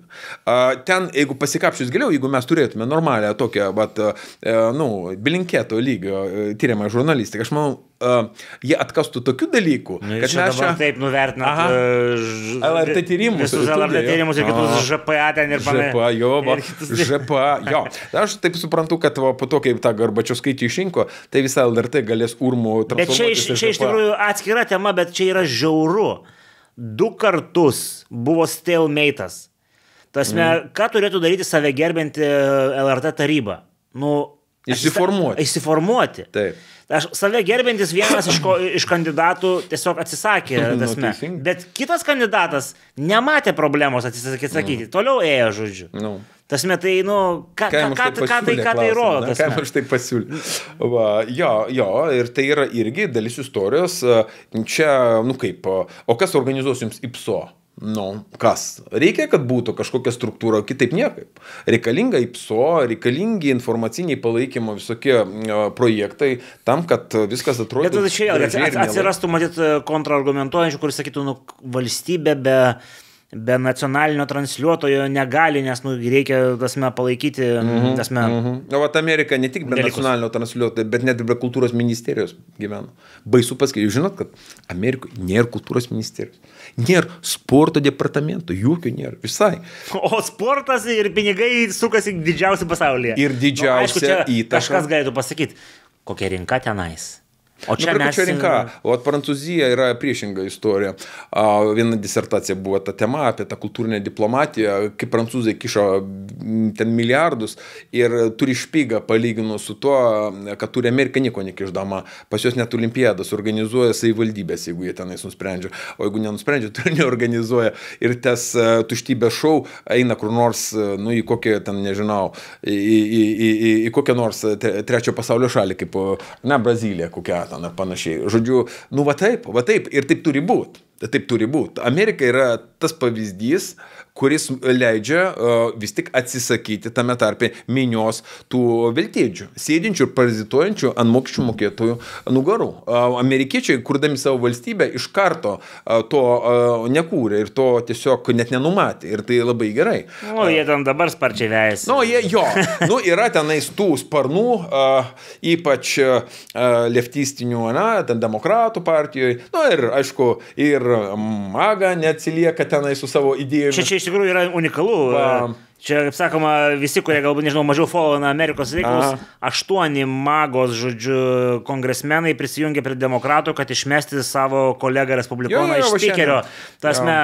Ten, jeigu pasikapšius giliau, jeigu mes turėtume normalią tokią, vat, e, nu, bilinkėto lygio e, tyriamą žurnalistiką, aš manau, uh, jie atkastų tokių dalykų, nu, kad mes čia... Taip nuvertiname ž... LRT tyrimus. Visus LRT tyrimus ir kitus A. ŽPA ten ir panašiai. ŽPA, jo, va, ŽPA, jo. (laughs) Aš taip suprantu, kad va, po to, kaip tą Garbačio skaičių išrinko, tai visa LRT galės urmų transformuoti. Bet čia, čia iš tikrųjų atskira tema, bet čia yra žiauru. Du kartus buvo stailmeitas. Tasme, mm. ką turėtų daryti save gerbinti e, LRT taryba? Nu, Įsiformuoti. Įsiformuoti. Taip. Tai aš save gerbintis vienas iš, ko, iš kandidatų tiesiog atsisakė. Tasme. (laughs) Nu, Bet kitas kandidatas nematė problemos atsisakyti. Nu. Toliau ėjo, žodžiu. Nu. Tasme, tai, nu, ką, ką, ką, tai ką, tai, ką tai rodo? Ką aš tai pasiūliau? Va, jo, jo, ir tai yra irgi dalis istorijos. Čia, nu kaip, o kas organizuos jums IPSO? Nu, kas? Reikia, kad būtų kažkokia struktūra, kitaip niekaip. Reikalinga IPSO, reikalingi informaciniai palaikymo visokie e, projektai, tam, kad e, viskas atrodytų. Bet tada čia atsirastų, matyt, e, kontrargumentuojančių, kuris sakytų, nu, valstybė be... Be be nacionalinio transliuotojo negali, nes nu, reikia tasme palaikyti. Mhm, tasme, mhm. O vat Amerika ne tik be dalykus. nacionalinio transliuotojo, bet net ir be kultūros ministerijos gyvena. Baisu pasakyti, jūs žinot, kad Amerikoje nėra kultūros ministerijos. Nėra sporto departamento, jokio nėra, visai. (laughs) O sportas ir pinigai sukasi didžiausi pasaulyje. Ir didžiausia nu, aišku, įtaka. Kažkas galėtų pasakyti, kokia rinka tenais O nu, čia, nu, mes... čia rinka. O Prancūzija yra priešinga istorija. Viena disertacija buvo ta tema apie tą kultūrinę diplomatiją, kaip prancūzai kišo ten milijardus ir turi špygą palyginus su tuo, kad turi Amerika nieko nekiždama. Pas juos net olimpiadas organizuoja savivaldybės, jeigu jie tenais nusprendžia. O jeigu nenusprendžia, (laughs) tai neorganizuoja. Ir tas e, tuštybė šau eina kur nors, e, nu į kokią ten, nežinau, į, į, į, į, į kokią nors trečio pasaulio šalį, kaip, e, na, Brazilija kokią ten ar panašiai. Žodžiu, nu va taip, va taip, ir taip turi būti. Taip turi būti. Amerika yra tas pavyzdys, uh, kuris leidžia uh, vis tik atsisakyti tame tarpe minios tų veltėdžių, sėdinčių ir parazituojančių ant mokesčių mokėtojų nugarų. Uh, amerikiečiai, kurdami savo valstybę, iš karto uh, to nekūrė ir to tiesiog net nenumatė. Ir tai labai gerai. O, jie ten dabar sparčiai vejasi. Nu, jie jo. nu, yra tenais tų sparnų, ypač leftistinių, na, ten demokratų partijoje. Na nu, ir, aišku, ir maga neatsilieka tenai su savo idėjomis. Čia, čia iš tikrųjų yra unikalu. Va. E, Čia, kaip sakoma, visi, kurie galbūt, nežinau, mažiau followina Amerikos reikalus, aštuoni magos, žodžiu, kongresmenai prisijungė prie demokratų, kad išmesti savo kolegą respublikoną jo, jo, iš Tikerio. Tasme,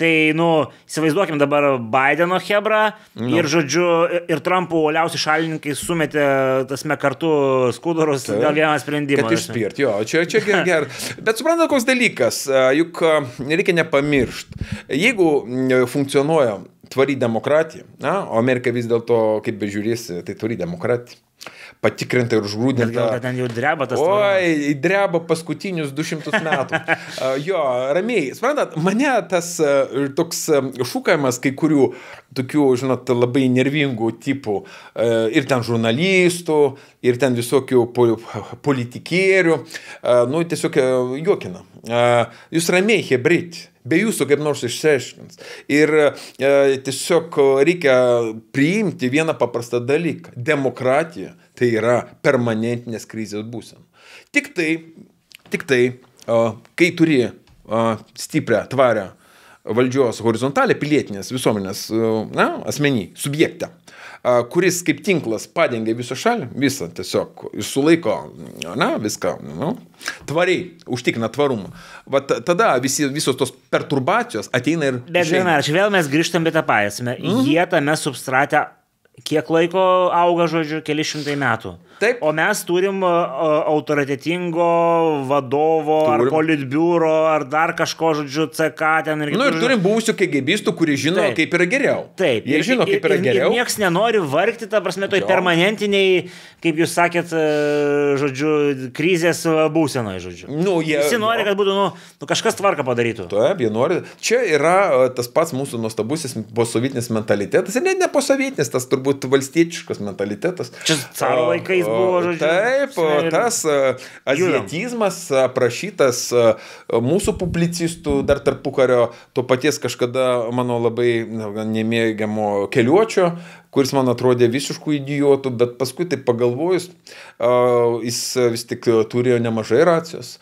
tai, nu, įsivaizduokim dabar Bideno Hebra nu. ir, žodžiu, ir Trumpo uoliausi šalininkai sumetė, tasme, kartu skudurus tai. dėl vieno sprendimo. Kad išspirt, jo, čia, čia gerai. (laughs) Ger. Bet suprantate, koks dalykas, juk nereikia nepamiršti. Jeigu funkcionuoja tvari demokratija. Na, o Amerika vis dėlto, kaip bežiūrėsi, tai tvari demokratija patikrinta ir užgrūdinta. Bet gal ten jau dreba tas. Oi, dreba paskutinius 200 metų. (laughs) jo, ramiai. Suprantat, mane tas toks šūkavimas kai kurių tokių, žinot, labai nervingų tipų ir ten žurnalistų, ir ten visokių politikierių, nu, tiesiog juokina jūs ramiai hebrit, be jūsų kaip nors išsiaiškins. Ir e, tiesiog reikia priimti vieną paprastą dalyką. Demokratija tai yra permanentinės krizės būsena. Tik tai, tik tai, e, kai turi e, stiprią, tvarę valdžios horizontalę pilietinės visuomenės e, na, asmenį, subjektą kuris kaip tinklas padengia visą šalį, visą tiesiog, jis sulaiko, na, viską, nu, tvariai, užtikrina tvarumą. Vat tada visi, visos tos perturbacijos ateina ir... Bet žinai, ar vėl mes grįžtam į tą paėsmę. Mm -hmm. Jie tame substrate Kiek laiko auga, žodžiu, keli šimtai metų. Taip. O mes turim autoritetingo vadovo turim. ar politbiuro ar dar kažko, žodžiu, CK ten ir kitaip. Na nu, ir turim buvusių kegebistų, kurie žino, Taip. kaip yra geriau. Taip. Jie žino, kaip yra ir, geriau. Ir niekas nenori vargti, ta prasme, toj permanentiniai, kaip jūs sakėt, e, žodžiu, krizės e, būsenoje, žodžiu. Nu, jie, Visi nori, no. kad būtų, nu, nu, kažkas tvarką padarytų. Taip, jie nori. Čia yra e, tas pats mūsų nuostabusis posovietinis mentalitetas ir net ne posovietinis, tas turbūt būtų valstietiškas mentalitetas. Čia caro laikais buvo, žodžiu. Taip, ir... tas e, azietizmas aprašytas e, mūsų publicistų dar tarpu kario, to paties kažkada mano labai nemėgiamo keliuočio, kuris man atrodė visiškų idiotų, bet paskui tai pagalvojus, e, jis vis tik turėjo nemažai racijos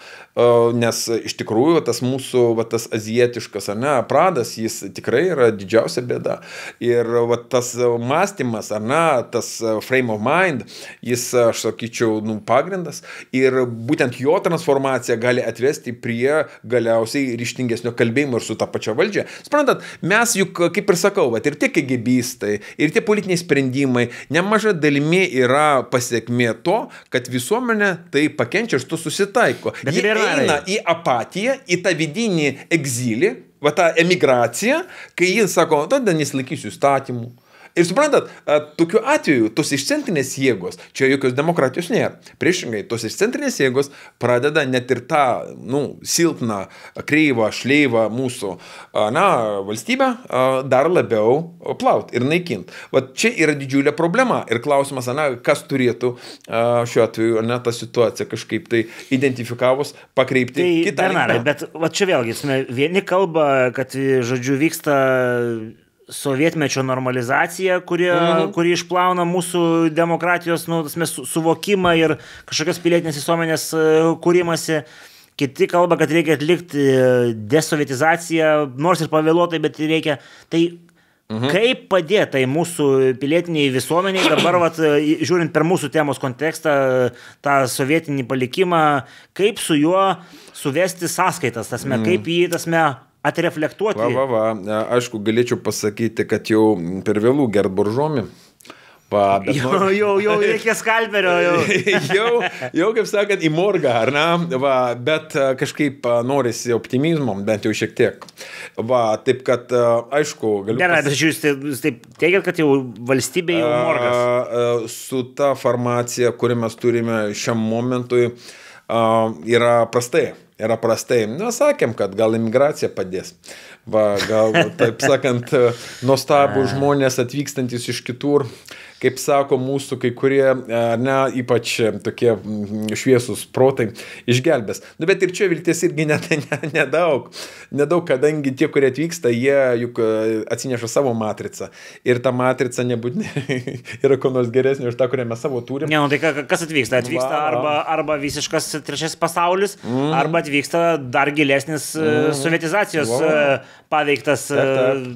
nes iš tikrųjų tas mūsų, va, tas azietiškas, ar ne, pradas, jis tikrai yra didžiausia bėda. Ir va, tas mąstymas, ar ne, tas frame of mind, jis, aš sakyčiau, nu, pagrindas. Ir būtent jo transformacija gali atvesti prie galiausiai ryštingesnio kalbėjimo ir su ta pačia valdžia. Sprendat, mes juk, kaip ir sakau, va, ir tie kegybistai, ir tie politiniai sprendimai nemaža dalimi yra pasiekmė to, kad visuomenė tai pakenčia ir su to susitaiko. Bet tai Jie yra eina į apatiją, į tą vidinį egzilį, va tą emigraciją, kai jis sako, tada nesilakysiu įstatymų Ir suprantat, tokiu atveju tos išcentrinės jėgos, čia jokios demokratijos nėra. Priešingai, tos išcentrinės jėgos pradeda net ir tą nu, silpną, kreivą, šleivą mūsų na, valstybę dar labiau plauti ir naikinti. Vat čia yra didžiulė problema ir klausimas, na, kas turėtų šiuo atveju ne, tą situaciją kažkaip tai identifikavus pakreipti tai, kitą. Bernarai, bet va, čia vėlgi, vieni kalba, kad, žodžiu, vyksta sovietmečio normalizacija, kuri, mhm. kuri išplauna mūsų demokratijos nu, mes, suvokimą ir kažkokios pilietinės visuomenės e, kūrimasi. Kiti kalba, kad reikia atlikti e, desovietizaciją, nors ir pavėluotai, bet reikia. Tai Mhm. Kaip padėti tai mūsų pilietiniai visuomeniai, dabar vat, e, žiūrint per mūsų temos kontekstą, tą sovietinį palikimą, kaip su juo suvesti sąskaitas, tasme, mhm. kaip jį, tasme, atreflektuoti. Va, va, va. Aišku, galėčiau pasakyti, kad jau per vėlų gert buržomi. Va, jau, nor... jau, jau reikia (laughs) skalperio. Jau. (laughs) jau, jau, kaip sakant, į morgą, ar ne? Va, bet kažkaip norisi optimizmo, bent jau šiek tiek. Va, taip kad, aišku, galiu. Gerai, pas... bet tai jūs taip, taip teigiat, kad jau valstybė jau morgas. A, a, su ta farmacija, kurią mes turime šiam momentui, a, yra prastai yra prastai. Na, sakėm, kad gal imigracija padės. Va, gal, taip (laughs) sakant, e, nuostabų žmonės atvykstantis iš kitur kaip sako mūsų kai kurie, e, ne, ypač e, tokie mm, šviesus protai, išgelbės. Nu, bet ir čia vilties irgi net, ne, nedaug. Nedaug, kadangi tie, kurie atvyksta, jie juk e, atsineša savo matricą. Ir ta matrica nebūtinai (laughs) yra ko nors geresnio už tą, kurią mes savo turime. Ne, nu tai kas atvyksta? Atvyksta va, va. arba, arba visiškas trečias pasaulis, mm. arba atvyksta dar gilesnis mm. sovietizacijos va. paveiktas, ta,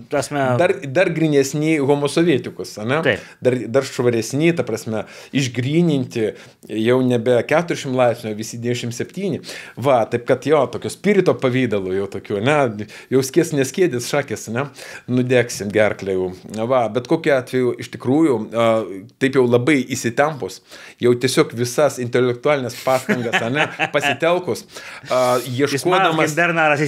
ta. Asme... dar, dar grinesni homosovietikus, ne? Taip. Dar, dar dar švaresni, ta prasme, išgrininti jau nebe 400 laipsnių, visi 97. Va, taip kad jo, tokio spirito pavydalo, jau tokio, ne, jau skės neskėdis šakės, ne, nudėksim gerklę jau. Va, bet kokiu atveju, iš tikrųjų, taip jau labai įsitampus, jau tiesiog visas intelektualinės pastangas, ne, (laughs) pasitelkus, ieškodamas,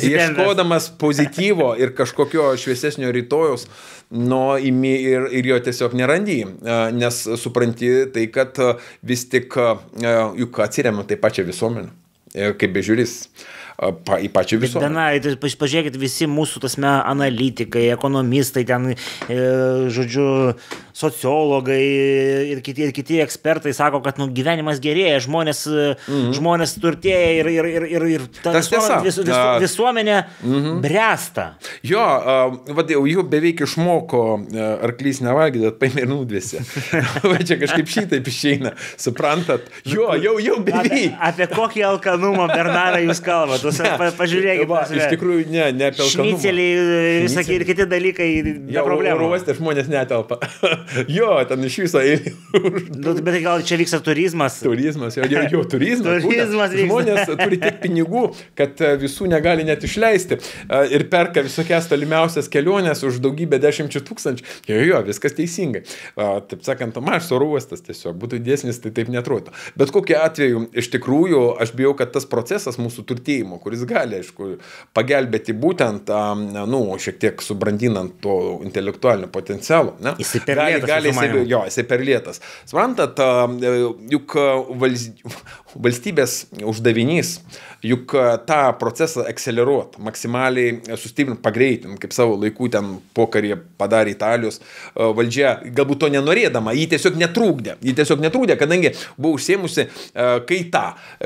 ieškodamas pozityvo ir kažkokio šviesesnio rytojaus, nu, imi ir, ir jo tiesiog nerandy. E, nes supranti tai, kad e, vis tik e, juk atsiriamą taip pačią visuomenę, kaip bežiūris pa, į pačią visuomenę. Na, tai pažiūrėkit, visi mūsų tasme analitikai, ekonomistai, ten, e, žodžiu, sociologai ir kiti, ir kiti ekspertai sako, kad nu, gyvenimas gerėja, žmonės, mm -hmm. žmonės turtėja ir, ir, ir, ir, ir ta visuomenė, visu, visu, visuomenė mm -hmm. bręsta. Jo, uh, vadėjau, jau beveik išmoko e, arklys nevalgyti, paimė ir nudvėsi. (laughs) Va čia kažkaip šitaip išeina, suprantat? Jo, nu, jau, jau beveik. Apie, apie kokį alkanumą, Bernarai, jūs kalbate? šnicelsus, pa, pažiūrėkite. Va, iš tikrųjų, ne, ne apie alkoholį. E, Šniceliai, visokie ir kiti dalykai, be problemų. Oro uoste žmonės netelpa. (laughs) jo, ten iš viso eilė. nu, bet gal čia vyksta turizmas? Turizmas, jo, jo, jo turizmas. (laughs) turizmas būtent. žmonės turi tiek pinigų, kad e, visų negali net išleisti e, ir perka visokias tolimiausias keliones už daugybę dešimčių tūkstančių. Jo, jo, viskas teisingai. Taip sakant, mažas oro uostas tiesiog būtų didesnis, tai taip netrodo. Bet kokiu atveju, iš tikrųjų, aš bijau, kad tas procesas mūsų turtėjimo, mechanizmo, kuris gali, aišku, pagelbėti būtent, nu, šiek tiek subrandinant to intelektualinio potencialo. Ne? Jis per lėtas. Gali, gali, jo, jis per lėtas. Suprantat, juk valstybės uždavinys juk e, tą procesą akceleruot, maksimaliai e, sustiprint, pagreitin, kaip savo laikų ten pokarį padarė Italijos e, valdžia, galbūt to nenorėdama, jį tiesiog netrūkdė, jį tiesiog netrūkdė, kadangi buvo užsiemusi kaita,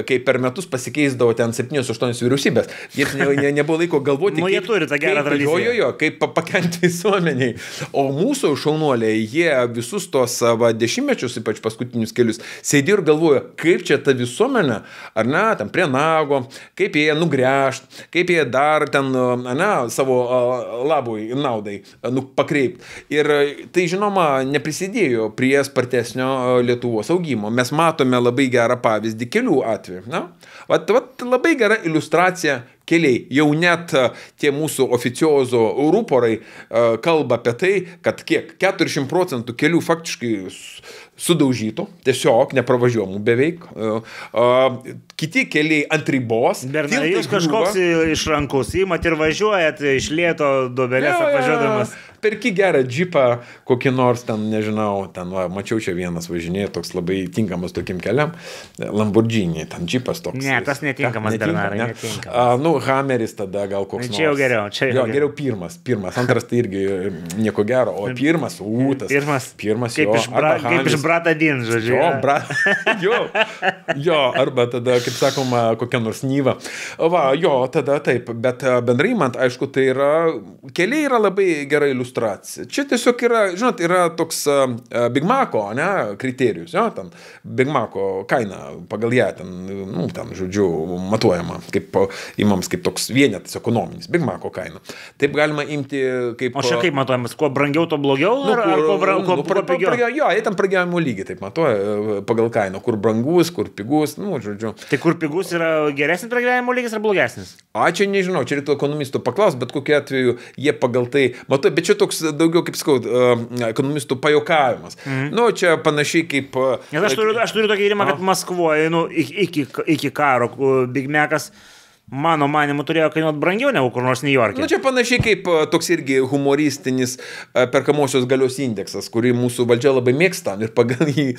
kai per metus pasikeisdavo ten 7-8 vyriausybės, jiems ne, ne, nebuvo laiko galvoti. (laughs) Na, nu, jie turi tą gerą tradiciją. Jo, jo, jo, kaip pakenti visuomeniai. O mūsų šaunuoliai, jie visus tos va, dešimtmečius, ypač paskutinius kelius, sėdėjo ir galvojo, kaip čia ta visuomenė, ar ne, ten prie nago, kaip jie nugręžt, kaip jie dar ten, na, savo labui, naudai nu, pakreipti. Ir tai, žinoma, neprisidėjo prie spartesnio Lietuvos augimo. Mes matome labai gerą pavyzdį kelių atveju. Na, vat, vat labai gera iliustracija keliai. Jau net tie mūsų oficiozo ruporai kalba apie tai, kad kiek 40 procentų kelių faktiškai sudaužytų, tiesiog nepravažiuomų beveik. E, kiti keliai ant ribos. Bernai, jūs kažkoks iš rankos įmat ir važiuojat iš lėto duobelės apvažiuodamas perki gerą džipą, kokį nors ten, nežinau, ten, va, mačiau čia vienas važinėja, toks labai tinkamas tokiem keliam, Lamborghini, ten džipas toks. Ne, tas netinkamas dar nėra. Ne? Netinkamas. A, nu, Hammeris tada gal koks nu, nors. Čia jau geriau, čia jau. Jo, geriau pirmas, pirmas, antras tai irgi e, nieko gero, o pirmas, ūtas. Pirmas, pirmas kaip, jo, iš bra, kaip iš brata din, žodžiu. Jo, bra, (laughs) jo, jo, arba tada, kaip sakoma, kokia nors nyva. Va, jo, tada taip, bet e, bendrai man, aišku, tai yra, keliai yra labai gerai iliustruojami iliustracija. Čia tiesiog yra, žinot, yra toks Big Mako, ne, kriterijus, jo, ten Big Mako kaina pagal ją ten, nu, ten, žodžiu, matuojama, kaip imams kaip toks vienetas ekonominis, Big Mako kaina. Taip galima imti kaip... O čia kaip matuojamas, kuo brangiau, to blogiau, nu, ar, kur, ar kuo, bra, kuo, nu, kuo, kuo pigiau? Pragė, jo, jie ten pragyvenimo lygį taip matuoja e, pagal kainą, kur brangus, kur pigus, nu, žodžiu. Tai kur pigus yra geresnis pragyvenimo lygis ar blogesnis? A, čia nežinau, čia reikėtų ekonomistų paklausti, bet kokiu atveju jie pagal tai, matai, bet čia to toks daugiau, kaip skau, ekonomistų pajokavimas. Mm. Nu, čia panašiai kaip... Nes aš turiu, aš turiu tokį įrimą, kad Maskvoje, nu, iki, iki karo, Big Mekas. Mekas mano manimu, turėjo kainuoti brangiau negu kur nors New York'e. Na nu, čia panašiai kaip e, toks irgi humoristinis e, perkamosios galios indeksas, kurį mūsų valdžia labai mėgsta ir pagal jį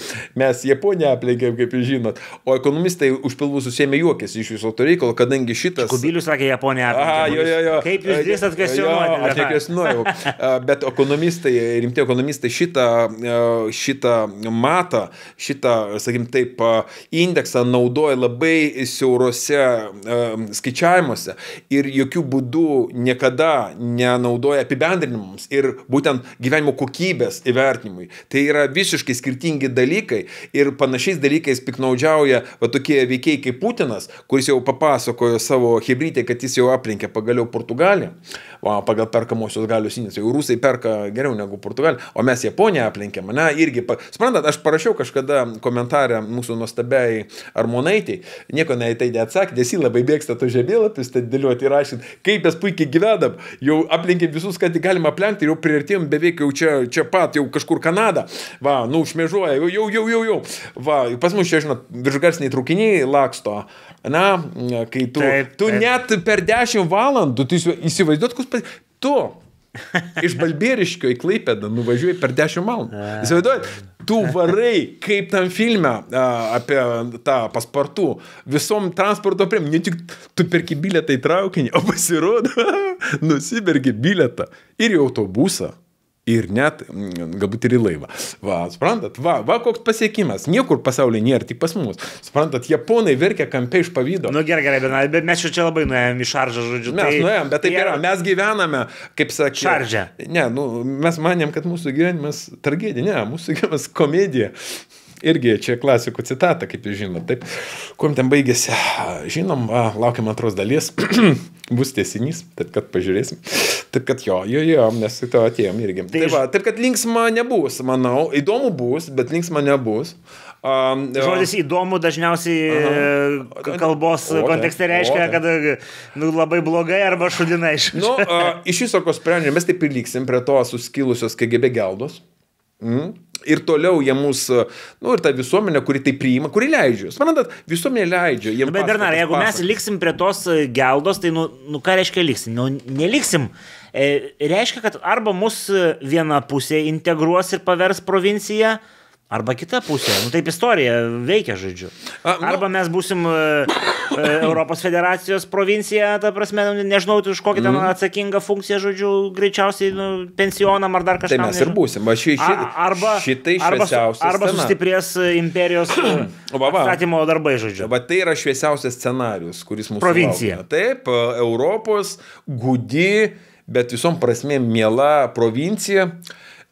mes Japoniją aplenkėm, kaip jūs žinot. O ekonomistai už pilvų susėmė juokės iš viso to reikalo, kadangi šitas... Kubilius sakė Japoniją aplenkėm. Kaip jūs drįstat kvestionuoti? Aš nekvestionuoju, e, bet ekonomistai, rimti ekonomistai šitą, šitą matą, šitą, sakim taip, indeksą naudoja labai siaurose skaičiavimuose ir jokių būdų niekada nenaudoja apibendrinimams ir būtent gyvenimo kokybės įvertinimui. Tai yra visiškai skirtingi dalykai ir panašiais dalykais piknaudžiauja va, tokie veikiai kaip Putinas, kuris jau papasakojo savo hybridė, kad jis jau aplinkė pagaliau Portugaliją, o pagal perkamosios galios indėlį, jau rusai perka geriau negu Portugalija, o mes Japoniją aplinkėme, na irgi, pa... suprantat, aš parašiau kažkada komentarą mūsų nuostabiai Armonaitai, nieko neįtai neatsakė, nes jis labai mėgsta to to žemėlapius ten dėlioti ir aiškinti, kaip mes puikiai gyvenam, jau aplenkėm visus, kad galima aplenkti, jau priartėjom beveik jau čia, čia pat, jau kažkur Kanada, va, nu užmežuoja, jau, jau, jau, jau, jau, va, pas mus čia, žinot, viršgarsiniai trukiniai laksto, na, kai tu, taip, tu taip. net per 10 valandų, tu įsivaizduot, kus, tu Iš Balbėriškio į Klaipėdą nuvažiuoji per 10 valandų. Įsivaizduojat, tu varai, kaip tam filme apie tą paspartų, visom transporto priemonėm, ne tik tu perki bilietą į traukinį, o pasirodo, (laughs) nusibergi bilietą ir į autobusą ir net mm, galbūt ir į laivą. Va, suprantat, va, va koks pasiekimas, niekur pasaulyje nėra, tik pas mus. Suprantat, japonai verkia kampe iš pavydo. Na nu, gerai, gerai, bet, bet mes čia labai nuėjome į šaržą, žodžiu. Mes tai... nuėjome, bet taip yra, mes gyvename, kaip sakė. Šaržę. Ne, nu, mes manėm, kad mūsų gyvenimas tragedija, ne, mūsų gyvenimas komedija. Irgi čia klasikų citata, kaip jūs žinot, taip. Kuo ten baigėsi? Žinom, a, laukiam antros dalies, (clears throat) bus tiesinys, taip kad pažiūrėsim. Taip kad jo, jo, jo, mes su to atėjom irgi. Tai va, taip kad linksma nebus, manau. Įdomu bus, bet linksma nebus. Um, Žodis įdomu dažniausiai aha. E, kalbos o, kontekste reiškia, o, kad e, nu, labai blogai arba šudinai iš. Nu, uh, (laughs) iš viso, ko sprendžiam, mes taip ir liksim prie to suskilusios KGB geldos. Mm ir toliau jie mūsų, nu, ir ta visuomenė, kuri tai priima, kuri leidžia. Suprantat, visuomenė leidžia. Bet pasakas, Bernarė, jeigu pasakas. mes liksim prie tos e, geldos, tai, nu, nu ką reiškia liksim? Nu, neliksim. E, reiškia, kad arba mus e, viena pusė integruos ir pavers provinciją, Arba kita pusė. Nu, taip istorija veikia, žodžiu. A, nu, Arba mes būsim uh, Europos federacijos provincija, ta prasme, nu, nežinau, už kokią ten mhm. atsakingą funkciją, žodžiu, greičiausiai nu, pensionam ar dar tai kažkam. Tai mes nežinau. ir būsim, aš šį, šį, arba, šitai arba, arba sustiprės e, imperijos e, (clears throat) statymo darbai, žodžiu. Va tai yra šviesiausias scenarius, kuris mūsų provincija. Laukia. Taip, e, Europos gudi, bet visom prasmėm miela provincija,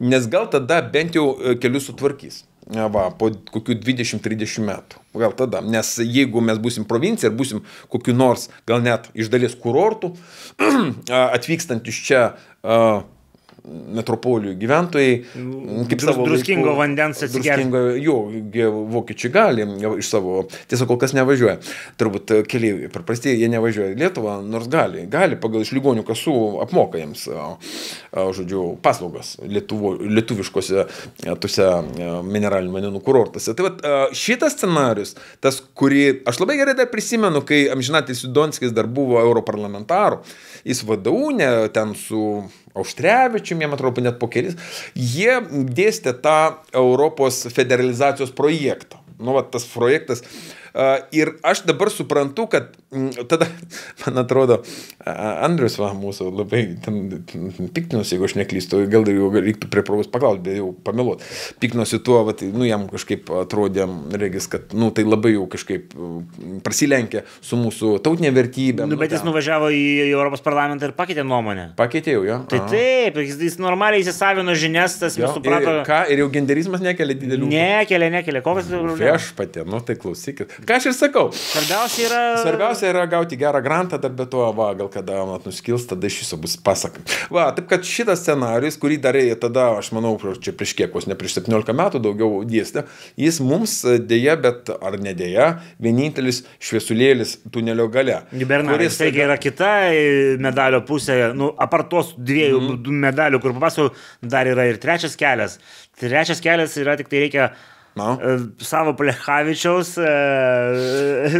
nes gal tada bent jau kelius sutvarkys. E, va, po kokių 20-30 metų. Gal tada, nes jeigu mes busim provincija ir busim kokiu nors, gal net iš dalies kurortų, (clears throat) atvykstant iš čia uh, metropolijų gyventojai, nu, kaip Drus, savo druskingo laikų, vandens atsigerti. Jo, vokiečiai gali iš savo, tiesiog kol kas nevažiuoja. Turbūt e, keliaiviai, paprastai jie nevažiuoja į Lietuvą, nors gali, gali pagal iš lygonių kasų apmoka jiems, žodžiu, paslaugas Lietuvo, lietuviškose e, tuose e, mineralinių vandenų kurortuose. Tai vat, šitas scenarius, tas, kurį aš labai gerai dar prisimenu, kai amžinatis Sidonskis dar buvo europarlamentaru, jis vadovų ne ten su Auštrevičium, jiem atrodo, net po kelis, jie dėstė tą Europos federalizacijos projektą. Nu, va, tas projektas uh, Ir aš dabar suprantu, kad mm, tada, man atrodo, Andrius va, mūsų labai piktinosi, jeigu aš neklystu, gal jau reiktų prie progos paklausti, bet jau pameluot. Piktinosi tuo, va, tai, nu, jam kažkaip atrodė, regis, kad nu, tai labai jau kažkaip mm, prasilenkė su mūsų tautinė vertybė. Nu, nu bet ten. jis nuvažiavo į Europos parlamentą ir pakeitė nuomonę. Pakeitė jau, jo. Tai Aha. taip, jis, jis normaliai įsisavino žinias, tas jau suprato. Ir, ką, ir jau genderizmas nekelia didelių. Nekelia, nekelia. Koks dabar? Aš pati, nu tai klausykit. Ką aš ir sakau. Svarbiausia yra... Svarbiausia yra gauti gerą grantą, dar be to, va, gal kada mat nuskils, tada iš viso bus pasaka. Va, taip kad šitas scenarius, kurį darė tada, aš manau, čia prieš kiek, vos ne prieš 17 metų daugiau dėstė, jis mums e, dėja, bet ar nedėja, vienintelis šviesulėlis tunelio gale. Gibernavės, taigi yra kita e, medalio pusė, nu, apartos dviejų mm -hmm. medalių, kur papasakau, dar yra ir trečias kelias. Trečias kelias yra tik tai reikia No. E, savo Plechavičiaus, e,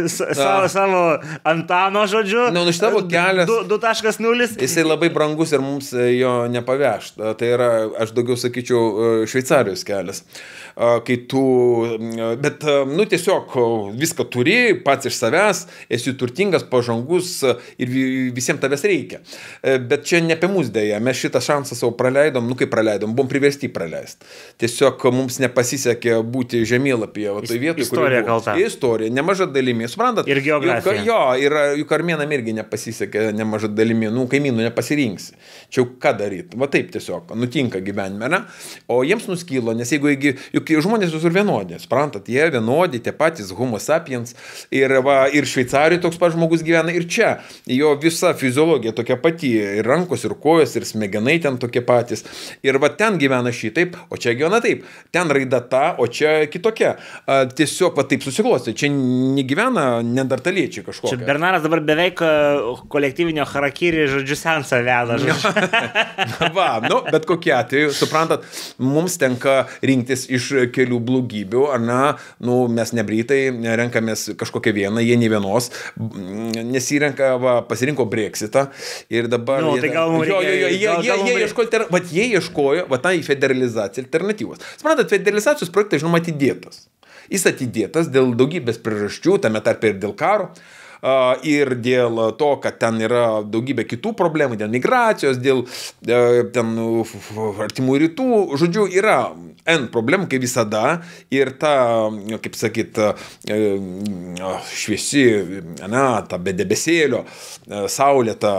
e savo, no. savo Antano žodžiu. Na, nu, nu, iš tavo e, kelias. 2.0. Jisai labai brangus ir mums jo nepaveš. Tai yra, aš daugiau sakyčiau, Šveicarijos kelias. Kai tu, bet, nu, tiesiog viską turi, pats iš savęs, esi turtingas, pažangus ir visiems tavęs reikia. Bet čia ne apie mus dėja, mes šitą šansą savo praleidom, nu kaip praleidom, buvom priversti praleisti. Tiesiog mums nepasisekė būti būti žemėlapyje, o tai vietoje. Istorija kalta. Istorija, nemaža dalimi, suprantat? Ir geografija. Juk, jo, ir, juk armėnam irgi nepasisekė nemaža dalimi, nu kaimynų nepasirinksi. Čia jau ką daryti, va taip tiesiog, nutinka gyvenime, ne? O jiems nuskylo, nes jeigu, juk žmonės visur vienodi, suprantat, jie vienodi, tie patys homo sapiens, ir, va, ir Šveicarijoje toks pat žmogus gyvena, ir čia. Jo visa fiziologija tokia pati, ir rankos, ir kojos, ir smegenai ten tokie patys. Ir va ten gyvena šitaip, o čia gyvena taip. Ten raida ta, o čia kitokia. Tiesiog va, taip susiklosti. Čia negyvena neandertaliečiai kažkokie. Čia Bernaras dabar beveik kolektyvinio harakiri žodžiu sensą veda. Na, (laughs) va, nu, bet kokie atveju, suprantat, mums tenka rinktis iš kelių blogybių, ar ne, nu, mes nebrytai renkamės kažkokią vieną, jie ne vienos, mm, nesirenka, va, pasirinko breksitą ir dabar... Nu, tai gal mums reikia... Jo, jo, jo, jie, jie, jie ieškojo, va, jie ieškojo, va, tai federalizacija alternatyvos. Suprantat, federalizacijos projektai, žinoma, atidėtas. Jis atidėtas dėl daugybės priežasčių, tame tarpe ir dėl karo, ir dėl to, kad ten yra daugybė kitų problemų, dėl migracijos, dėl e, ten artimų rytų, žodžiu, yra N problemų kaip visada ir ta, kaip sakyt, e, šviesi, na, ta be debesėlio, e, saulėta,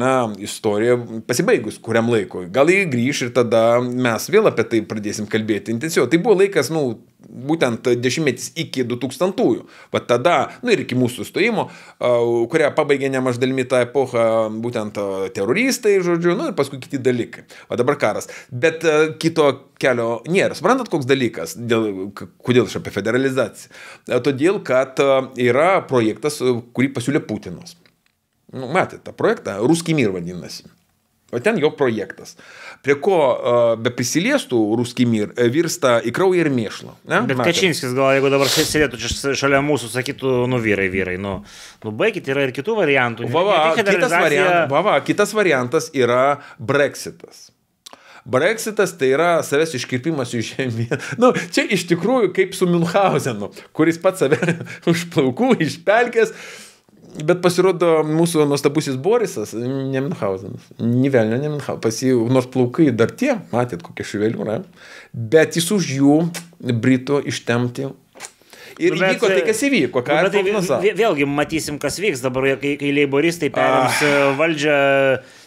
na, istorija pasibaigus kuriam laikui. Gal jį grįš ir tada mes vėl apie tai pradėsim kalbėti intensyviau. Tai buvo laikas, nu, būtent dešimtmetis iki 2000-ųjų. Bet tada, nu ir iki mūsų stojimo, kurią pabaigė nemaž dalimi tą epochą būtent teroristai, žodžiu, nu ir paskui kiti dalykai. O dabar karas. Bet kito kelio nėra. Suprantat, koks dalykas, dėl, kodėl aš apie federalizaciją? Todėl, kad yra projektas, kurį pasiūlė Putinas. Nu, matėte tą projektą, Ruskimir vadinasi. O ten jo projektas prie ko be prisiliestų ruskį mir, e, virsta į kraują ir mėšlą. Ne? Bet Matai. Kačinskis gal, jeigu dabar sėdėtų čia šalia mūsų, sakytų, nu vyrai, vyrai, nu, nu baikit, yra ir kitų variantų. Vava, ne, kitas, variant, vava kitas variantas yra Brexitas. Brexitas tai yra savęs iškirpimas iš žemės. (laughs) Nu, čia iš tikrųjų kaip su Münchhausenu, kuris pats save (laughs) už plaukų išpelkęs Bet pasirodo, mūsų nuostabusis Borisas, Nemenhausenas, Nivelnio Nemenhausenas, pas jį nors plaukai dar tie, matėt kokią šiveliūrą, bet jis už jų Brito ištemti Ir nu, bet, įvyko tai, kas įvyko. Nu, ką bet, tai, vėlgi matysim, kas vyks dabar, kai, kai leiboristai ah. perims ah. valdžią.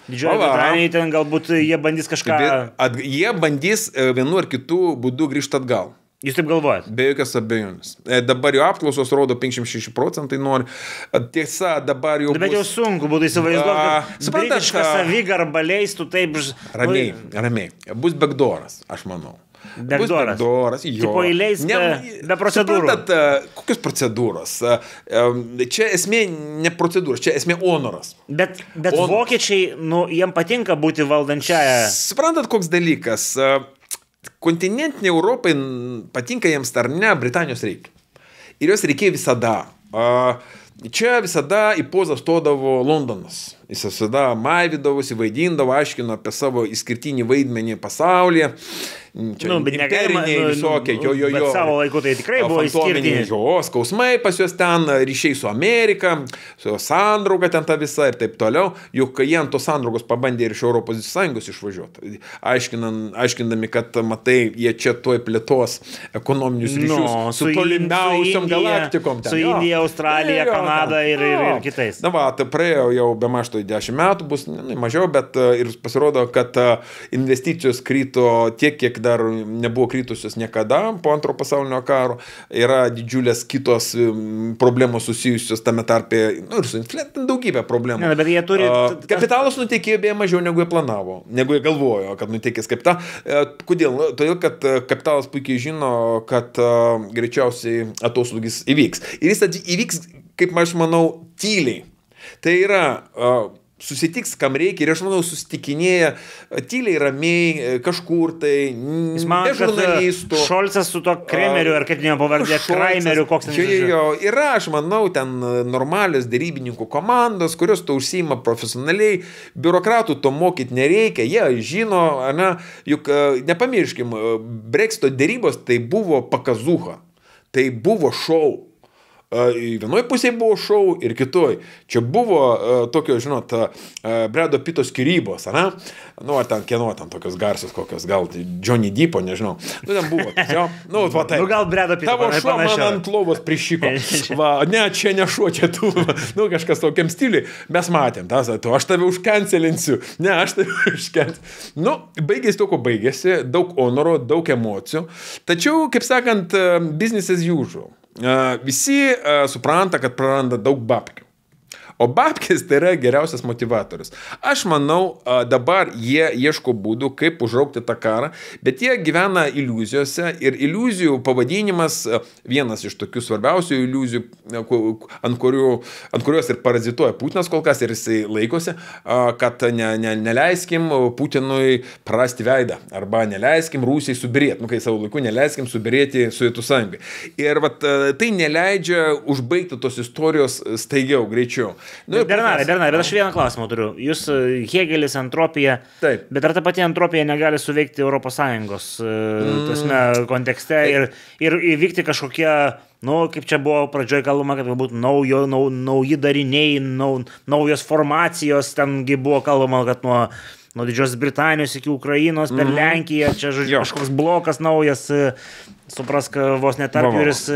Didžioji Britanija ten galbūt jie bandys kažką. Bet, at, jie bandys e, vienu ar kitu būdu grįžti atgal. Jūs taip galvojate? Be jokios abejonės. E, dabar jau apklausos rodo 56 procentai nori. E, tiesa, dabar jau... Nu, bet bus... jau sunku būtų įsivaizduoti. Suprantate, kad savigarba leistų taip... Ramiai, ramiai. Bus begdoras, aš manau. Begdoras. Begdoras, jo. Tipo įleis ne, be procedūrų. Suprantat, e, kokios procedūros? Čia esmė ne procedūros, čia esmė honoras. Bet, bet On... vokiečiai, nu, jiem patinka būti valdančiaja. Suprantat, koks dalykas? kontinentiniai Europai, patinka jiems ar ne, Britanijos reikia. Ir jos reikėjo visada. Čia visada į pozą stodavo Londonas. Jis visada maivydavosi, vaidindavo, aiškino apie savo išskirtinį vaidmenį pasaulyje. Čia nu, bet negaliniai nu, nu, visokie, jo, jo, jo. Savo laiku tai tikrai buvo išskirtiniai. Jo, skausmai pas juos ten, ryšiai su Amerika, su jo sandrauga ten ta visa ir taip toliau. Juk kai jie ant tos sandraugos pabandė ir iš Europos Sąjungos išvažiuoti, aiškindami, kad matai, jie čia tuoj plėtos ekonominius ryšius no, nu, su, su tolimiausiom galaktikom. Ten. Su Indija, Australija, Kanada ir, ir, ir kitais. Na, va, tai praėjo jau be maž investuoji 10 metų, bus ne, mažiau, bet e, ir pasirodo, kad e, investicijos kryto tiek, kiek dar nebuvo krytusios niekada po antro pasaulinio karo. Yra didžiulės kitos problemos susijusios tame tarpe, nu ir su infliacija daugybė problemų. Ja, bet jie turi... E, kapitalas nutekėjo beje mažiau negu jie planavo, negu jie galvojo, kad nutekės kapitalą. Kodėl? Nu, todėl, kad kapitalas puikiai žino, kad greičiausiai atoslūgis įvyks. Ir jis įvyks, kaip aš manau, tyliai. Tai yra susitiks, kam reikia ir aš manau, susitikinėja tyliai, ramiai, e, kažkur tai, be e, žurnalistų. Šolcas su to Kremeriu, ar kaip jo pavardė, Kremeriu, koks nors. Jo, jo, yra, aš manau, ten e, normalios dėrybininkų komandos, kurios to užsima profesionaliai, biurokratų to mokyti nereikia, jie žino, na, juk nepamirškim, Brexito dėrybos tai buvo pakazuha, tai buvo šau vienoje pusėje buvo šau ir kitoje. Čia buvo tokio, žinot, Bredo Pito skirybos, ar ne? Nu, ar ten kieno ten tokios garsus kokios, gal Johnny Deepo, nežinau. Nu, ten buvo. Jo, nu, va, tai. Nu, gal Bredo Pito. Tavo šuo man ant lovos prišyko. (laughs) Va, ne, čia ne šuo, čia tu. Nu, kažkas tokiam stiliui. Mes matėm, tas, tu, aš tave užkancelinsiu. Ne, aš tave (laughs) užkancelinsiu. Nu, baigėsi to, ko baigėsi. Daug onoro, daug emocijų. Tačiau, kaip sakant, business as usual visi supranta, kad praranda daug babkių. O babkės tai yra geriausias motivatorius. Aš manau, dabar jie ieško būdų, kaip užraukti tą karą, bet jie gyvena iliuzijose ir iliuzijų pavadinimas vienas iš tokių svarbiausių iliuzijų, ant, kurių, ant kurios ir parazituoja Putinas kol kas ir jisai laikosi, kad ne, ne, neleiskim Putinui prarasti veidą arba neleiskim Rusijai subirėti, nu kai savo laiku neleiskim subirėti Sovietų sąjungai. Ir vat, tai neleidžia užbaigti tos istorijos staigiau, greičiau. Nu, Bernarė, Bernarė, bet aš vieną klausimą turiu. Jūs e, Hegelis, entropija. Taip. Bet ar ta pati entropija negali suveikti ES e, mm. kontekste ir, ir įvykti kažkokie nu, kaip čia buvo pradžioje kalbama, kad galbūt naujo, nau, nauji dariniai, nau, naujos formacijos, tengi buvo kalbama, kad nuo, nuo Didžiosios Britanijos iki Ukrainos, per mm -hmm. Lenkiją, čia, žodžiu, kažkoks blokas naujas, e, suprask, vos netarp ir jis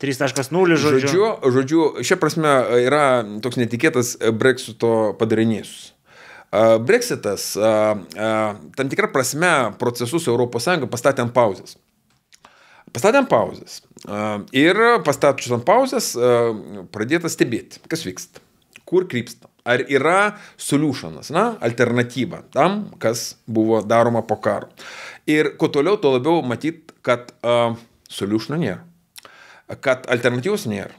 3.0 žodžiu. Žodžiu, žodžiu šia prasme e, yra toks netikėtas e, Brexito padarinys. E, Brexitas tam tikrą prasme procesus ES pastatė ant pauzės. Pastatė ant pauzės. Ir pastatčius ant pauzės pradėta stebėti, kas vyksta, kur krypsta. Ar yra solutionas, na, alternatyva tam, kas buvo daroma po karo. Ir kuo toliau, tuo labiau matyt, kad uh, solutiono nėra kad alternatyvos nėra.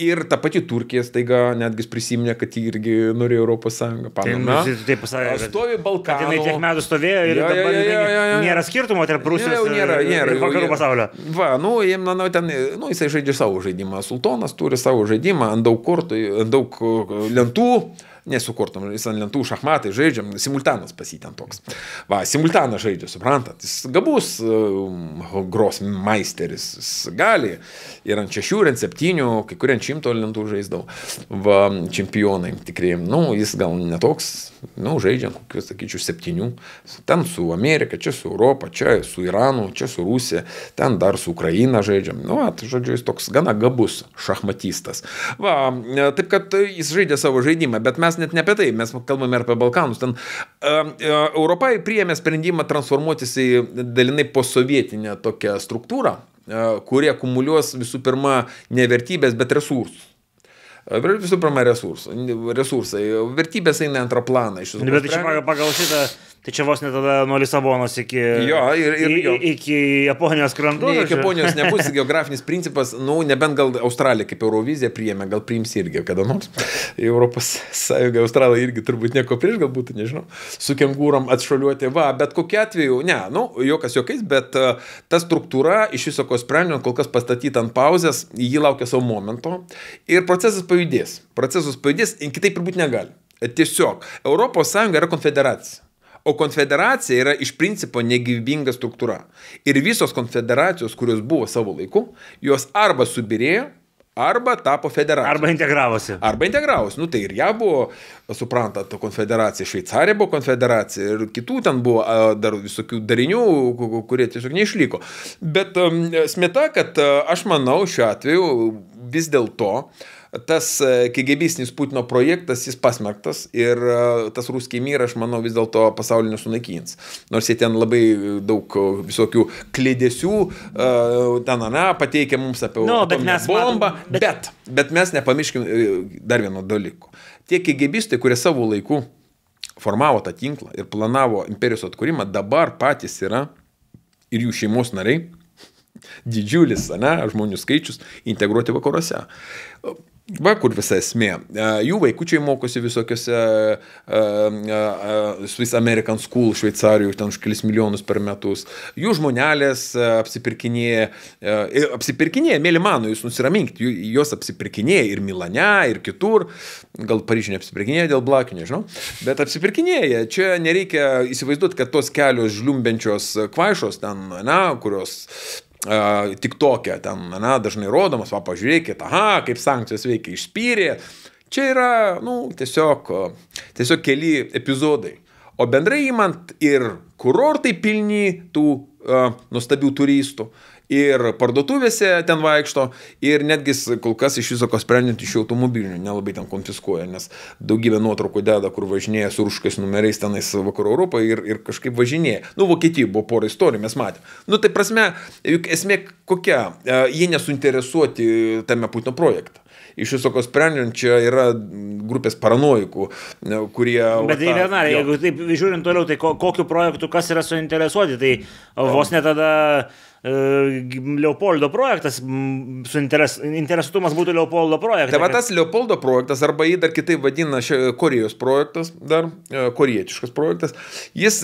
Ir ta pati Turkija staiga netgi prisiminė, kad ji irgi norėjo Europos Sąjungą. Panama. Tai, tai pasakė, stovi Balkanai. Jinai tiek metų stovėjo ir ja, dabar ja, ja, ja, ja. nėra skirtumo tarp Rusijos ja, nėra, nėra, ir vakarų pasaulio. Va, nu, jiem, na, nu, ten, nu, jisai žaidžia savo žaidimą. Sultonas turi savo žaidimą ant daug kortų, ant daug lentų nesukurtum, jis ant lentų šachmatai žaidžiam, simultanas pasitent toks. Va, simultaną žaidžia, suprantat, jis gabus uh, gros meisteris, jis gali ir ant šešių, ir ant septynių, kai kurie ant šimto lentų žaisdavo, va, čempionai tikrai, nu, jis gal netoks, nu, žaidžia, kokius, sakyčiau, septynių, ten su Amerika, čia su Europa, čia su Iranu, čia su Rusija, ten dar su Ukraina žaidžiam, nu, at, žodžiu, jis toks gana gabus šachmatistas. Va, e, taip kad jis žaidė savo žaidimą, bet mes mes net ne apie tai, mes kalbame ir apie Balkanus. Ten e, Europa priėmė sprendimą transformuotis į dalinai posovietinę tokią struktūrą, e, kurie kumuliuos visų pirma ne vertybės, bet resursus. Visų pirma, resursai. resursai. Vertybės eina antrą planą. Nu, bet tai čia pagal, pagal šitą Tai čia vos net tada nuo Lisabonos iki, jo, ir, ir, jo. iki Japonijos krantų. Ne, nu, iki Japonijos nebus (laughs) geografinis principas, nu, nebent gal Australija kaip Eurovizija priėmė, gal priims irgi kada nors. (laughs) Europos Sąjunga, Australai irgi turbūt nieko prieš, galbūt, nežinau, su kengūrom atšaliuoti. Va, bet kokiu atveju, ne, nu, jokas jokais, bet e, ta struktūra iš viso ko sprendžiant kol kas pastatyta ant pauzės, jį laukia savo momento. Ir procesas pajudės. Procesas pajudės, kitaip turbūt negali. E, tiesiog, ES yra konfederacija. O konfederacija yra iš principo negyvybinga struktūra. Ir visos konfederacijos, kurios buvo savo laiku, jos arba subirėjo, Arba tapo federacija. Arba integravosi. Arba integravosi. Nu tai ir ją buvo, suprantat, konfederacija, Šveicarija buvo konfederacija ir kitų ten buvo dar visokių darinių, kurie tiesiog neišliko. Bet um, smeta, kad aš manau šiuo atveju vis dėlto uh, tas e, kegebistinis Putino projektas, jis pasmerktas ir e, tas ruskiai myr, aš manau, vis dėlto pasaulį nesunaikins. Nors jie ten labai daug visokių klėdėsių, e, ten, na, pateikia mums apie no, bet bombą, matom, bet... Bet, bet mes nepamirškim dar vieno dalyko. Tie kegebistai, kurie savo laiku formavo tą tinklą ir planavo imperijos atkūrimą, dabar patys yra ir jų šeimos nariai. Didžiulis, ne, žmonių skaičius integruoti vakaruose. Va kur visa esmė. E, jų vaikučiai mokosi visokiose uh, uh, Swiss American School Šveicarijoje, ten už kelis milijonus per metus. Jų žmonelės apsipirkinėja, uh, apsipirkinėja, mėly mano, jūs nusiraminkit, jos apsipirkinėja ir Milane, ir kitur, gal Paryžiuje apsipirkinėja dėl blakių, nežinau, bet apsipirkinėja. Čia nereikia įsivaizduoti, kad tos kelios žliumbenčios kvaišos ten, na, kurios tik tokia, ten, na, dažnai rodomas, va, pažiūrėkit, aha, kaip sankcijos veikia, išspyrė. Čia yra, nu, tiesiog, tiesiog keli epizodai. O bendrai įmant ir kurortai pilni tų uh, nuostabių turistų, uh, ir parduotuvėse ten vaikšto, ir netgi kol kas iš viso ko sprendžiant iš automobilių nelabai ten konfiskuoja, nes daugybė nuotraukų deda, kur važinėja su ruškais numeriais tenais vakarų Europoje ir, ir kažkaip važinėja. Nu, Vokietijoje buvo pora istorijų, mes matėme. Nu, tai prasme, juk esmė kokia, e, jie nesuinteresuoti tame Putino projekte iš viso ko sprendžiant, čia yra grupės paranojikų, e, kurie... Bet tai viena, jo. jeigu taip žiūrint toliau, tai ko, kokiu projektu kas yra suinteresuoti, tai vos ne tada... E, Leopoldo projektas, interes, interesuotumas būtų Leopoldo projektas. Tai va tas Leopoldo projektas, arba jį dar kitaip vadina šia, Korejos projektas, dar e, koriečiškas projektas, jis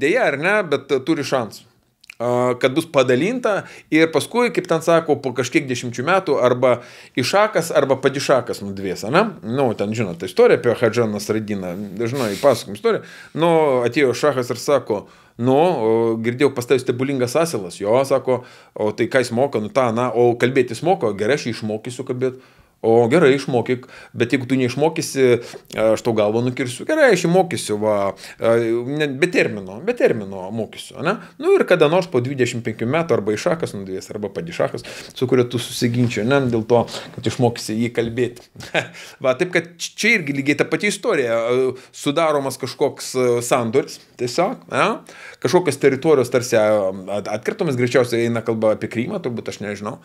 dėja ar ne, bet turi šansų kad bus padalinta ir paskui, kaip ten sako, po kažkiek dešimčių metų arba išakas, arba padišakas nudvės, ne? Nu, ten žinot, ta istorija apie Hadžaną Sradiną, dažnai pasakom istoriją. Nu, atėjo šakas ir sako, uh, nu, girdėjau pas tai stebulingas asilas, jo, sako, o tai ką jis moka, nu tą, na, o kalbėtis moko, gerai, aš jį išmokysiu kalbėti. O gerai, išmokyk, bet jeigu tu neišmokysi, aš tau galvą nukirsiu. Gerai, aš įmokysiu, va, e, be termino, be termino mokysiu, ne? Nu ir kada nors po 25 metų arba išakas nudvės, arba padišakas, su kuriuo tu susiginčiai, ne, dėl to, kad išmokysi jį kalbėti. (laughs) va, taip, kad čia irgi lygiai ta pati istorija. E, sudaromas kažkoks e, sandoris, tiesiog, ne? Kažkokios teritorijos tarsi atkertomis, greičiausiai eina kalba apie Krymą, turbūt aš nežinau.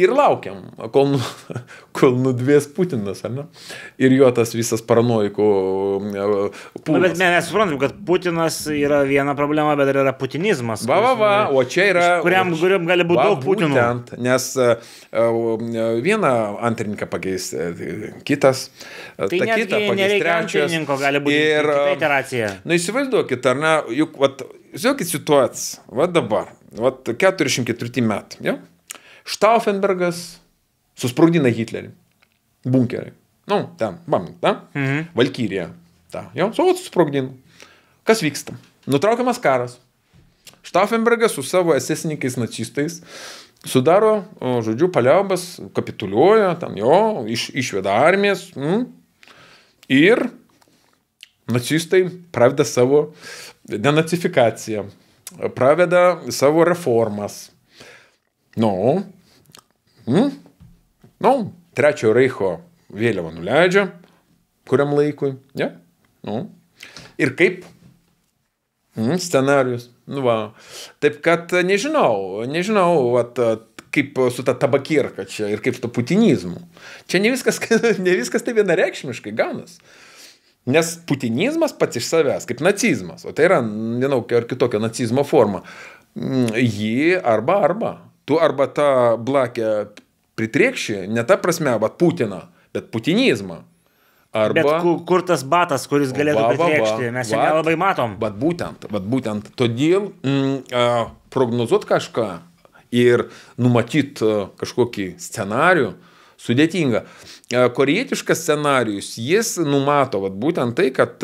Ir laukiam, kol, nu, (laughs) kol nudvės Putinas, ar ne? Ir jo tas visas paranojikų mm, e, pūlis. Na, bet mes nesuprantam, kad Putinas yra viena problema, bet yra putinizmas. Va, va, va, mm, o čia yra... Kuriam, kuriam gali būti va, daug Putinų. Būtent, nes e, e, vieną antrininką pakeis kitas, tai ta kita pakeis trečias. Gali būti ir... Iteracija. Na, nu, įsivaizduokit, ar ne, juk, vat, žiūrėkit situaciją, va dabar, va 44 metai, ja? Štaufenbergas susprogdina Hitlerį bunkeriai. Nu, ten, bam, ta. Mhm. Valkyrija. Ta. Jo, savo susprogdino. Kas vyksta? Nutraukiamas karas. Štauffenbergas su savo esesininkais nacistais sudaro, žodžiu, paliaubas, kapituliuoja, ten jo, iš, išveda armijas. Mm, ir nacistai praveda savo denacifikaciją, praveda savo reformas. Nu, no. mm, nu, no. Trečiojo Reicho vėliavą nuleidžia kuriam laikui. Ja? Nu. Ir kaip? Mm, scenarius. Nu va. Taip kad e, nežinau, nežinau, vat, e, kaip su ta tabakirka čia ir kaip su putinizmu. Čia ne viskas, (laughs) ne viskas tai vienareikšmiškai gaunas. Nes putinizmas pats iš savęs, kaip nacizmas, o tai yra vienokia ar kitokia nacizmo forma, mm, jį arba arba. Tu arba tą blakę pritriekšį, ne ta prasme, bet Putiną, bet putinizmą. Arba, bet kur, kur tas batas, kuris galėtų pritriekšti, mes jo nelabai matom. Bet būtent, bet būtent, todėl mm, uh, prognozuot kažką ir numatyti uh, kažkokį scenarių, sudėtinga. Korejietiškas scenarius, jis numato vat, būtent tai, kad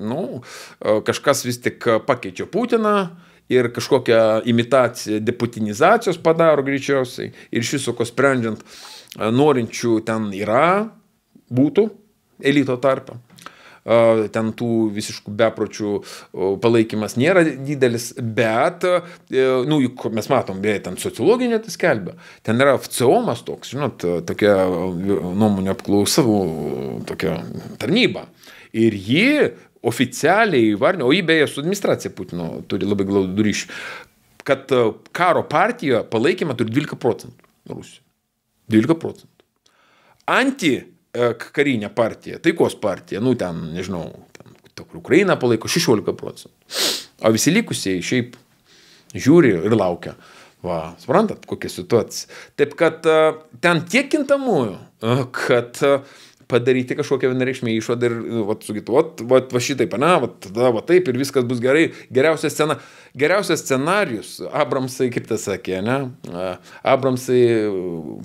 nu, kažkas vis tik pakeičia Putiną, ir kažkokią imitaciją deputinizacijos padaro greičiausiai. Ir iš viso, ko sprendžiant, norinčių ten yra, būtų elito tarpe. Ten tų visiškų bepročių palaikymas nėra didelis, bet, e, nu, juk mes matom, beje, ten sociologinė tai skelbia. Ten yra FCOMAS toks, žinot, tokia nuomonė apklausa, tokia tarnyba. Ir ji oficialiai Varnio, o jį beje su administracija Putino turi labai glaudų ryšį, kad e, karo partija palaikymą turi 12 procentų Rusijų. 12 procentų. Anti e, karinė partija, taikos partija, nu ten, nežinau, ten, kur Ukraina palaiko 16 procentų. O visi likusieji šiaip žiūri ir laukia. Va, suprantat, kokia situacija. Taip kad e, ten tiek kintamųjų, kad padaryti kažkokią vienareikšmę išvadą ir, nu, vat, sakyt, vat, vat, va šitai pana, vat, tada, va taip ir viskas bus gerai. Geriausias, scena, geriausias scenarius, Abramsai, kaip tas sakė, ne? Abramsai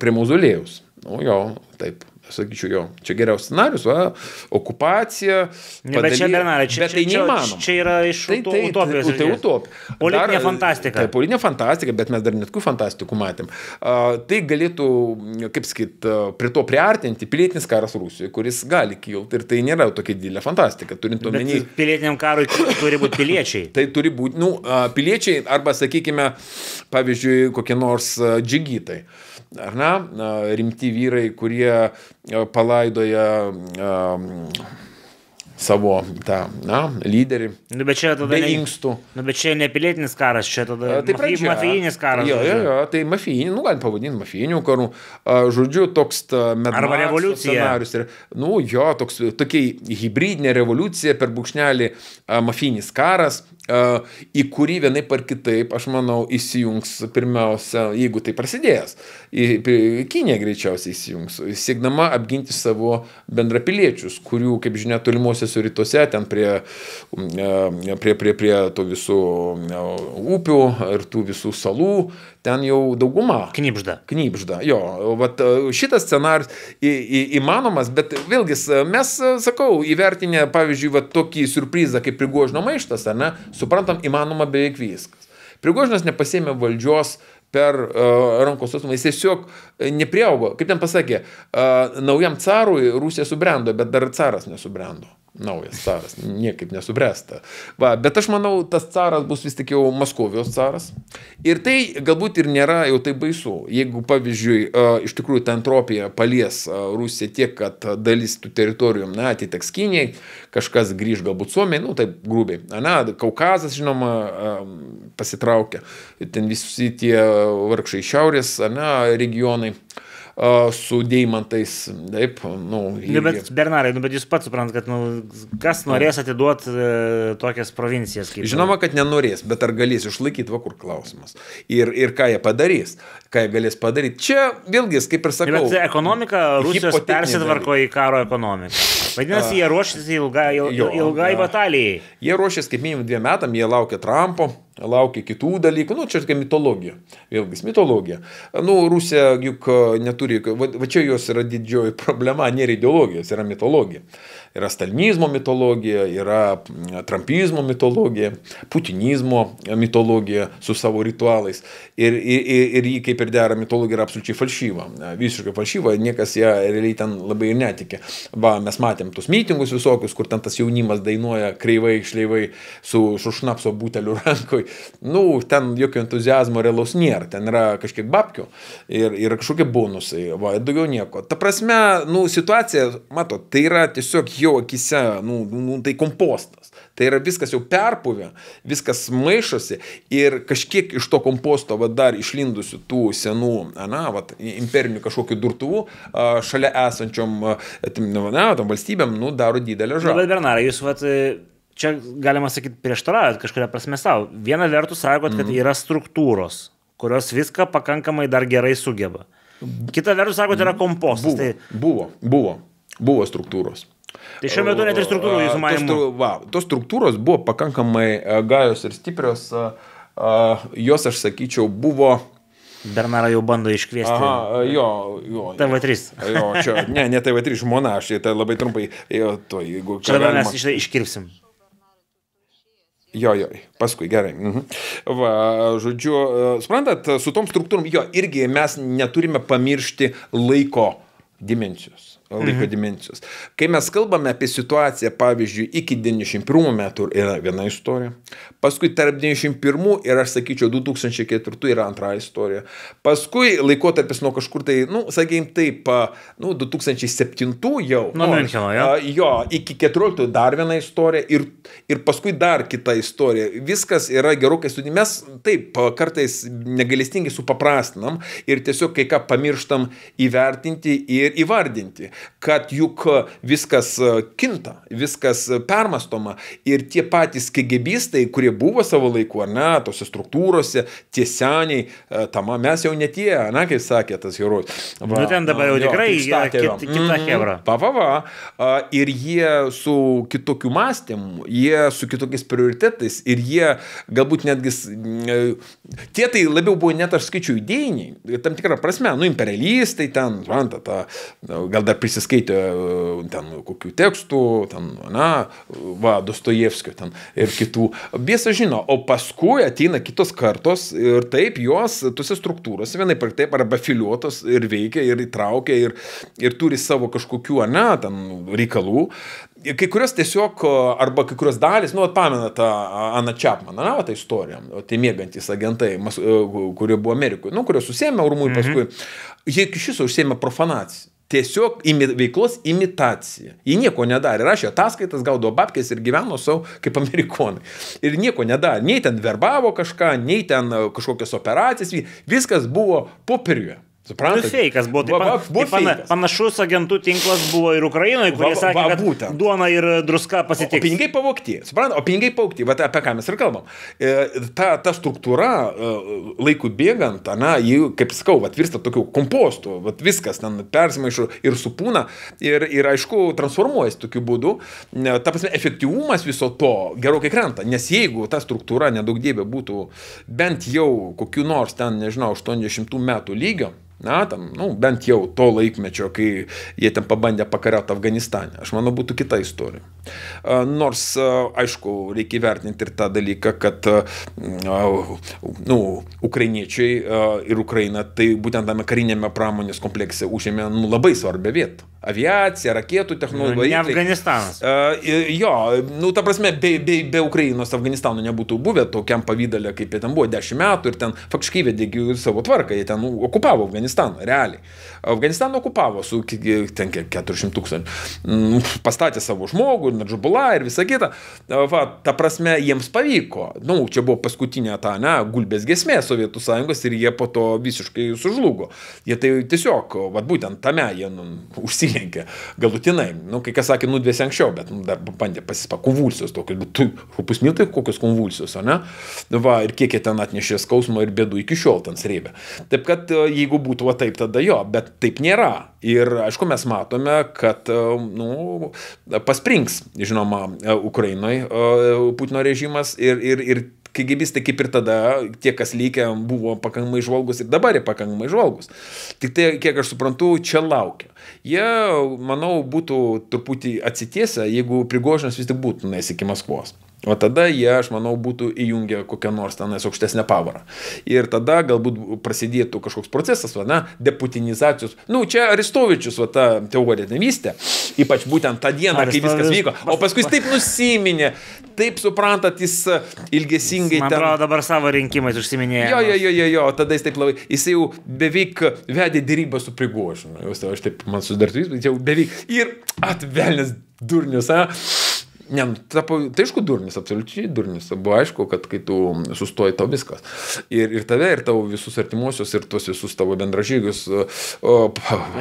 prie mauzolėjus. O nu, jo, taip sakyčiau, jo, čia geriausias scenarius, va, okupacija. Ne, padaly... bet čia, Bernarė, čia, bet tai čia, neįmanoma. Čia yra iš tai, tai, utopijos. Tai, tai utopija. Politinė dar, fantastika. Tai politinė fantastika, bet mes dar net kokių fantastikų matėm. Uh, tai galėtų, kaip sakyt, uh, prie to priartinti pilietinis karas Rusijoje, kuris gali kilti ir tai nėra tokia didelė fantastika, turint omeny. Pilietiniam karui turi būti piliečiai. tai turi būti, nu, uh, piliečiai arba, sakykime, pavyzdžiui, kokie nors džigitai. Ar ne, rimti vyrai, kurie palaidoja savo tą, na, lyderį. Nu, bet čia tada... Ne inkstų. Nu, bet čia ne pilietinis karas, čia tada... Tai pradžia. Mafijinis karas. Jo, jo, jo, tai mafijinis, nu, galim pavadinti mafijinių karų. Žodžiu, toks medalio. Arba revoliucija. Scenarius. Ir, nu, jo, toks, tokia hybridinė revoliucija per bukšnelį mafijinis karas, E, į kurį vienai par kitaip, aš manau, įsijungs pirmiausia, jeigu tai prasidėjęs, Kinė greičiausiai įsijungs, siekdama apginti savo bendrapiliečius, kurių, kaip žinia, tolimuosiuose rytuose, ten prie, e, prie, prie, prie to visų e, upių ir tų visų salų, ten jau dauguma. Knybžda. Knybžda, jo. Vat e, šitas scenarius į, į, įmanomas, bet vėlgi mes, e, sakau, įvertinę, pavyzdžiui, vat, tokį surprizą kaip prigožino maištas, ar ne, suprantam, įmanoma beveik viskas. Prigožinas nepasėmė valdžios per uh, rankos sustumą, jis tiesiog nepriaugo, kaip ten pasakė, uh, naujam carui Rusija subrendo, bet dar caras nesubrendo naujas caras, niekaip nesubręsta. Va, bet aš manau, tas caras bus vis tik jau Maskovijos caras. Ir tai galbūt ir nėra jau taip baisu. Jeigu, pavyzdžiui, iš tikrųjų ta entropija palies Rusiją tiek, kad dalis tų teritorijų, na, atiteks Kinijai, kažkas grįž galbūt Suomijai, nu, taip grubiai. Na, Kaukazas, žinoma, pasitraukia. Ten visi tie vargšai šiaurės, na, regionai su deimantais. Taip, nu. nu ir... Ja, bet Bernarai, nu, bet jūs pats suprantat, kad nu, kas norės atiduoti e, tokias provincijas kaip. Žinoma, kad nenorės, bet ar galės išlaikyti, va kur klausimas. Ir, ir ką jie padarys ką jie galės padaryti. Čia vėlgi, kaip ir sakau. Bet ekonomika Rusijos persitvarko į karo ekonomiką. Vadinasi, jie ruošiasi ilgai, ilgai, ilgai batalijai. Jie ruošiasi, kaip minimum, dviem metam, jie laukia Trumpo, laukia kitų dalykų, nu, čia tokia mitologija, vėlgi, mitologija. Nu, Rusija juk e, neturi, va, va čia jos yra didžioji problema, nėra ideologijos, yra mitologija yra stalinizmo mitologija, yra mm, trumpizmo mitologija, putinizmo mitologija su savo ritualais. Ir, ir, ir jį kaip ir dera mitologija yra absoliučiai falšyva, visiškai falšyva, niekas ją realiai ten labai ir netikė. Va, mes matėm tus mitingus visokius, kur ten tas jaunimas dainuoja kreivai, šleivai su šušnapso buteliu rankoj. Nu, ten jokio entuzijazmo realaus nėra, ten yra kažkiek babkių ir, ir kažkokie bonusai, va, ir daugiau nieko. Ta prasme, nu, situacija, matot, tai yra tiesiog jo akise, nu, nu, nu, tai kompostas. Tai yra viskas jau perpuvę, viskas maišosi ir kažkiek iš to komposto va, dar išlindusių tų senų, na, va, imperinių kažkokių durtuvų šalia esančiom, na, tam nu, valstybėm, nu, daro didelę žalą. Nu, bet Bernarai, jūs vat, e, čia galima sakyti prieštaraujat kažkuria prasme savo. Viena vertus sakot, kad mm -hmm. yra struktūros, kurios viską pakankamai dar gerai sugeba. Kita vertus sakot, yra kompostas. Buvo, tai... buvo, buvo, buvo struktūros. Tai šiuo metu net ir struktūrų jūsų manimo. Tos, va, tos struktūros buvo pakankamai gajos ir stiprios. Jos, aš sakyčiau, buvo Bernarą jau bando iškviesti. Aha, jo, jo. TV3. Jo, čia, ne, ne TV3, žmona, aš tai labai trumpai. Jo, to, jeigu, čia dabar galima... mes iš, tai iškirpsim. Jo, jo, paskui gerai. Mhm. Va, žodžiu, suprantat, su tom struktūrom, jo, irgi mes neturime pamiršti laiko dimensijos laiko mhm. dimensijos. Kai mes kalbame apie situaciją, pavyzdžiui, iki 91 metų yra viena istorija, paskui tarp 91 ir aš sakyčiau 2004 yra antra istorija, paskui laikotarpis nuo kažkur tai, nu, sakėjim taip, nu, 2007 jau. Nuo Müncheno, jo. Jo, iki 14 dar viena istorija ir, ir paskui dar kita istorija. Viskas yra gerokai sudėtinga. Mes taip kartais negalestingai supaprastinam ir tiesiog kai ką pamirštam įvertinti ir įvardinti kad juk e, viskas e, kinta, viskas e, permastoma ir tie patys kegebistai, kurie buvo savo laiku, ar ne, tose struktūrose, tieseniai, tama, mes jau netie, na, kaip sakė tas herojus. Na, nu, ten dabar jau tikrai jo, kit, kita mhm. hebra. Mm, Pavava. Ir jie su kitokiu mąstymu, jie su kitokiais prioritetais ir jie galbūt netgi, tie tai labiau buvo net aš skaičiu idėjiniai, tam tikrą prasme, nu, imperialistai ten, žinot, gal dar prisimenu, prisiskaitė e, ten kokių tekstų, ten, na, va, Dostojevskio ten ir kitų. Biesa žino, o paskui ateina kitos kartos ir taip jos tose struktūrose vienai par taip arba filiuotos ir veikia ir įtraukia ir, ir turi savo kažkokių, ne, ten reikalų. Kai kurios tiesiog, e, arba kai kurios dalys, nu, pamenat tą Aną Čiapmaną, na, tą istoriją, o tie mėgantis agentai, e, kurie buvo Amerikoje, nu, kurie susėmė urmui mhm. paskui, mm -hmm. jie iš viso užsėmė profanaciją tiesiog imi, veiklos imitacija. Ji nieko nedarė, rašė ataskaitas, gaudavo babkės ir gyveno savo kaip amerikonai. Ir nieko nedarė, nei ten verbavo kažką, nei ten e, kažkokias operacijas, viskas buvo popieriuje. Suprantate? Nu, feikas buvo. Tai, pan, va, va, tai pana, panašus agentų tinklas buvo ir Ukrainoje, kurie va, va, sakė, va, kad būtent. duona ir e, druska pasitiks. O, o pinigai pavokti, suprantate, o pinigai pavokti, bet apie ką mes ir kalbam. E, ta, ta struktūra e, laikui bėgant, na, ji, kaip sakau, atvirsta tokiu kompostu, vat, viskas ten persimaišo ir supūna ir, ir aišku, transformuojasi tokiu būdu. E, ta prasme, efektyvumas viso to gerokai krenta, nes jeigu ta struktūra nedaug dievė būtų bent jau kokiu nors ten, nežinau, 80 metų lygio, Na, tam, nu, bent jau to laikmečio, kai jie ten pabandė pakariauti Afganistane. Aš manau, būtų kita istorija. Nors, aišku, reikia vertinti ir tą dalyką, kad nu, ukrainiečiai ir Ukraina, tai būtent tame karinėme pramonės komplekse užėmė nu, labai svarbę vietą aviacija, raketų technologija. Nu, ne tai, Afganistanas. Uh, jo, nu, ta prasme, be, be, be Ukrainos Afganistano nebūtų buvę tokiam pavydalė, kaip jie ten buvo 10 metų ir ten faktiškai vedė savo tvarką, jie ten nu, okupavo Afganistaną, realiai. Afganistaną okupavo su ten 400 tūkstančių, pastatė savo žmogų, Nadžubulą ir visą kitą. Va, ta prasme, jiems pavyko. Nu, čia buvo paskutinė ta, ne, gulbės gesmė Sovietų Sąjungos ir jie po to visiškai sužlugo. Jie tai tiesiog, va, būtent tame jie nu, užsilenkė galutinai. Nu, kai kas sakė, nu, dviesi anksčiau, bet nu, dar bandė pasispa konvulsijos tokios, bet tu, rūpus miltai, kokios konvulsijos, ne? Va, ir kiek jie ten atnešė skausmo ir bėdų iki šiol ten sreibė. Taip kad jeigu būtų va, taip, tada jo, bet bet taip nėra. Ir aišku, mes matome, kad e, nu, pasprings, žinoma, e, Ukrainoje Putino režimas ir, ir, ir kagybistai kaip ir tada, tie, kas lygia, buvo pakankamai žvalgus ir dabar jie pakankamai žvalgus. Tik tai, kiek aš suprantu, čia laukia. Jie, manau, būtų truputį atsitiesę, jeigu prigožinas vis tik būtų nesikimas kuos. O tada jie, aš manau, būtų įjungę kokią nors tenais aukštesnę pavarą. Ir tada galbūt prasidėtų kažkoks procesas, va, na, deputinizacijos. Na, nu, čia Aristovičius, va, ta teorija nevystė, ypač būtent tą dieną, Aristovič... kai viskas vyko. O paskui jis taip nusiminė, taip suprantat, jis e, ilgesingai... Man atrodo, ten... dabar savo rinkimais užsiminėjo. Jo, jo, jo, jo, jo, tada jis taip labai, jis jau beveik vedė dėrybą su prigožinu. Aš taip, man susidartys, bet jau beveik. Ir atvelnės durnius, a. Ne, nu, tapo, tai aišku, durnis, absoliučiai durnis. Buvo aišku, kad kai tu sustoji, tau viskas. Ir, ir tave, ir tavo visus artimuosius, ir tuos visus tavo bendražygius. O,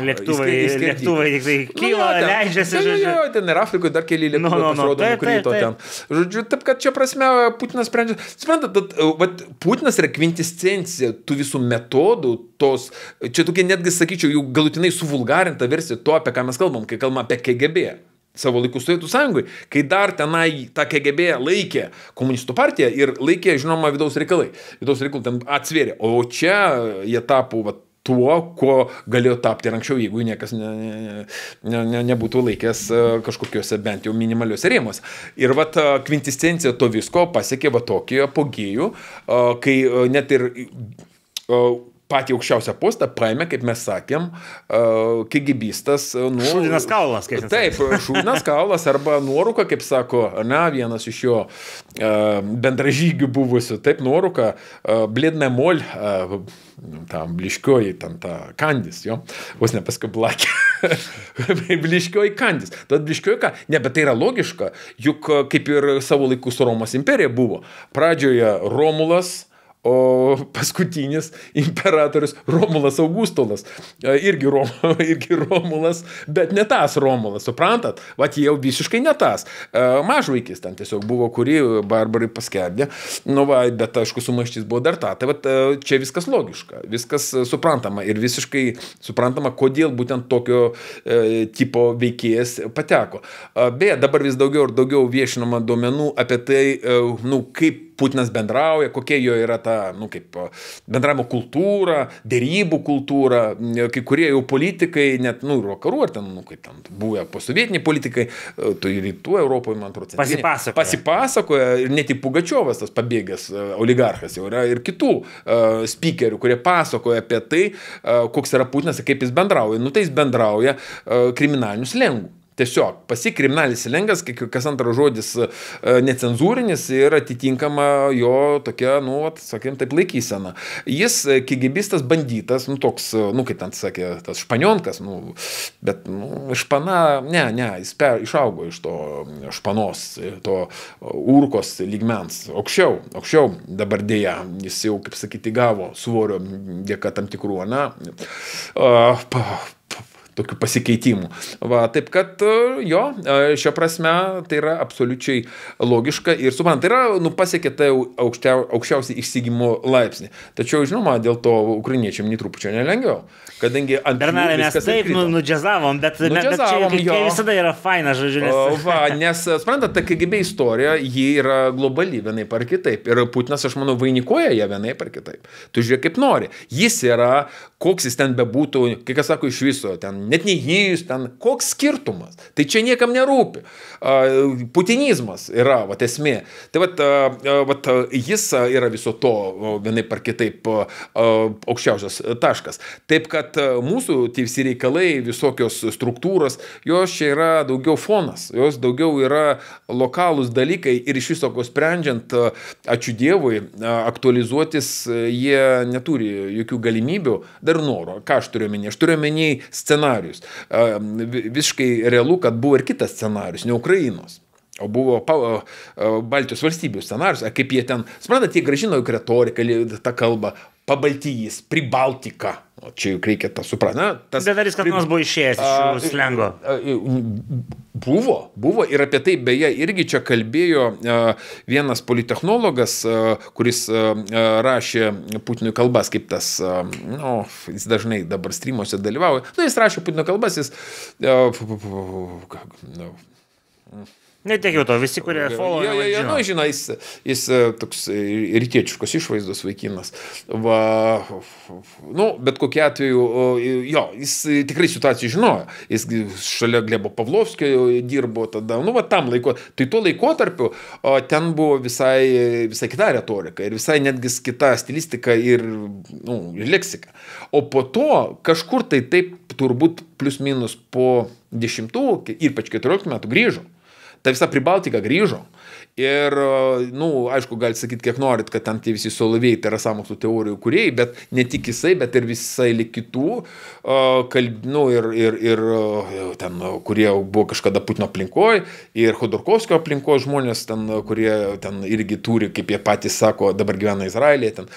lėktuvai, įskir, lėktuvai tik tai nu, kyla, nu, no, leidžiasi. Tai, jo, ten ir Afrikoje dar keli lėktuvai, nu, no, nu, no, nu, pasirodo, krito ten. Žodžiu, taip, kad čia prasme Putinas sprendžia. Suprantat, e, Putinas yra kvintiscencija tų visų metodų, tos, čia tokia netgi, sakyčiau, jau galutinai suvulgarinta versija to, apie ką mes kalbam, kai kalbam apie KGB savo laikų Sovietų sąjungai, kai dar tenai tą KGB laikė komunistų partiją ir laikė, žinoma, vidaus reikalai. Vidaus reikalai ten atsvėrė. O čia jie tapo va, tuo, kuo galėjo tapti ir anksčiau, jeigu niekas ne, ne, ne, ne, nebūtų laikęs e, kažkokiuose bent jau minimaliuose rėmuose. Ir vat e, kvintiscencija to visko pasiekė va tokį apogėjų, e, kai net ir patį aukščiausią postą paėmė, kaip mes sakėm, e, kegibistas. E, nu, šūdinas Kaulas, kaip sakėm. Taip, Šūdinas Kaulas arba Nuoruka, kaip sako, na, vienas iš jo e, bendražygių buvusių. Taip, Nuoruka, Blėdne Mol, tam bliškioji, tam ta kandis, jo, vos nepaskui blakė. (laughs) bliškioji kandis. Tad bliškioji ką? Ne, bet tai yra logiška, juk kaip ir savo laikus Romos imperija buvo. Pradžioje Romulas, O paskutinis imperatorius Romulas Augustulas. E, irgi, Rom, (laughs) irgi Romulas, bet ne tas Romulas, suprantat? Vat jau visiškai ne tas. E, mažvaikis ten tiesiog buvo, kurį barbarai paskerdė. Nu, va, bet aišku, sumaištis buvo dar ta. Tai vat, e, čia viskas logiška, viskas suprantama ir visiškai suprantama, kodėl būtent tokio e, tipo veikėjas pateko. Beje, dabar vis daugiau ir daugiau viešinama duomenų apie tai, e, nu, kaip Putinas bendrauja, kokia jo yra ta, nu, kaip bendravimo kultūra, dėrybų kultūra, kai kurie jau politikai, net, nu, ir vakarų, ar ten, nu, kaip ten buvę posovietiniai politikai, e, tai rytų Europoje, man atrodo, pasipasakoja. Pasipasakoja ir net į Pugačiovas tas pabėgęs e, oligarchas jau yra ir kitų uh, e, speakerių, kurie pasakoja apie tai, uh, koks yra Putinas ir kaip jis bendrauja. Nu, tai jis bendrauja uh, kriminalinius lengvus. Tiesiog pasikriminalis lengas, kas antras žodis e, necenzūrinis ir atitinkama jo tokia, nu, at, sakėm, taip laikysena. Jis e, kigibistas, bandytas, nu, toks, e, nu, kaip ten sakė, tas španionkas, nu, bet, nu, špana, ne, ne, jis per, išaugo iš to španos, to urkos lygmens, aukščiau, aukščiau dabar dėja, jis jau, kaip sakyti, gavo svorio dėka tam tikrų, na, tokių pasikeitimų. Va, taip kad e, jo, e, šio prasme tai yra absoliučiai logiška ir suprant, tai yra, nu, pasiekė tai aukštia, aukščiausią išsigimo laipsnį. Tačiau, žinoma, dėl to ukrainiečiam netrupučio nelengviau, kadangi ant... Bernarai, mes taip nu, nudžiazavom, bet, nudžiazavom, bet čia, kai, kai visada yra faina, žodžiu. Nes... Va, nes, suprantat, ta KGB istorija, ji yra globali vienai par kitaip. Ir Putinas, aš manau, vainikuoja ją vienai par kitaip. Tu žiūrėk kaip nori. Jis yra, koks jis ten bebūtų, kai kas sako iš viso, ten net ne jis, ten koks skirtumas. Tai čia niekam nerūpi. Putinizmas yra, va, esmė. Tai va, va, jis yra viso to vienai par kitaip aukščiausias taškas. Taip kad mūsų teisi reikalai, visokios struktūros, jos čia yra daugiau fonas, jos daugiau yra lokalūs dalykai ir iš viso ko sprendžiant, ačiū Dievui, aktualizuotis jie neturi jokių galimybių, dar noro. Ką aš turiu menį? Aš turiu menį scenarijų scenarius. Visiškai realu, kad buvo ir kitas scenarius, ne Ukrainos. O buvo Baltijos valstybių scenarius, kaip jie ten, suprantate, jie gražino juk retoriką, tą kalbą, pabaltyjis, pribaltika O čia juk reikia tą suprasti. Na, tas... Bet ar jis kad nors buvo išėjęs iš slengo? Buvo, buvo ir apie tai beje irgi čia kalbėjo vienas politechnologas, kuris rašė Putinui kalbas, kaip tas, nu, jis dažnai dabar streamuose dalyvauja. Na, nu, jis rašė Putinui kalbas, jis... Uh, Netiek jau to, visi, kurie follow. Jie, jie, jie, nu, žinai, jis, jis e, toks e, rytiečiškos išvaizdos vaikinas. Va, nu, bet kokiu atveju, jo, jis tikrai situaciją žinojo. Jis šalia Glebo Pavlovskio dirbo tada, nu, va, tam laiko. Tai tuo laikotarpiu o, ten buvo visai, visai kita retorika ir visai netgi kita stilistika ir, nu, ir leksika. O po to kažkur tai taip turbūt plus minus po dešimtų, ypač keturioliktų metų grįžo ta visa Pribaltika grįžo Ir, na, nu, aišku, galite sakyti, kiek norit, kad ten tie visi solovėjai tai yra sąmokslo teorijų kuriejai, bet ne tik jisai, bet ir visai lik kitų, kalbinų nu, ir, ir, ir ten, kurie buvo kažkada Putino aplinkoje, ir Khodorkovskio aplinkoje žmonės, ten, kurie ten irgi turi, kaip jie patys sako, dabar gyvena Izraelėje, ten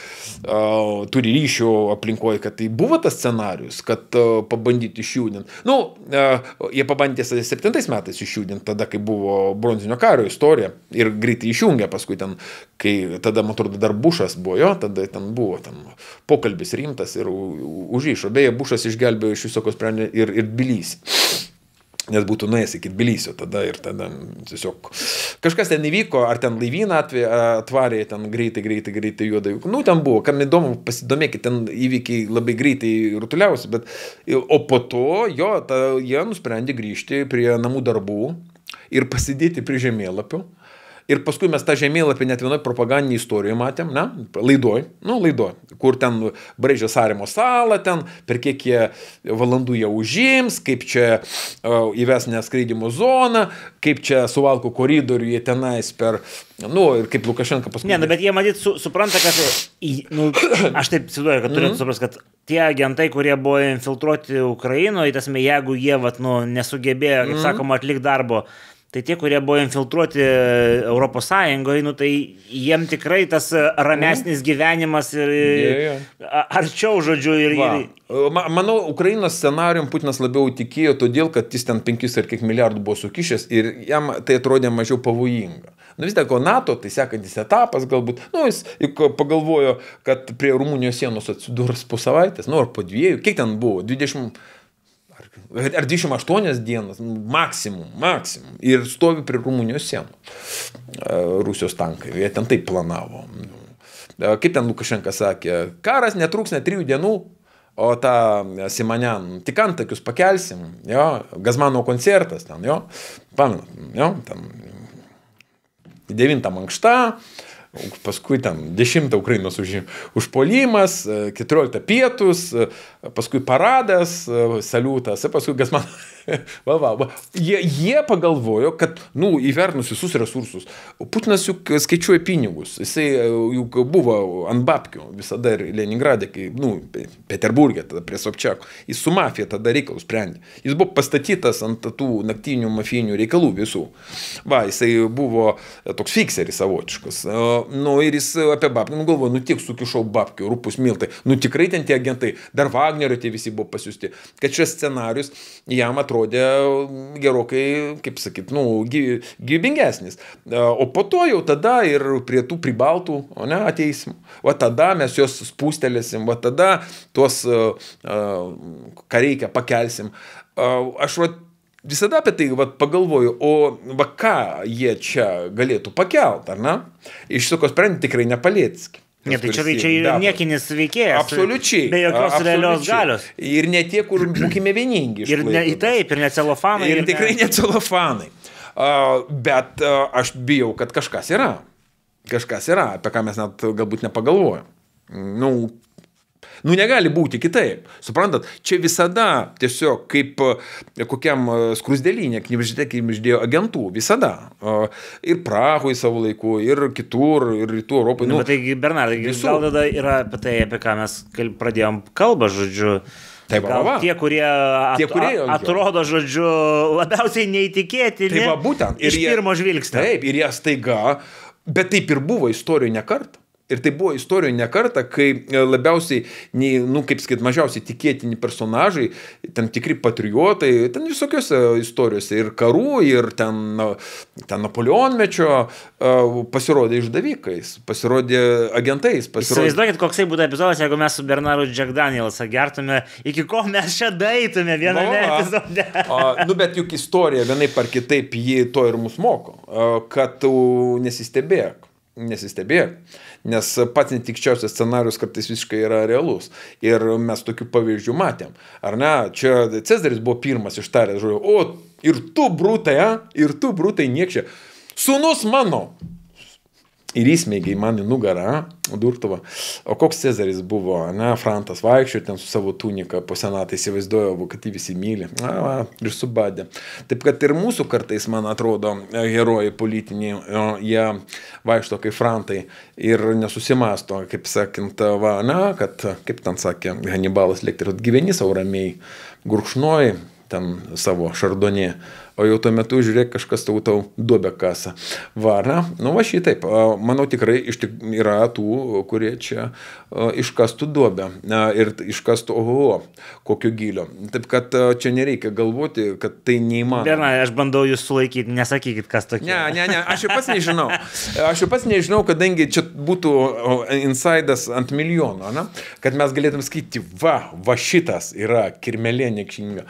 turi ryšių aplinkoje, kad tai buvo tas scenarius, kad pabandyti išjudinti. Na, nu, e, jie pabandė 7 metais išjudinti, tada, kai buvo bronzinio kario istorija ir ir greitai išjungia paskui ten, kai tada, man atrodo, dar Bušas buvo jo, tada ten buvo ten pokalbis rimtas ir užyšo. Beje, Bušas išgelbėjo iš visokios sprendė ir, ir Bilys. Nes būtų nuėjęs iki Bilysio tada ir tada tiesiog kažkas ten įvyko, ar ten laivyną atvarė, ten greitai, greitai, greitai juoda juk. Nu, ten buvo, kam įdomu, pasidomėkit, ten įvykiai labai greitai rutuliausi, bet o po to jo, ta, jie nusprendė grįžti prie namų darbų ir pasidėti prie žemėlapių. Ir paskui mes tą žemėlapį net vienoje propagandinėje istorijoje matėm, ne? laidoj, nu, laidoj, kur ten braižė Sarimo salą, ten per kiek jie valandų jie užims, kaip čia uh, įves neskraidimo zoną, kaip čia suvalko koridorių jie tenais per, nu, ir kaip Lukašenka paskui. Ne, nu, bet jie matyt su, supranta, kad, nu, (coughs) aš taip įsivaizduoju, kad turėtų mm -hmm. suprasti, kad tie agentai, kurie buvo infiltruoti Ukrainoje, tas mes, jeigu jie, vat, nu, nesugebėjo, kaip mm -hmm. sakoma, atlikti darbo, Tai tie, kurie buvo infiltruoti e, Europos Sąjungoje, nu, tai jiem tikrai tas e, ramesnis mhm. gyvenimas ir yeah, yeah. arčiau žodžiu. Ir, Va. ir... Manau, Ukrainos scenarium Putinas labiau tikėjo todėl, kad jis ten 5 ar kiek milijardų buvo sukišęs ir jam tai atrodė mažiau pavojinga. Nu vis dėlto NATO, tai sekantis etapas galbūt, nu jis pagalvojo, kad prie Rumunijos sienos atsidurs po savaitės, nu ar po dviejų, kiek ten buvo, 20 ar 28 dienas, maksimum, maksimum. Ir stovi prie Rumunijos sienų Rusijos tankai, jie ten taip planavo. Kaip ten Lukašenka sakė, karas netruks net trijų dienų, o tą Simonian, tik ant tokius pakelsim, jo, Gazmano koncertas ten, jo, pamenat, jo, ten devinta mankšta, uh, paskui ten 10 Ukrainos užpuolimas, 14 e, pietus, e, paskui paradas, e, saliutas, paskui Gazmanas. (laughs) (laughs) va, va, va. Jie, jie pagalvojo, kad, nu, įvernus visus resursus, Putinas juk skaičiuoja pinigus, jisai e, juk buvo ant babkių visada ir Leningradė, kai, nu, Peterburgė, tada prie Sopčiako, jis su mafija tada reikalus sprendė. Jis buvo pastatytas ant tų naktinių mafijinių reikalų visų. Va, jisai buvo e, toks fikseris savotiškas. E, nu, ir jis apie babkių, nu, galvoju, nu, tiek sukišau babkių, rūpus miltai, nu, tikrai ten tie agentai, dar Vagnerio tie visi buvo pasiūsti, kad šis scenarius jam atrodo atrodė gerokai, kaip sakyt, nu, gyvybingesnis. E, o po to jau tada ir prie tų pribaltų ne, ateisim. Va tada mes juos spūstelėsim, va tada tuos, e, e, ką reikia, pakelsim. Aš va, visada apie tai va, pagalvoju, o va ką jie čia galėtų pakelt, ar ne? Iš tokio sprendimo tikrai nepalėtskim. Ne, tai čia, tai čia yra niekinis veikėjas. Absoliučiai. Be jokios absoliučiai. realios galios. Ir ne tie, kur būkime vieningi. Ir ne, taip, ir ne celofanai. Ir, ir tikrai ne, ne celofanai. Uh, bet uh, aš bijau, kad kažkas yra. Kažkas yra, apie ką mes net galbūt nepagalvojom. Nu, Nu negali būti kitaip. Suprantat, čia visada tiesiog kaip e, kokiam e, skrusdelinė knibždėjo agentų, visada. E, ir Prahoje savo laiku, ir kitur, ir rytų Europoje. Nu, nu, taigi, Bernardai, visur. gal tada yra apie tai, apie ką mes pradėjom kalbą, žodžiu. Taip, Gal va, va. Tie, kurie, at, tie, kurie at, atrodo, žodžiu, labiausiai neįtikėtini. Taip, va, būtent. Ir iš jie, pirmo žvilgsnio. Taip, ir jie staiga, bet taip ir buvo istorijoje ne kartą. Ir tai buvo istorijoje ne kartą, kai e, labiausiai, nei, nu, kaip sakyt, mažiausiai tikėtini personažai, tam tikri patriotai, ten visokiose istorijose ir karų, ir ten, ten Napoleonmečio e, pasirodė išdavikais, pasirodė agentais. Pasirodė... Įsivaizduokit, koksai būtų epizodas, jeigu mes su Bernaru Jack Danielsą gertume, iki ko mes čia daitume viename no, epizode. A, nu, bet juk istorija vienaip ar kitaip jį to ir mus moko, a, kad tu nesistebėk, nesistebėk nes pats netikščiausias scenarius kartais visiškai yra realus. Ir mes tokių pavyzdžių matėm. Ar ne? Čia Cezaris buvo pirmas ištaręs žodžiu, o ir tu, brūtai, a? ir tu, brūtai, niekšė. Sūnus mano, ir įsmeigiai man į nugarą, durtuvą. O koks Cezaris buvo, ne, Frantas vaikščiojo ten su savo tunika, po senatą įsivaizduojo, kad jį visi myli. Na, va, ir subadė. Taip kad ir mūsų kartais, man atrodo, herojai politiniai, jie vaikšto kaip Frantai ir nesusimasto, kaip sakant, va, na, kad, kaip ten sakė Hanibalas Lekteris, gyveni savo ramiai, gurkšnoji ten savo šardonį o jau tuo metu žiūrėk, kažkas tau tau duobę kasą. Varna, nu va šitaip, manau tikrai iš tik yra tų, kurie čia iškastų duobę ir iškastų, oho, kokio gilio. Taip kad čia nereikia galvoti, kad tai neįmanoma. Gerai, aš bandau jūs sulaikyti, nesakykit, kas tokie. Ne, ne, ne, aš jau pats nežinau. Aš jau pats nežinau, kadangi čia būtų insidas ant milijono, na, kad mes galėtum skaityti, va, va šitas yra kirmelė niekšinga,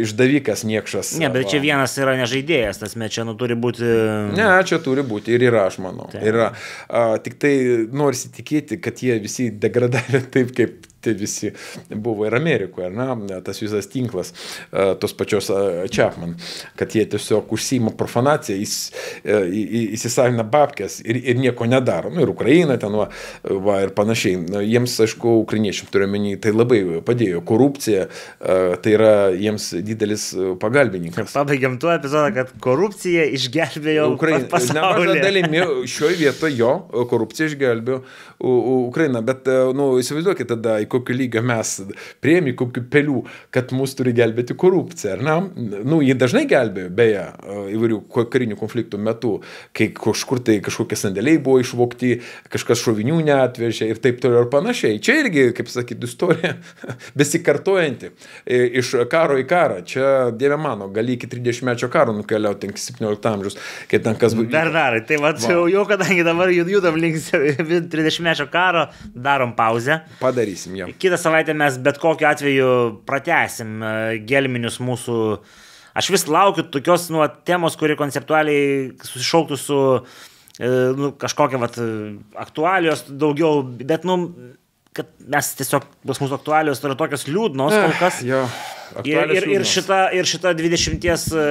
išdavikas niekšas. Ne, bet čia čia vienas yra nežaidėjas, tas mečia, nu turi būti. Ne, čia turi būti ir yra, aš manau. Taip. Yra. A, tik tai noriu įsitikėti, kad jie visi degradavę taip, kaip tai visi buvo ir Amerikoje, na, tas visas tinklas, e, tos pačios Čapman, e, kad jie tiesiog užsima profanaciją, jis, e, įsisavina babkės ir, ir nieko nedaro. Nu, ir Ukraina ten va, va ir panašiai. Jiems, aišku, ukrainiečiam turiuomenį, tai labai padėjo. Korupcija, tai yra jiems didelis pagalbininkas. Pabaigiam tuo epizodą, kad korupcija išgelbėjo Ukrainą. Pasaulį. Nemažą dalimi šioje vietoje jo korupcija išgelbėjo Ukrainą, bet, e, nu, įsivaizduokite tada, į kokį lygą mes prieimi, kokių pelių, kad mus turi gelbėti korupcija, ar ne? Nu, jie dažnai gelbėjo, beje, e, įvairių karinių konfliktų metu, kai kažkur tai kažkokie sandėliai buvo išvokti, kažkas šovinių neatvežė ir taip toliau ir panašiai. Čia irgi, kaip sakyti, istorija (laughs) besikartojanti e, iš karo į karą. Čia, dieve mano, gali iki 30-mečio karo nukeliauti, iki 17 amžiaus, kai ten kas buvo. Nu, Bernarai, tai va, va. jau, kadangi dabar judam link 30-mečio. (laughs) atnešo karo, darom pauzę. Padarysim jam. Kitą savaitę mes bet kokiu atveju pratesim e, gelminius mūsų Aš vis laukiu tokios nu, temos, kuri konceptualiai susišauktų su e, nu, kažkokia vat, aktualijos daugiau, bet nu, kad mes tiesiog, pas mūsų aktualios yra tokios liūdnos kol eh, kas. Ja, ir, ir, ir, šita, ir šita 20 e,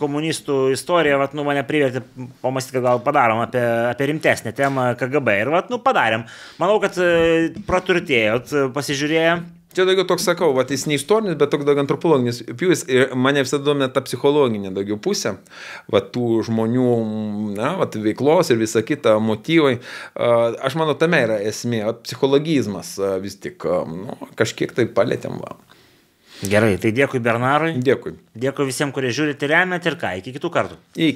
komunistų istorija, vat, nu, mane privertė pamastyti, kad gal padarom apie, apie rimtesnę temą KGB. Ir, vat, nu, padarėm. Manau, kad e, praturtėjot, e, pasižiūrėjom. Čia daugiau toks sakau, va, jis ne istorinis, bet toks daugiau antropologinis pjūvis ir mane visada domina ta psichologinė daugiau pusė, va, tų žmonių, na, va, veiklos ir visa kita, motyvai. Aš manau, tame yra esmė, va, psichologizmas vis tik, nu, kažkiek tai palėtėm. Va. Gerai, tai dėkui Bernarui. Dėkui. Dėkui visiems, kurie žiūrite, remiate ir ką, iki kitų kartų. Iki.